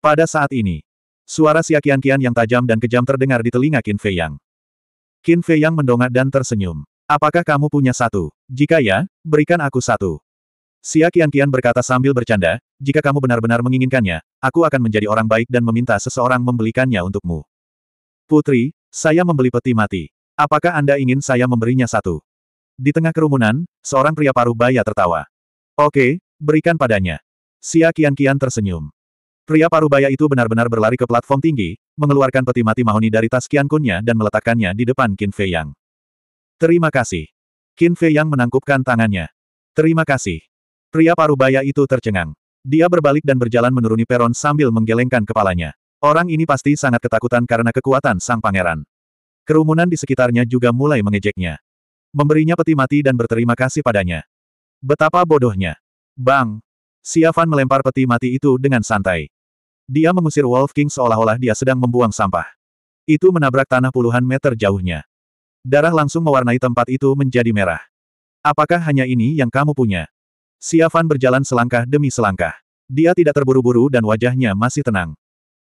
Pada saat ini, suara siakian-kian yang tajam dan kejam terdengar di telinga Qin Fei Yang. Qin Fei Yang mendongak dan tersenyum. Apakah kamu punya satu? Jika ya, berikan aku satu. Sia Kian Kian berkata sambil bercanda, jika kamu benar-benar menginginkannya, aku akan menjadi orang baik dan meminta seseorang membelikannya untukmu. Putri, saya membeli peti mati. Apakah Anda ingin saya memberinya satu? Di tengah kerumunan, seorang pria paruh baya tertawa. Oke, berikan padanya. Sia Kian Kian tersenyum. Pria parubaya itu benar-benar berlari ke platform tinggi, mengeluarkan peti mati mahoni dari tas Qian dan meletakkannya di depan Qin Fei Yang. Terima kasih. Qin Fei Yang menangkupkan tangannya. Terima kasih. Pria parubaya itu tercengang. Dia berbalik dan berjalan menuruni peron sambil menggelengkan kepalanya. Orang ini pasti sangat ketakutan karena kekuatan sang pangeran. Kerumunan di sekitarnya juga mulai mengejeknya. Memberinya peti mati dan berterima kasih padanya. Betapa bodohnya. Bang! Siafan melempar peti mati itu dengan santai. Dia mengusir Wolf King seolah-olah dia sedang membuang sampah. Itu menabrak tanah puluhan meter jauhnya. Darah langsung mewarnai tempat itu menjadi merah. Apakah hanya ini yang kamu punya? Siafan berjalan selangkah demi selangkah. Dia tidak terburu-buru dan wajahnya masih tenang.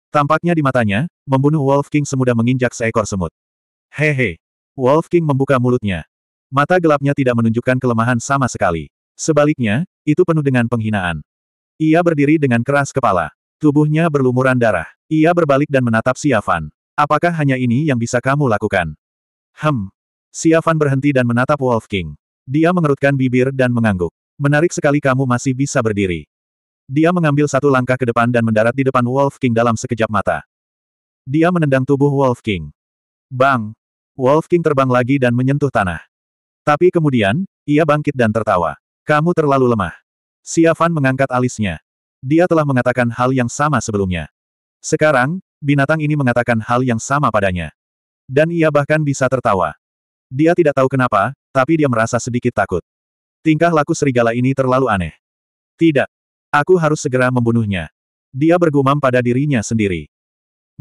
Tampaknya di matanya, membunuh Wolf King semudah menginjak seekor semut. Hehe. Wolf King membuka mulutnya. Mata gelapnya tidak menunjukkan kelemahan sama sekali. Sebaliknya, itu penuh dengan penghinaan. Ia berdiri dengan keras kepala. Tubuhnya berlumuran darah. Ia berbalik dan menatap Siavan. Apakah hanya ini yang bisa kamu lakukan? Hem. Siavan berhenti dan menatap Wolf King. Dia mengerutkan bibir dan mengangguk. Menarik sekali kamu masih bisa berdiri. Dia mengambil satu langkah ke depan dan mendarat di depan Wolf King dalam sekejap mata. Dia menendang tubuh Wolf King. Bang! Wolf King terbang lagi dan menyentuh tanah. Tapi kemudian, ia bangkit dan tertawa. Kamu terlalu lemah. Siavan mengangkat alisnya. Dia telah mengatakan hal yang sama sebelumnya. Sekarang, binatang ini mengatakan hal yang sama padanya. Dan ia bahkan bisa tertawa. Dia tidak tahu kenapa, tapi dia merasa sedikit takut. Tingkah laku serigala ini terlalu aneh. Tidak. Aku harus segera membunuhnya. Dia bergumam pada dirinya sendiri.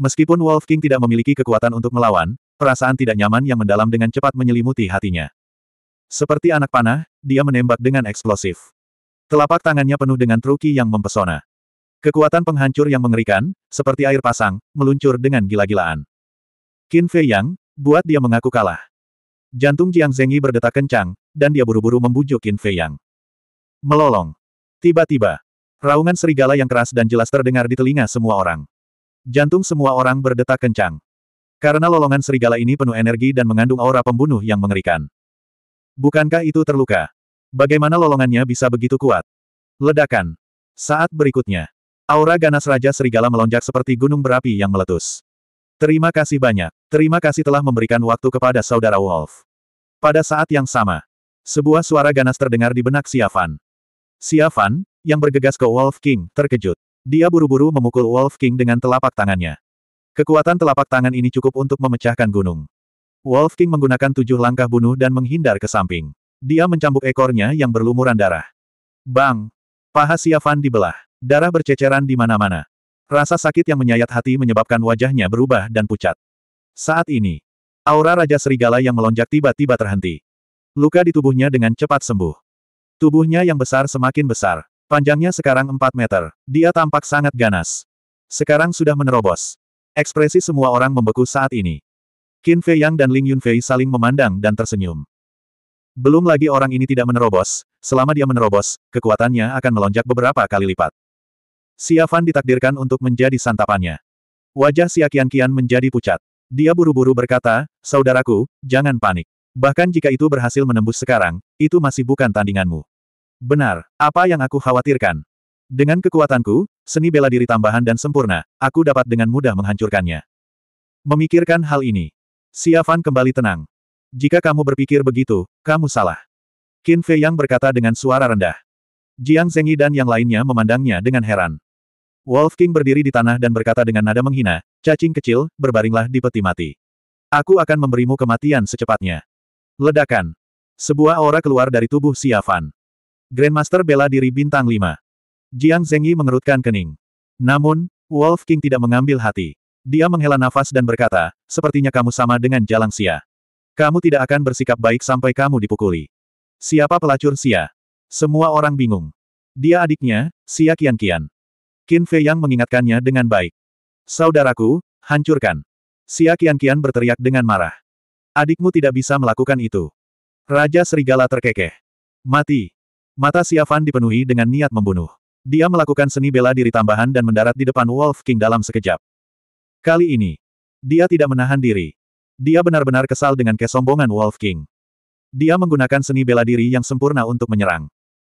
Meskipun Wolf King tidak memiliki kekuatan untuk melawan, perasaan tidak nyaman yang mendalam dengan cepat menyelimuti hatinya. Seperti anak panah, dia menembak dengan eksplosif. Telapak tangannya penuh dengan truki yang mempesona. Kekuatan penghancur yang mengerikan, seperti air pasang, meluncur dengan gila-gilaan. Qin Fei Yang, buat dia mengaku kalah. Jantung Jiang Zengyi berdetak kencang, dan dia buru-buru membujuk Qin Fei Yang. Melolong. Tiba-tiba, raungan serigala yang keras dan jelas terdengar di telinga semua orang. Jantung semua orang berdetak kencang. Karena lolongan serigala ini penuh energi dan mengandung aura pembunuh yang mengerikan. Bukankah itu terluka? Bagaimana lolongannya bisa begitu kuat? Ledakan. Saat berikutnya. Aura ganas Raja Serigala melonjak seperti gunung berapi yang meletus. Terima kasih banyak. Terima kasih telah memberikan waktu kepada saudara Wolf. Pada saat yang sama, sebuah suara ganas terdengar di benak Siafan. Siafan, yang bergegas ke Wolf King, terkejut. Dia buru-buru memukul Wolf King dengan telapak tangannya. Kekuatan telapak tangan ini cukup untuk memecahkan gunung. Wolf King menggunakan tujuh langkah bunuh dan menghindar ke samping. Dia mencambuk ekornya yang berlumuran darah. Bang! Paha Siafan dibelah. Darah berceceran di mana-mana. Rasa sakit yang menyayat hati menyebabkan wajahnya berubah dan pucat. Saat ini, aura Raja Serigala yang melonjak tiba-tiba terhenti. Luka di tubuhnya dengan cepat sembuh. Tubuhnya yang besar semakin besar. Panjangnya sekarang 4 meter. Dia tampak sangat ganas. Sekarang sudah menerobos. Ekspresi semua orang membeku saat ini. Qin Fei Yang dan Ling Yunfei saling memandang dan tersenyum. Belum lagi orang ini tidak menerobos, selama dia menerobos, kekuatannya akan melonjak beberapa kali lipat. Xiafan ditakdirkan untuk menjadi santapannya. Wajah Xia kian menjadi pucat. Dia buru-buru berkata, Saudaraku, jangan panik. Bahkan jika itu berhasil menembus sekarang, itu masih bukan tandinganmu. Benar, apa yang aku khawatirkan? Dengan kekuatanku, seni bela diri tambahan dan sempurna, aku dapat dengan mudah menghancurkannya. Memikirkan hal ini, Fan kembali tenang. Jika kamu berpikir begitu, kamu salah. Qin Fei Yang berkata dengan suara rendah. Jiang Zengyi dan yang lainnya memandangnya dengan heran. Wolf King berdiri di tanah dan berkata dengan nada menghina, cacing kecil, berbaringlah di peti mati. Aku akan memberimu kematian secepatnya. Ledakan. Sebuah aura keluar dari tubuh Fan. Grandmaster bela diri bintang lima. Jiang Zengyi mengerutkan kening. Namun, Wolf King tidak mengambil hati. Dia menghela nafas dan berkata, sepertinya kamu sama dengan Jalang Sia. Kamu tidak akan bersikap baik sampai kamu dipukuli. Siapa pelacur Xia? Semua orang bingung. Dia adiknya, Xia kian. Qin Fei Yang mengingatkannya dengan baik. Saudaraku, hancurkan. Xia kian berteriak dengan marah. Adikmu tidak bisa melakukan itu. Raja Serigala terkekeh. Mati. Mata Xia Fan dipenuhi dengan niat membunuh. Dia melakukan seni bela diri tambahan dan mendarat di depan Wolf King dalam sekejap. Kali ini, dia tidak menahan diri. Dia benar-benar kesal dengan kesombongan Wolf King. Dia menggunakan seni bela diri yang sempurna untuk menyerang.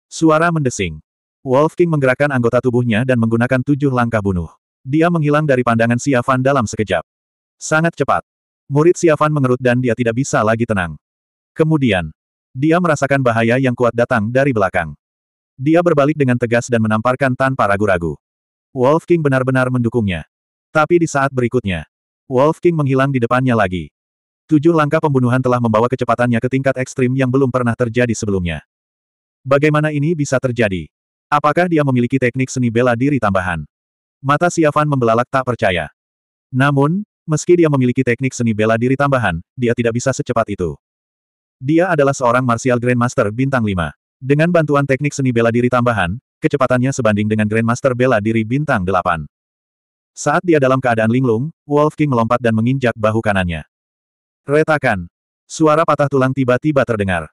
Suara mendesing. Wolf King menggerakkan anggota tubuhnya dan menggunakan tujuh langkah bunuh. Dia menghilang dari pandangan Siafan dalam sekejap. Sangat cepat. Murid Siafan mengerut dan dia tidak bisa lagi tenang. Kemudian, dia merasakan bahaya yang kuat datang dari belakang. Dia berbalik dengan tegas dan menamparkan tanpa ragu-ragu. Wolf King benar-benar mendukungnya. Tapi di saat berikutnya, Wolf King menghilang di depannya lagi. Tujuh langkah pembunuhan telah membawa kecepatannya ke tingkat ekstrim yang belum pernah terjadi sebelumnya. Bagaimana ini bisa terjadi? Apakah dia memiliki teknik seni bela diri tambahan? Mata Siafan membelalak tak percaya. Namun, meski dia memiliki teknik seni bela diri tambahan, dia tidak bisa secepat itu. Dia adalah seorang martial grandmaster bintang 5. Dengan bantuan teknik seni bela diri tambahan, kecepatannya sebanding dengan grandmaster bela diri bintang 8. Saat dia dalam keadaan linglung, Wolf King melompat dan menginjak bahu kanannya. Retakan. Suara patah tulang tiba-tiba terdengar.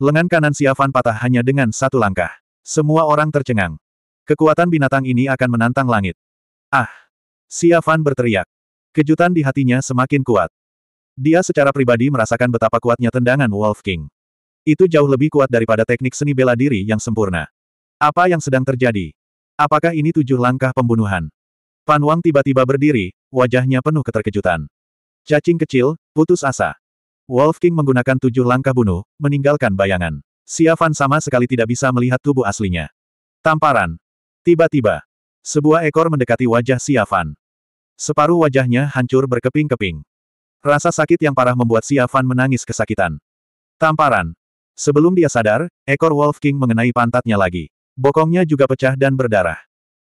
Lengan kanan Siavan patah hanya dengan satu langkah. Semua orang tercengang. Kekuatan binatang ini akan menantang langit. Ah! Siavan berteriak. Kejutan di hatinya semakin kuat. Dia secara pribadi merasakan betapa kuatnya tendangan Wolf King. Itu jauh lebih kuat daripada teknik seni bela diri yang sempurna. Apa yang sedang terjadi? Apakah ini tujuh langkah pembunuhan? Fan Wang tiba-tiba berdiri, wajahnya penuh keterkejutan. Cacing kecil, putus asa. Wolf King menggunakan tujuh langkah bunuh, meninggalkan bayangan. Fan sama sekali tidak bisa melihat tubuh aslinya. Tamparan. Tiba-tiba, sebuah ekor mendekati wajah Fan. Separuh wajahnya hancur berkeping-keping. Rasa sakit yang parah membuat Fan menangis kesakitan. Tamparan. Sebelum dia sadar, ekor Wolf King mengenai pantatnya lagi. Bokongnya juga pecah dan berdarah.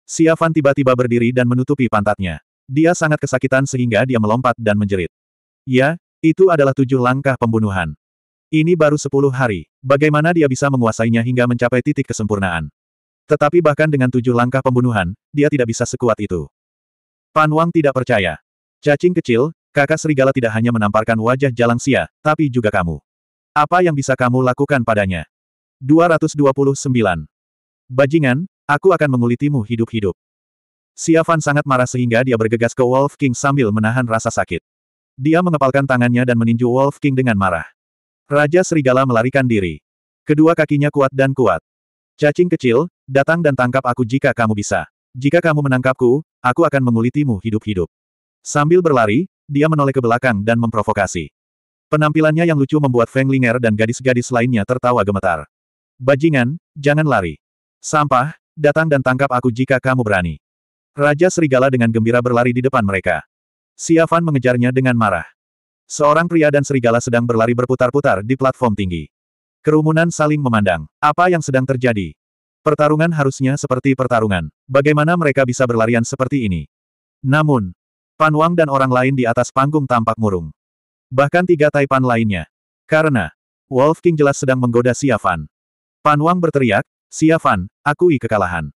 Siavan tiba-tiba berdiri dan menutupi pantatnya. Dia sangat kesakitan sehingga dia melompat dan menjerit. Ya, itu adalah tujuh langkah pembunuhan. Ini baru sepuluh hari. Bagaimana dia bisa menguasainya hingga mencapai titik kesempurnaan? Tetapi bahkan dengan tujuh langkah pembunuhan, dia tidak bisa sekuat itu. Pan Wang tidak percaya. Cacing kecil, kakak serigala tidak hanya menamparkan wajah jalang sia, tapi juga kamu. Apa yang bisa kamu lakukan padanya? 229. Bajingan, Aku akan mengulitimu hidup-hidup. Siafan sangat marah sehingga dia bergegas ke Wolf King sambil menahan rasa sakit. Dia mengepalkan tangannya dan meninju Wolf King dengan marah. Raja Serigala melarikan diri. Kedua kakinya kuat dan kuat. Cacing kecil, datang dan tangkap aku jika kamu bisa. Jika kamu menangkapku, aku akan mengulitimu hidup-hidup. Sambil berlari, dia menoleh ke belakang dan memprovokasi. Penampilannya yang lucu membuat Feng Linger dan gadis-gadis lainnya tertawa gemetar. Bajingan, jangan lari. Sampah, Datang dan tangkap aku jika kamu berani. Raja Serigala dengan gembira berlari di depan mereka. Siavan mengejarnya dengan marah. Seorang pria dan serigala sedang berlari berputar-putar di platform tinggi. Kerumunan saling memandang. Apa yang sedang terjadi? Pertarungan harusnya seperti pertarungan. Bagaimana mereka bisa berlarian seperti ini? Namun, Pan Wang dan orang lain di atas panggung tampak murung. Bahkan tiga Taipan lainnya. Karena, Wolf King jelas sedang menggoda Siavan. Pan Wang berteriak, Fan, akui kekalahan.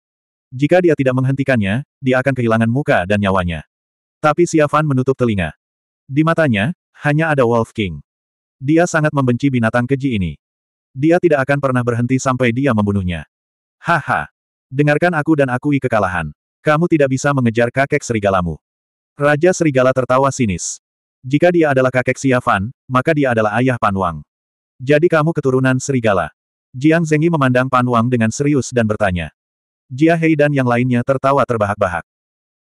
Jika dia tidak menghentikannya, dia akan kehilangan muka dan nyawanya. Tapi Fan menutup telinga. Di matanya, hanya ada Wolf King. Dia sangat membenci binatang keji ini. Dia tidak akan pernah berhenti sampai dia membunuhnya. Haha. Dengarkan aku dan akui kekalahan. Kamu tidak bisa mengejar kakek serigalamu. Raja Serigala tertawa sinis. Jika dia adalah kakek Fan, maka dia adalah ayah Pan Wang. Jadi kamu keturunan serigala. Jiang Zengyi memandang Pan Wang dengan serius dan bertanya. Jia Hei dan yang lainnya tertawa terbahak-bahak.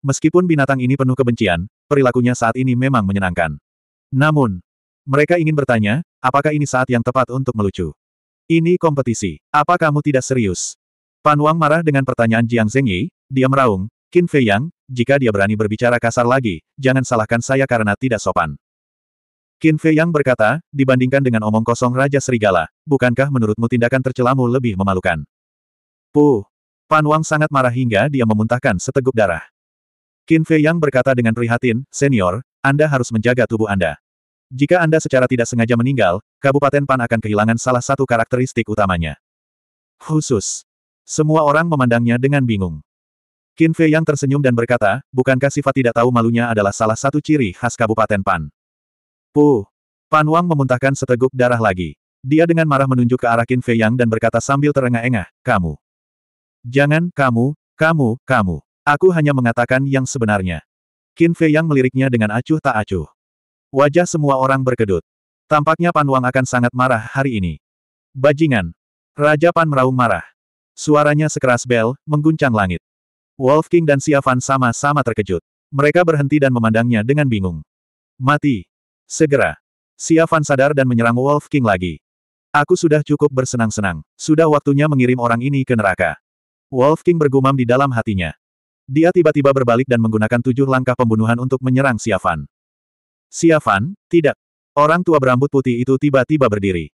Meskipun binatang ini penuh kebencian, perilakunya saat ini memang menyenangkan. Namun, mereka ingin bertanya, apakah ini saat yang tepat untuk melucu? Ini kompetisi. Apa kamu tidak serius? Pan Wang marah dengan pertanyaan Jiang Zengyi. dia meraung, Qin Fei Yang, jika dia berani berbicara kasar lagi, jangan salahkan saya karena tidak sopan. Qin Fei Yang berkata, dibandingkan dengan omong kosong Raja Serigala, bukankah menurutmu tindakan tercelamu lebih memalukan? Puh! Pan Wang sangat marah hingga dia memuntahkan seteguk darah. Qin Fei Yang berkata dengan prihatin, Senior, Anda harus menjaga tubuh Anda. Jika Anda secara tidak sengaja meninggal, Kabupaten Pan akan kehilangan salah satu karakteristik utamanya. Khusus. Semua orang memandangnya dengan bingung. Qin Fei Yang tersenyum dan berkata, bukankah sifat tidak tahu malunya adalah salah satu ciri khas Kabupaten Pan? Pu. Pan Wang memuntahkan seteguk darah lagi. Dia dengan marah menunjuk ke arah Qin Fei Yang dan berkata sambil terengah-engah, kamu. Jangan, kamu, kamu, kamu. Aku hanya mengatakan yang sebenarnya. Qin Fei Yang meliriknya dengan acuh tak acuh. Wajah semua orang berkedut. Tampaknya Pan Wang akan sangat marah hari ini. Bajingan. Raja Pan meraung marah. Suaranya sekeras bel, mengguncang langit. Wolf King dan Fan sama-sama terkejut. Mereka berhenti dan memandangnya dengan bingung. Mati. Segera. Fan sadar dan menyerang Wolf King lagi. Aku sudah cukup bersenang-senang. Sudah waktunya mengirim orang ini ke neraka. Wolf King bergumam di dalam hatinya. Dia tiba-tiba berbalik dan menggunakan tujuh langkah pembunuhan untuk menyerang Fan. Xia Fan, tidak. Orang tua berambut putih itu tiba-tiba berdiri.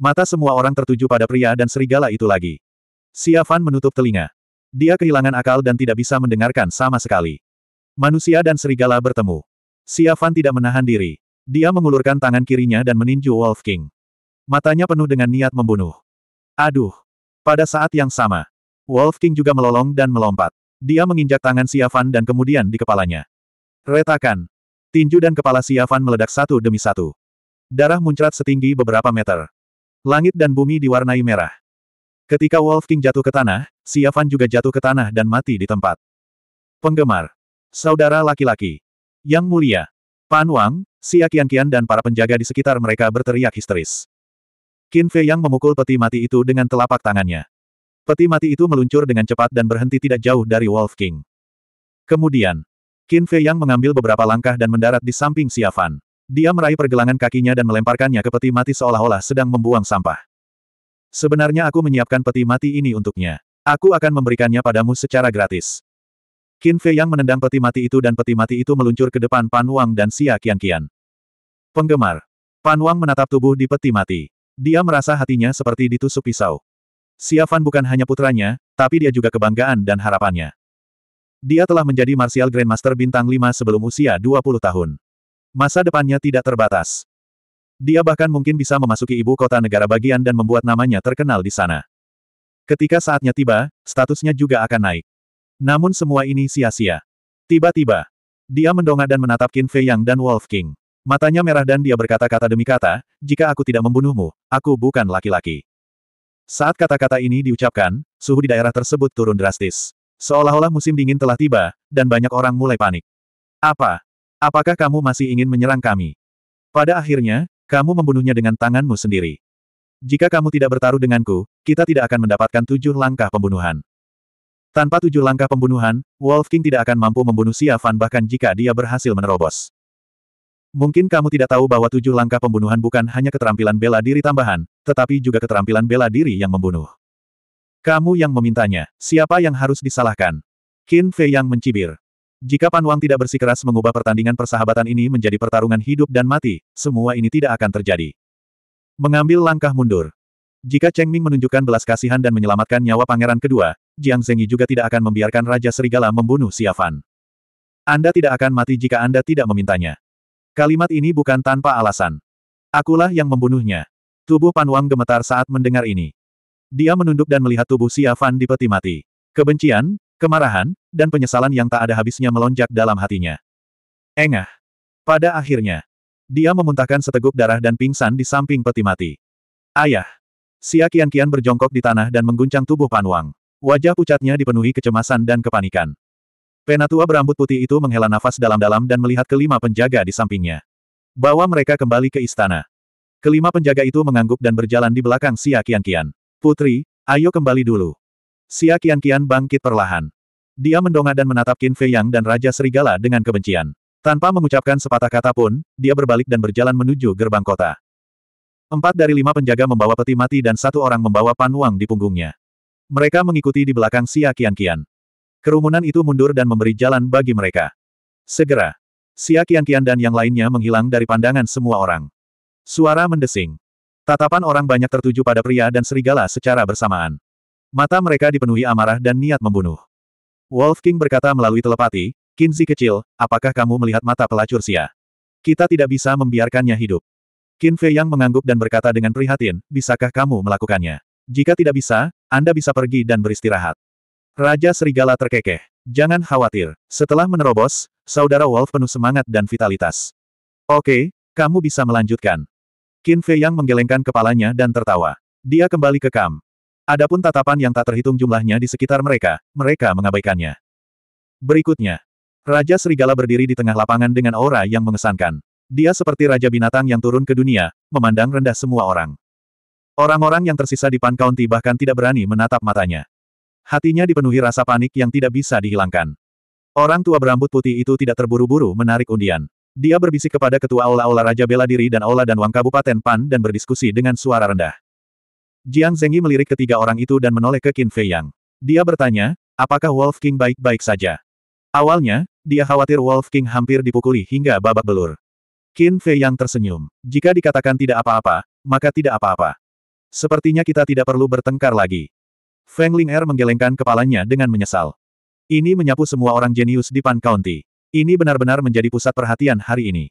Mata semua orang tertuju pada pria dan serigala itu lagi. Fan menutup telinga. Dia kehilangan akal dan tidak bisa mendengarkan sama sekali. Manusia dan serigala bertemu. Fan tidak menahan diri. Dia mengulurkan tangan kirinya dan meninju Wolf King. Matanya penuh dengan niat membunuh. Aduh! Pada saat yang sama, Wolf King juga melolong dan melompat. Dia menginjak tangan Siafan dan kemudian di kepalanya. Retakan. Tinju dan kepala Siafan meledak satu demi satu. Darah muncrat setinggi beberapa meter. Langit dan bumi diwarnai merah. Ketika Wolf King jatuh ke tanah, Siafan juga jatuh ke tanah dan mati di tempat. Penggemar. Saudara laki-laki. Yang mulia. Pan Wang, Xia Kian dan para penjaga di sekitar mereka berteriak histeris. Qin Fei yang memukul peti mati itu dengan telapak tangannya. Peti mati itu meluncur dengan cepat dan berhenti tidak jauh dari Wolf King. Kemudian, Qin Fei yang mengambil beberapa langkah dan mendarat di samping Xia Fan. Dia meraih pergelangan kakinya dan melemparkannya ke peti mati seolah-olah sedang membuang sampah. Sebenarnya aku menyiapkan peti mati ini untuknya. Aku akan memberikannya padamu secara gratis. Qin Fei yang menendang peti mati itu dan peti mati itu meluncur ke depan Pan Wang dan Xia Qianqian. Penggemar. Pan Wang menatap tubuh di peti mati. Dia merasa hatinya seperti ditusuk pisau. Xia Fan bukan hanya putranya, tapi dia juga kebanggaan dan harapannya. Dia telah menjadi Martial Grandmaster bintang 5 sebelum usia 20 tahun. Masa depannya tidak terbatas. Dia bahkan mungkin bisa memasuki ibu kota negara bagian dan membuat namanya terkenal di sana. Ketika saatnya tiba, statusnya juga akan naik. Namun semua ini sia-sia. Tiba-tiba, dia mendongak dan menatap Qin Fei Yang dan Wolf King. Matanya merah dan dia berkata-kata demi kata, jika aku tidak membunuhmu, aku bukan laki-laki. Saat kata-kata ini diucapkan, suhu di daerah tersebut turun drastis. Seolah-olah musim dingin telah tiba, dan banyak orang mulai panik. Apa? Apakah kamu masih ingin menyerang kami? Pada akhirnya, kamu membunuhnya dengan tanganmu sendiri. Jika kamu tidak bertaruh denganku, kita tidak akan mendapatkan tujuh langkah pembunuhan. Tanpa tujuh langkah pembunuhan, Wolf King tidak akan mampu membunuh Fan bahkan jika dia berhasil menerobos. Mungkin kamu tidak tahu bahwa tujuh langkah pembunuhan bukan hanya keterampilan bela diri tambahan, tetapi juga keterampilan bela diri yang membunuh. Kamu yang memintanya, siapa yang harus disalahkan? Qin Fei yang mencibir. Jika Pan Wang tidak bersikeras mengubah pertandingan persahabatan ini menjadi pertarungan hidup dan mati, semua ini tidak akan terjadi. Mengambil langkah mundur. Jika Cheng Ming menunjukkan belas kasihan dan menyelamatkan nyawa pangeran kedua, Jiang Zengyi juga tidak akan membiarkan Raja Serigala membunuh Siafan. Anda tidak akan mati jika Anda tidak memintanya. Kalimat ini bukan tanpa alasan. Akulah yang membunuhnya. Tubuh Pan Wang gemetar saat mendengar ini. Dia menunduk dan melihat tubuh Siafan di peti mati. Kebencian, kemarahan, dan penyesalan yang tak ada habisnya melonjak dalam hatinya. Engah. Pada akhirnya, dia memuntahkan seteguk darah dan pingsan di samping peti mati. Ayah! Sia Kian Kian berjongkok di tanah dan mengguncang tubuh Pan Wang. Wajah pucatnya dipenuhi kecemasan dan kepanikan. Penatua berambut putih itu menghela nafas dalam-dalam dan melihat kelima penjaga di sampingnya. Bawa mereka kembali ke istana. Kelima penjaga itu mengangguk dan berjalan di belakang Xia Kian. Putri, ayo kembali dulu. Xia Kian bangkit perlahan. Dia mendongak dan menatap Qin Fei Yang dan Raja Serigala dengan kebencian. Tanpa mengucapkan sepatah kata pun, dia berbalik dan berjalan menuju gerbang kota. Empat dari lima penjaga membawa peti mati dan satu orang membawa panuang di punggungnya. Mereka mengikuti di belakang Xia kian. Kerumunan itu mundur dan memberi jalan bagi mereka. Segera, Xia kian dan yang lainnya menghilang dari pandangan semua orang. Suara mendesing. Tatapan orang banyak tertuju pada pria dan serigala secara bersamaan. Mata mereka dipenuhi amarah dan niat membunuh. Wolf King berkata melalui telepati, Kinzi kecil, apakah kamu melihat mata pelacur Xia? Kita tidak bisa membiarkannya hidup. Qin Yang mengangguk dan berkata dengan prihatin, bisakah kamu melakukannya? Jika tidak bisa, anda bisa pergi dan beristirahat. Raja Serigala terkekeh. Jangan khawatir. Setelah menerobos, saudara Wolf penuh semangat dan vitalitas. Oke, kamu bisa melanjutkan. Qin Fei Yang menggelengkan kepalanya dan tertawa. Dia kembali ke kam. Adapun tatapan yang tak terhitung jumlahnya di sekitar mereka, mereka mengabaikannya. Berikutnya, Raja Serigala berdiri di tengah lapangan dengan aura yang mengesankan. Dia seperti raja binatang yang turun ke dunia, memandang rendah semua orang. Orang-orang yang tersisa di Pan County bahkan tidak berani menatap matanya. Hatinya dipenuhi rasa panik yang tidak bisa dihilangkan. Orang tua berambut putih itu tidak terburu-buru menarik undian. Dia berbisik kepada ketua aula-aula Raja Bela Diri dan aula dan wang Kabupaten Pan dan berdiskusi dengan suara rendah. Jiang Zengyi melirik ketiga orang itu dan menoleh ke Qin Fei Yang. Dia bertanya, apakah Wolf King baik-baik saja? Awalnya, dia khawatir Wolf King hampir dipukuli hingga babak belur. Qin Fei Yang tersenyum. Jika dikatakan tidak apa-apa, maka tidak apa-apa. Sepertinya kita tidak perlu bertengkar lagi. Feng Ling Er menggelengkan kepalanya dengan menyesal. Ini menyapu semua orang jenius di Pan County. Ini benar-benar menjadi pusat perhatian hari ini.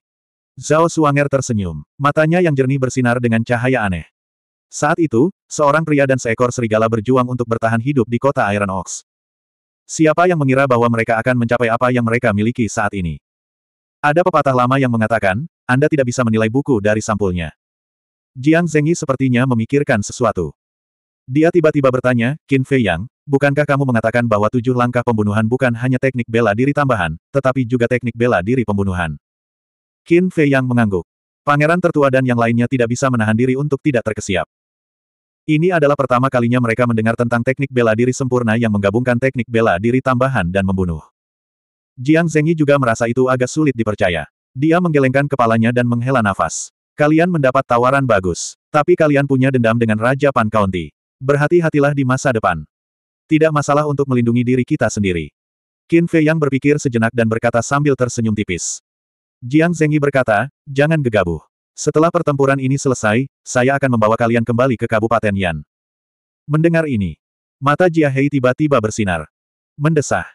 Zhao Suanger tersenyum, matanya yang jernih bersinar dengan cahaya aneh. Saat itu, seorang pria dan seekor serigala berjuang untuk bertahan hidup di kota Iron Ox. Siapa yang mengira bahwa mereka akan mencapai apa yang mereka miliki saat ini? Ada pepatah lama yang mengatakan, Anda tidak bisa menilai buku dari sampulnya. Jiang Zengyi sepertinya memikirkan sesuatu. Dia tiba-tiba bertanya, Qin Fei Yang, bukankah kamu mengatakan bahwa tujuh langkah pembunuhan bukan hanya teknik bela diri tambahan, tetapi juga teknik bela diri pembunuhan? Qin Fei Yang mengangguk. Pangeran tertua dan yang lainnya tidak bisa menahan diri untuk tidak terkesiap. Ini adalah pertama kalinya mereka mendengar tentang teknik bela diri sempurna yang menggabungkan teknik bela diri tambahan dan membunuh. Jiang Zengyi juga merasa itu agak sulit dipercaya. Dia menggelengkan kepalanya dan menghela nafas. Kalian mendapat tawaran bagus. Tapi kalian punya dendam dengan Raja Pan County. Berhati-hatilah di masa depan. Tidak masalah untuk melindungi diri kita sendiri. Qin Fei yang berpikir sejenak dan berkata sambil tersenyum tipis. Jiang Zengyi berkata, jangan gegabah. Setelah pertempuran ini selesai, saya akan membawa kalian kembali ke Kabupaten Yan. Mendengar ini, mata Jia Hei tiba-tiba bersinar. Mendesah.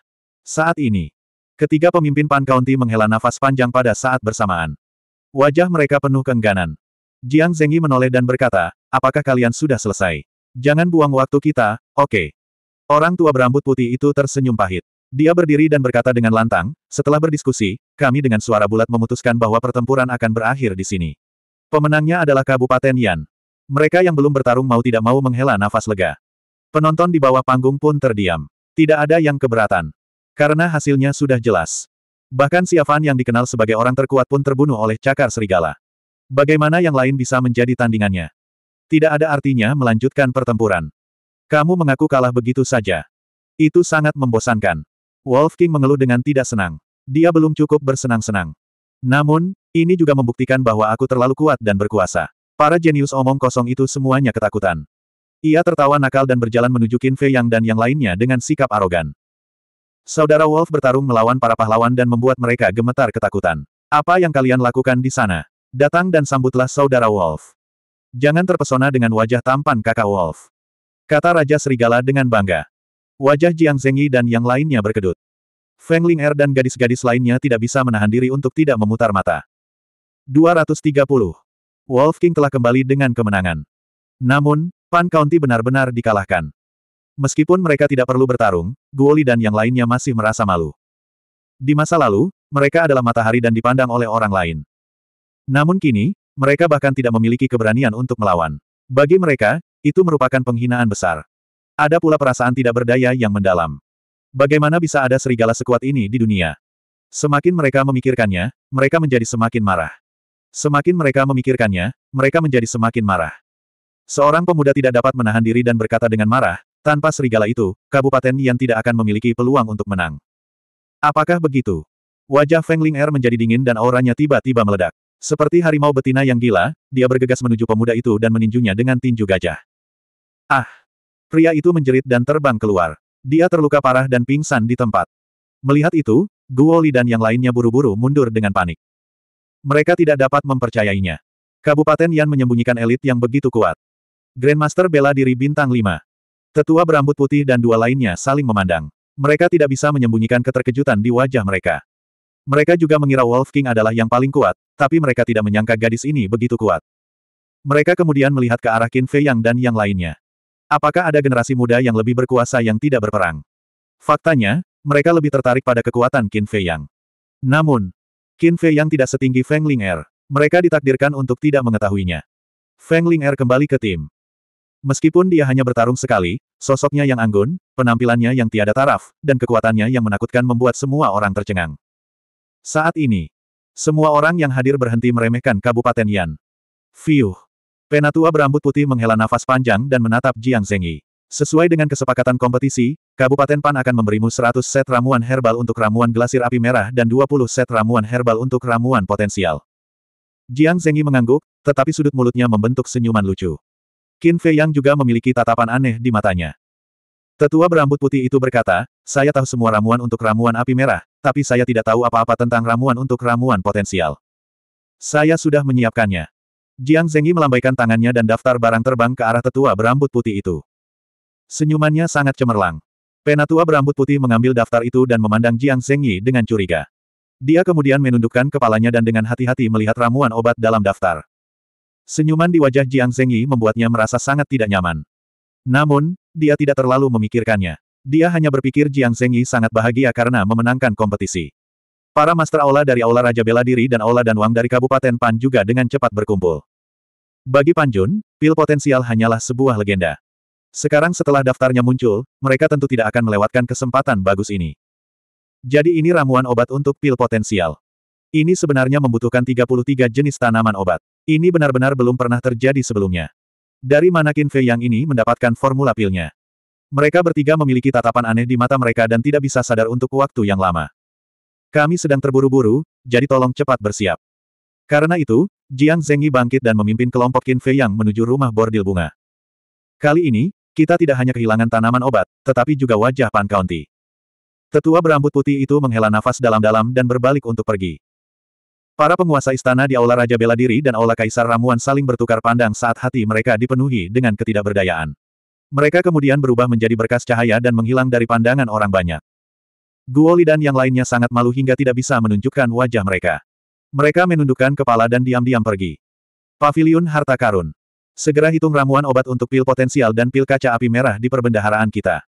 Saat ini, ketiga pemimpin Pan County menghela nafas panjang pada saat bersamaan. Wajah mereka penuh kengganan. Jiang Zengyi menoleh dan berkata, apakah kalian sudah selesai? Jangan buang waktu kita, oke. Okay. Orang tua berambut putih itu tersenyum pahit. Dia berdiri dan berkata dengan lantang, setelah berdiskusi, kami dengan suara bulat memutuskan bahwa pertempuran akan berakhir di sini. Pemenangnya adalah Kabupaten Yan. Mereka yang belum bertarung mau tidak mau menghela nafas lega. Penonton di bawah panggung pun terdiam. Tidak ada yang keberatan. Karena hasilnya sudah jelas. Bahkan Siafan yang dikenal sebagai orang terkuat pun terbunuh oleh cakar serigala. Bagaimana yang lain bisa menjadi tandingannya? Tidak ada artinya melanjutkan pertempuran. Kamu mengaku kalah begitu saja. Itu sangat membosankan. Wolf King mengeluh dengan tidak senang. Dia belum cukup bersenang-senang. Namun, ini juga membuktikan bahwa aku terlalu kuat dan berkuasa. Para jenius omong kosong itu semuanya ketakutan. Ia tertawa nakal dan berjalan menuju Qin Fei Yang dan yang lainnya dengan sikap arogan. Saudara Wolf bertarung melawan para pahlawan dan membuat mereka gemetar ketakutan. Apa yang kalian lakukan di sana? Datang dan sambutlah saudara Wolf. Jangan terpesona dengan wajah tampan kakak Wolf. Kata Raja Serigala dengan bangga. Wajah Jiang Zengyi dan yang lainnya berkedut. Feng Ling Er dan gadis-gadis lainnya tidak bisa menahan diri untuk tidak memutar mata. 230. Wolf King telah kembali dengan kemenangan. Namun, Pan County benar-benar dikalahkan. Meskipun mereka tidak perlu bertarung, Guoli dan yang lainnya masih merasa malu. Di masa lalu, mereka adalah matahari dan dipandang oleh orang lain. Namun kini, mereka bahkan tidak memiliki keberanian untuk melawan. Bagi mereka, itu merupakan penghinaan besar. Ada pula perasaan tidak berdaya yang mendalam. Bagaimana bisa ada serigala sekuat ini di dunia? Semakin mereka memikirkannya, mereka menjadi semakin marah. Semakin mereka memikirkannya, mereka menjadi semakin marah. Seorang pemuda tidak dapat menahan diri dan berkata dengan marah, tanpa serigala itu, Kabupaten Yan tidak akan memiliki peluang untuk menang. Apakah begitu? Wajah Feng Ling Er menjadi dingin dan auranya tiba-tiba meledak. Seperti harimau betina yang gila, dia bergegas menuju pemuda itu dan meninjunya dengan tinju gajah. Ah! Pria itu menjerit dan terbang keluar. Dia terluka parah dan pingsan di tempat. Melihat itu, Guo Li dan yang lainnya buru-buru mundur dengan panik. Mereka tidak dapat mempercayainya. Kabupaten Yan menyembunyikan elit yang begitu kuat. Grandmaster bela diri bintang 5. Tetua berambut putih dan dua lainnya saling memandang. Mereka tidak bisa menyembunyikan keterkejutan di wajah mereka. Mereka juga mengira Wolf King adalah yang paling kuat, tapi mereka tidak menyangka gadis ini begitu kuat. Mereka kemudian melihat ke arah Qin Fei Yang dan yang lainnya. Apakah ada generasi muda yang lebih berkuasa yang tidak berperang? Faktanya, mereka lebih tertarik pada kekuatan Qin Fei Yang. Namun, Qin Fei Yang tidak setinggi Feng Ling Er. Mereka ditakdirkan untuk tidak mengetahuinya. Feng Ling Er kembali ke tim. Meskipun dia hanya bertarung sekali, sosoknya yang anggun, penampilannya yang tiada taraf, dan kekuatannya yang menakutkan membuat semua orang tercengang. Saat ini, semua orang yang hadir berhenti meremehkan Kabupaten Yan. Fiuh! Penatua berambut putih menghela nafas panjang dan menatap Jiang Zengyi. Sesuai dengan kesepakatan kompetisi, Kabupaten Pan akan memberimu 100 set ramuan herbal untuk ramuan glasir api merah dan 20 set ramuan herbal untuk ramuan potensial. Jiang Zengyi mengangguk, tetapi sudut mulutnya membentuk senyuman lucu. Qin Fei yang juga memiliki tatapan aneh di matanya. Tetua berambut putih itu berkata, saya tahu semua ramuan untuk ramuan api merah, tapi saya tidak tahu apa-apa tentang ramuan untuk ramuan potensial. Saya sudah menyiapkannya. Jiang Zengyi melambaikan tangannya dan daftar barang terbang ke arah tetua berambut putih itu. Senyumannya sangat cemerlang. Penatua berambut putih mengambil daftar itu dan memandang Jiang Zengyi dengan curiga. Dia kemudian menundukkan kepalanya dan dengan hati-hati melihat ramuan obat dalam daftar. Senyuman di wajah Jiang Zengyi membuatnya merasa sangat tidak nyaman. Namun, dia tidak terlalu memikirkannya. Dia hanya berpikir Jiang Zengyi sangat bahagia karena memenangkan kompetisi. Para Master Aula dari Aula Raja Bela Diri dan Aula Danwang dari Kabupaten Pan juga dengan cepat berkumpul. Bagi Panjun, pil potensial hanyalah sebuah legenda. Sekarang setelah daftarnya muncul, mereka tentu tidak akan melewatkan kesempatan bagus ini. Jadi ini ramuan obat untuk pil potensial. Ini sebenarnya membutuhkan 33 jenis tanaman obat. Ini benar-benar belum pernah terjadi sebelumnya. Dari mana Qin Fei yang ini mendapatkan formula pilnya? Mereka bertiga memiliki tatapan aneh di mata mereka dan tidak bisa sadar untuk waktu yang lama. Kami sedang terburu-buru, jadi tolong cepat bersiap. Karena itu, Jiang Zengyi bangkit dan memimpin kelompok Qin Fei yang menuju rumah bordil bunga. Kali ini, kita tidak hanya kehilangan tanaman obat, tetapi juga wajah Pan County. Tetua berambut putih itu menghela nafas dalam-dalam dan berbalik untuk pergi. Para penguasa istana di Aula Raja Bela Diri dan Aula Kaisar Ramuan saling bertukar pandang saat hati mereka dipenuhi dengan ketidakberdayaan. Mereka kemudian berubah menjadi berkas cahaya dan menghilang dari pandangan orang banyak. Guoli dan yang lainnya sangat malu hingga tidak bisa menunjukkan wajah mereka. Mereka menundukkan kepala dan diam-diam pergi. Pavilion Harta Karun. Segera hitung ramuan obat untuk pil potensial dan pil kaca api merah di perbendaharaan kita.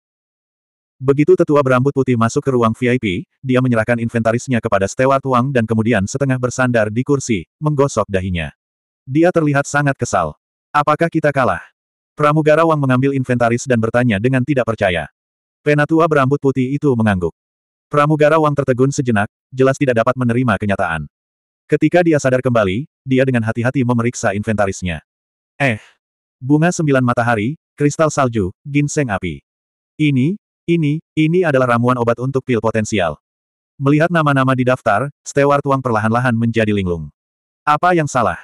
Begitu tetua berambut putih masuk ke ruang VIP, dia menyerahkan inventarisnya kepada Stewart Wang dan kemudian setengah bersandar di kursi, menggosok dahinya. Dia terlihat sangat kesal. Apakah kita kalah? Pramugara Wang mengambil inventaris dan bertanya dengan tidak percaya. Penatua berambut putih itu mengangguk. Pramugara Wang tertegun sejenak, jelas tidak dapat menerima kenyataan. Ketika dia sadar kembali, dia dengan hati-hati memeriksa inventarisnya. Eh! Bunga sembilan matahari, kristal salju, ginseng api. Ini, ini, ini adalah ramuan obat untuk pil potensial. Melihat nama-nama di daftar, Stewart Wang perlahan-lahan menjadi linglung. Apa yang salah?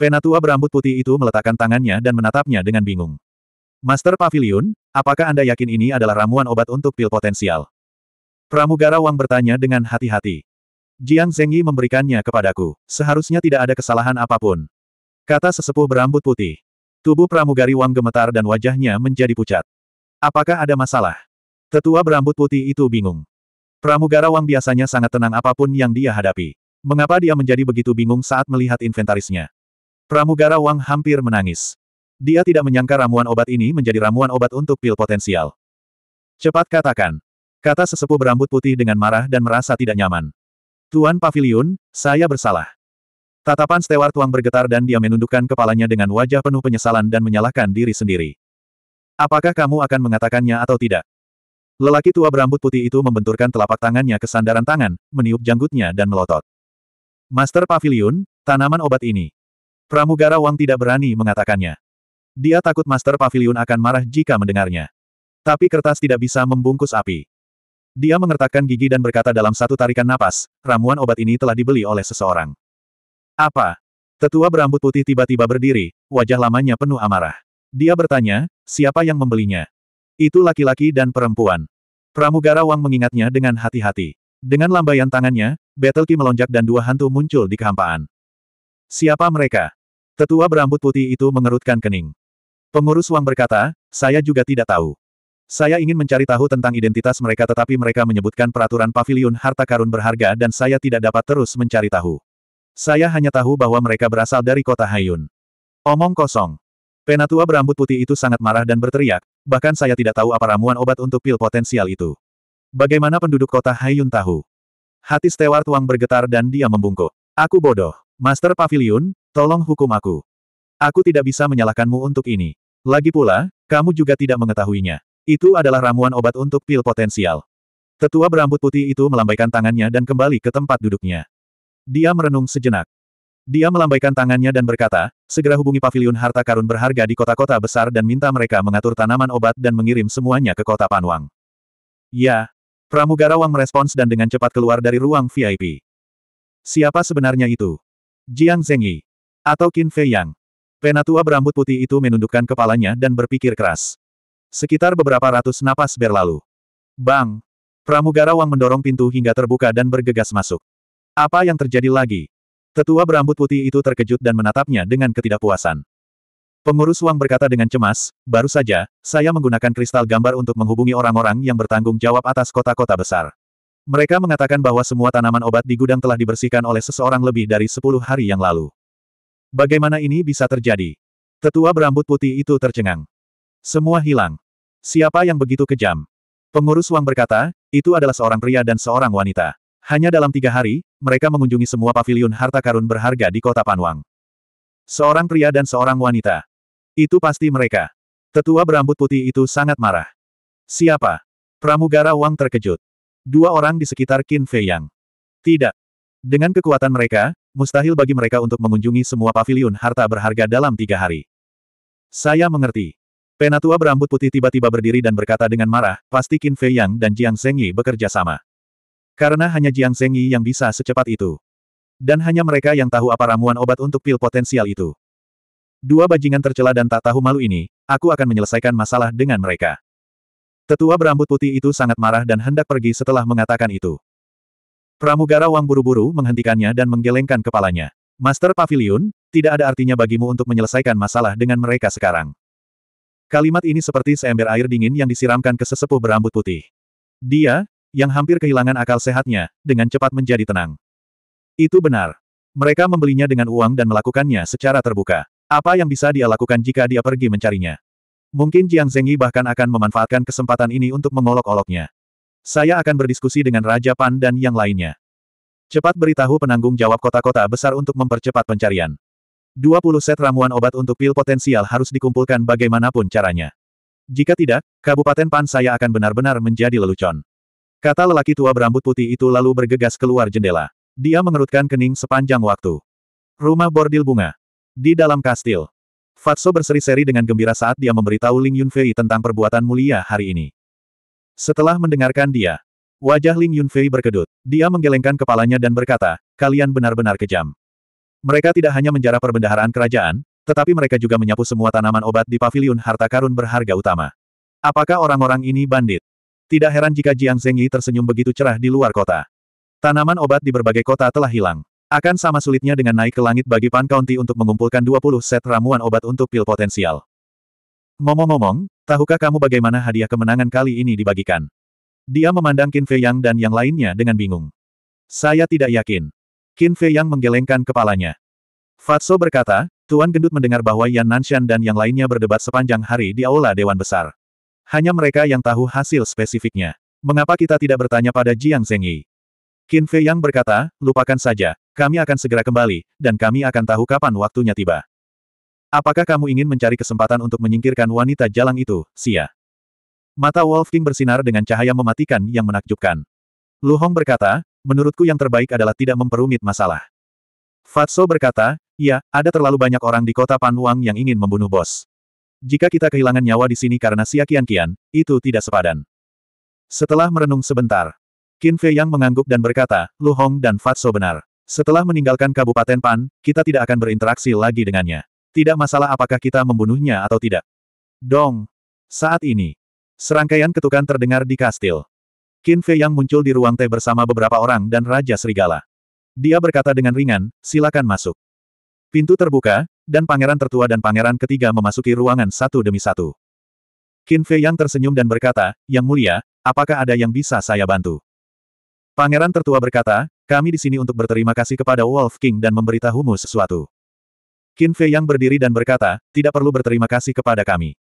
Penatua berambut putih itu meletakkan tangannya dan menatapnya dengan bingung. Master Pavilion, apakah Anda yakin ini adalah ramuan obat untuk pil potensial? Pramugara Wang bertanya dengan hati-hati. Jiang Zengyi memberikannya kepadaku. Seharusnya tidak ada kesalahan apapun. Kata sesepuh berambut putih. Tubuh pramugari Wang gemetar dan wajahnya menjadi pucat. Apakah ada masalah? Tetua berambut putih itu bingung. Pramugara Wang biasanya sangat tenang apapun yang dia hadapi. Mengapa dia menjadi begitu bingung saat melihat inventarisnya? Pramugara Wang hampir menangis. Dia tidak menyangka ramuan obat ini menjadi ramuan obat untuk pil potensial. Cepat katakan. Kata sesepuh berambut putih dengan marah dan merasa tidak nyaman. Tuan Paviliun, saya bersalah. Tatapan Stewart Wang bergetar dan dia menundukkan kepalanya dengan wajah penuh penyesalan dan menyalahkan diri sendiri. Apakah kamu akan mengatakannya atau tidak? Lelaki tua berambut putih itu membenturkan telapak tangannya ke sandaran tangan, meniup janggutnya dan melotot. Master Pavilion, tanaman obat ini. Pramugara Wang tidak berani mengatakannya. Dia takut Master Pavilion akan marah jika mendengarnya. Tapi kertas tidak bisa membungkus api. Dia mengertakkan gigi dan berkata dalam satu tarikan napas, ramuan obat ini telah dibeli oleh seseorang. Apa? Tetua berambut putih tiba-tiba berdiri, wajah lamanya penuh amarah. Dia bertanya, siapa yang membelinya? Itu laki-laki dan perempuan. Pramugara Wang mengingatnya dengan hati-hati. Dengan lambaian tangannya, Betelki melonjak dan dua hantu muncul di kehampaan. Siapa mereka? Tetua berambut putih itu mengerutkan kening. Pengurus Wang berkata, saya juga tidak tahu. Saya ingin mencari tahu tentang identitas mereka tetapi mereka menyebutkan peraturan pavilion harta karun berharga dan saya tidak dapat terus mencari tahu. Saya hanya tahu bahwa mereka berasal dari kota Hayun. Omong kosong. Penatua berambut putih itu sangat marah dan berteriak, bahkan saya tidak tahu apa ramuan obat untuk pil potensial itu. Bagaimana penduduk kota Haiyun tahu? Hati Stewart Wang bergetar dan dia membungkuk. Aku bodoh. Master Pavilion, tolong hukum aku. Aku tidak bisa menyalahkanmu untuk ini. Lagi pula, kamu juga tidak mengetahuinya. Itu adalah ramuan obat untuk pil potensial. Tetua berambut putih itu melambaikan tangannya dan kembali ke tempat duduknya. Dia merenung sejenak. Dia melambaikan tangannya dan berkata, segera hubungi pavilion harta karun berharga di kota-kota besar dan minta mereka mengatur tanaman obat dan mengirim semuanya ke kota Panwang. Ya. Pramugara Wang merespons dan dengan cepat keluar dari ruang VIP. Siapa sebenarnya itu? Jiang Zengyi Atau Qin Fei Yang. Penatua berambut putih itu menundukkan kepalanya dan berpikir keras. Sekitar beberapa ratus napas berlalu. Bang! Pramugara Wang mendorong pintu hingga terbuka dan bergegas masuk. Apa yang terjadi lagi? Tetua berambut putih itu terkejut dan menatapnya dengan ketidakpuasan. Pengurus Wang berkata dengan cemas, baru saja, saya menggunakan kristal gambar untuk menghubungi orang-orang yang bertanggung jawab atas kota-kota besar. Mereka mengatakan bahwa semua tanaman obat di gudang telah dibersihkan oleh seseorang lebih dari 10 hari yang lalu. Bagaimana ini bisa terjadi? Tetua berambut putih itu tercengang. Semua hilang. Siapa yang begitu kejam? Pengurus Wang berkata, itu adalah seorang pria dan seorang wanita. Hanya dalam tiga hari, mereka mengunjungi semua paviliun harta karun berharga di kota Panwang. Seorang pria dan seorang wanita. Itu pasti mereka. Tetua berambut putih itu sangat marah. Siapa? Pramugara Wang terkejut. Dua orang di sekitar Qin Fei Yang. Tidak. Dengan kekuatan mereka, mustahil bagi mereka untuk mengunjungi semua paviliun harta berharga dalam tiga hari. Saya mengerti. Penatua berambut putih tiba-tiba berdiri dan berkata dengan marah, pasti Qin Fei Yang dan Jiang Zhengyi bekerja sama. Karena hanya Jiang Zengyi yang bisa secepat itu. Dan hanya mereka yang tahu apa ramuan obat untuk pil potensial itu. Dua bajingan tercela dan tak tahu malu ini, aku akan menyelesaikan masalah dengan mereka. Tetua berambut putih itu sangat marah dan hendak pergi setelah mengatakan itu. Pramugara Wang buru-buru menghentikannya dan menggelengkan kepalanya. Master Pavilion, tidak ada artinya bagimu untuk menyelesaikan masalah dengan mereka sekarang. Kalimat ini seperti seember air dingin yang disiramkan ke sesepuh berambut putih. Dia, yang hampir kehilangan akal sehatnya, dengan cepat menjadi tenang. Itu benar. Mereka membelinya dengan uang dan melakukannya secara terbuka. Apa yang bisa dia lakukan jika dia pergi mencarinya? Mungkin Jiang Zengyi bahkan akan memanfaatkan kesempatan ini untuk mengolok-oloknya. Saya akan berdiskusi dengan Raja Pan dan yang lainnya. Cepat beritahu penanggung jawab kota-kota besar untuk mempercepat pencarian. 20 set ramuan obat untuk pil potensial harus dikumpulkan bagaimanapun caranya. Jika tidak, Kabupaten Pan saya akan benar-benar menjadi lelucon. Kata lelaki tua berambut putih itu lalu bergegas keluar jendela. Dia mengerutkan kening sepanjang waktu. Rumah bordil bunga. Di dalam kastil. Fatso berseri-seri dengan gembira saat dia memberitahu Ling Yunfei tentang perbuatan mulia hari ini. Setelah mendengarkan dia, wajah Ling Yunfei berkedut. Dia menggelengkan kepalanya dan berkata, kalian benar-benar kejam. Mereka tidak hanya menjarah perbendaharaan kerajaan, tetapi mereka juga menyapu semua tanaman obat di paviliun harta karun berharga utama. Apakah orang-orang ini bandit? Tidak heran jika Jiang Zhengyi tersenyum begitu cerah di luar kota. Tanaman obat di berbagai kota telah hilang. Akan sama sulitnya dengan naik ke langit bagi Pan County untuk mengumpulkan 20 set ramuan obat untuk pil potensial. Ngomong-ngomong, tahukah kamu bagaimana hadiah kemenangan kali ini dibagikan? Dia memandang Qin Fei Yang dan yang lainnya dengan bingung. Saya tidak yakin. Qin Fei Yang menggelengkan kepalanya. Fatso berkata, Tuan Gendut mendengar bahwa Yan Nanshan dan yang lainnya berdebat sepanjang hari di Aula Dewan Besar. Hanya mereka yang tahu hasil spesifiknya. Mengapa kita tidak bertanya pada Jiang Zengyi? Qin Fei yang berkata, lupakan saja, kami akan segera kembali, dan kami akan tahu kapan waktunya tiba. Apakah kamu ingin mencari kesempatan untuk menyingkirkan wanita jalang itu, Sia. Mata Wolf King bersinar dengan cahaya mematikan yang menakjubkan. Lu Hong berkata, menurutku yang terbaik adalah tidak memperumit masalah. Fatso berkata, ya, ada terlalu banyak orang di kota Panwang yang ingin membunuh bos. Jika kita kehilangan nyawa di sini karena Xia Qian, itu tidak sepadan. Setelah merenung sebentar, Qin Fei Yang mengangguk dan berkata, Lu Hong dan Fatso benar. Setelah meninggalkan Kabupaten Pan, kita tidak akan berinteraksi lagi dengannya. Tidak masalah apakah kita membunuhnya atau tidak. Dong. Saat ini, serangkaian ketukan terdengar di kastil. Qin Fei Yang muncul di ruang teh bersama beberapa orang dan Raja Serigala. Dia berkata dengan ringan, silakan masuk. Pintu terbuka, dan pangeran tertua dan pangeran ketiga memasuki ruangan satu demi satu. Qin Fei yang tersenyum dan berkata, Yang mulia, apakah ada yang bisa saya bantu? Pangeran tertua berkata, kami di sini untuk berterima kasih kepada Wolf King dan memberitahumu sesuatu. Qin Fei yang berdiri dan berkata, tidak perlu berterima kasih kepada kami.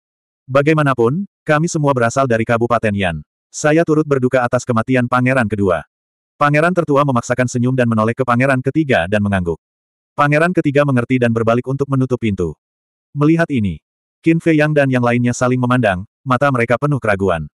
Bagaimanapun, kami semua berasal dari Kabupaten Yan. Saya turut berduka atas kematian pangeran kedua. Pangeran tertua memaksakan senyum dan menoleh ke pangeran ketiga dan mengangguk. Pangeran ketiga mengerti dan berbalik untuk menutup pintu. Melihat ini, Qin Fei Yang dan yang lainnya saling memandang, mata mereka penuh keraguan.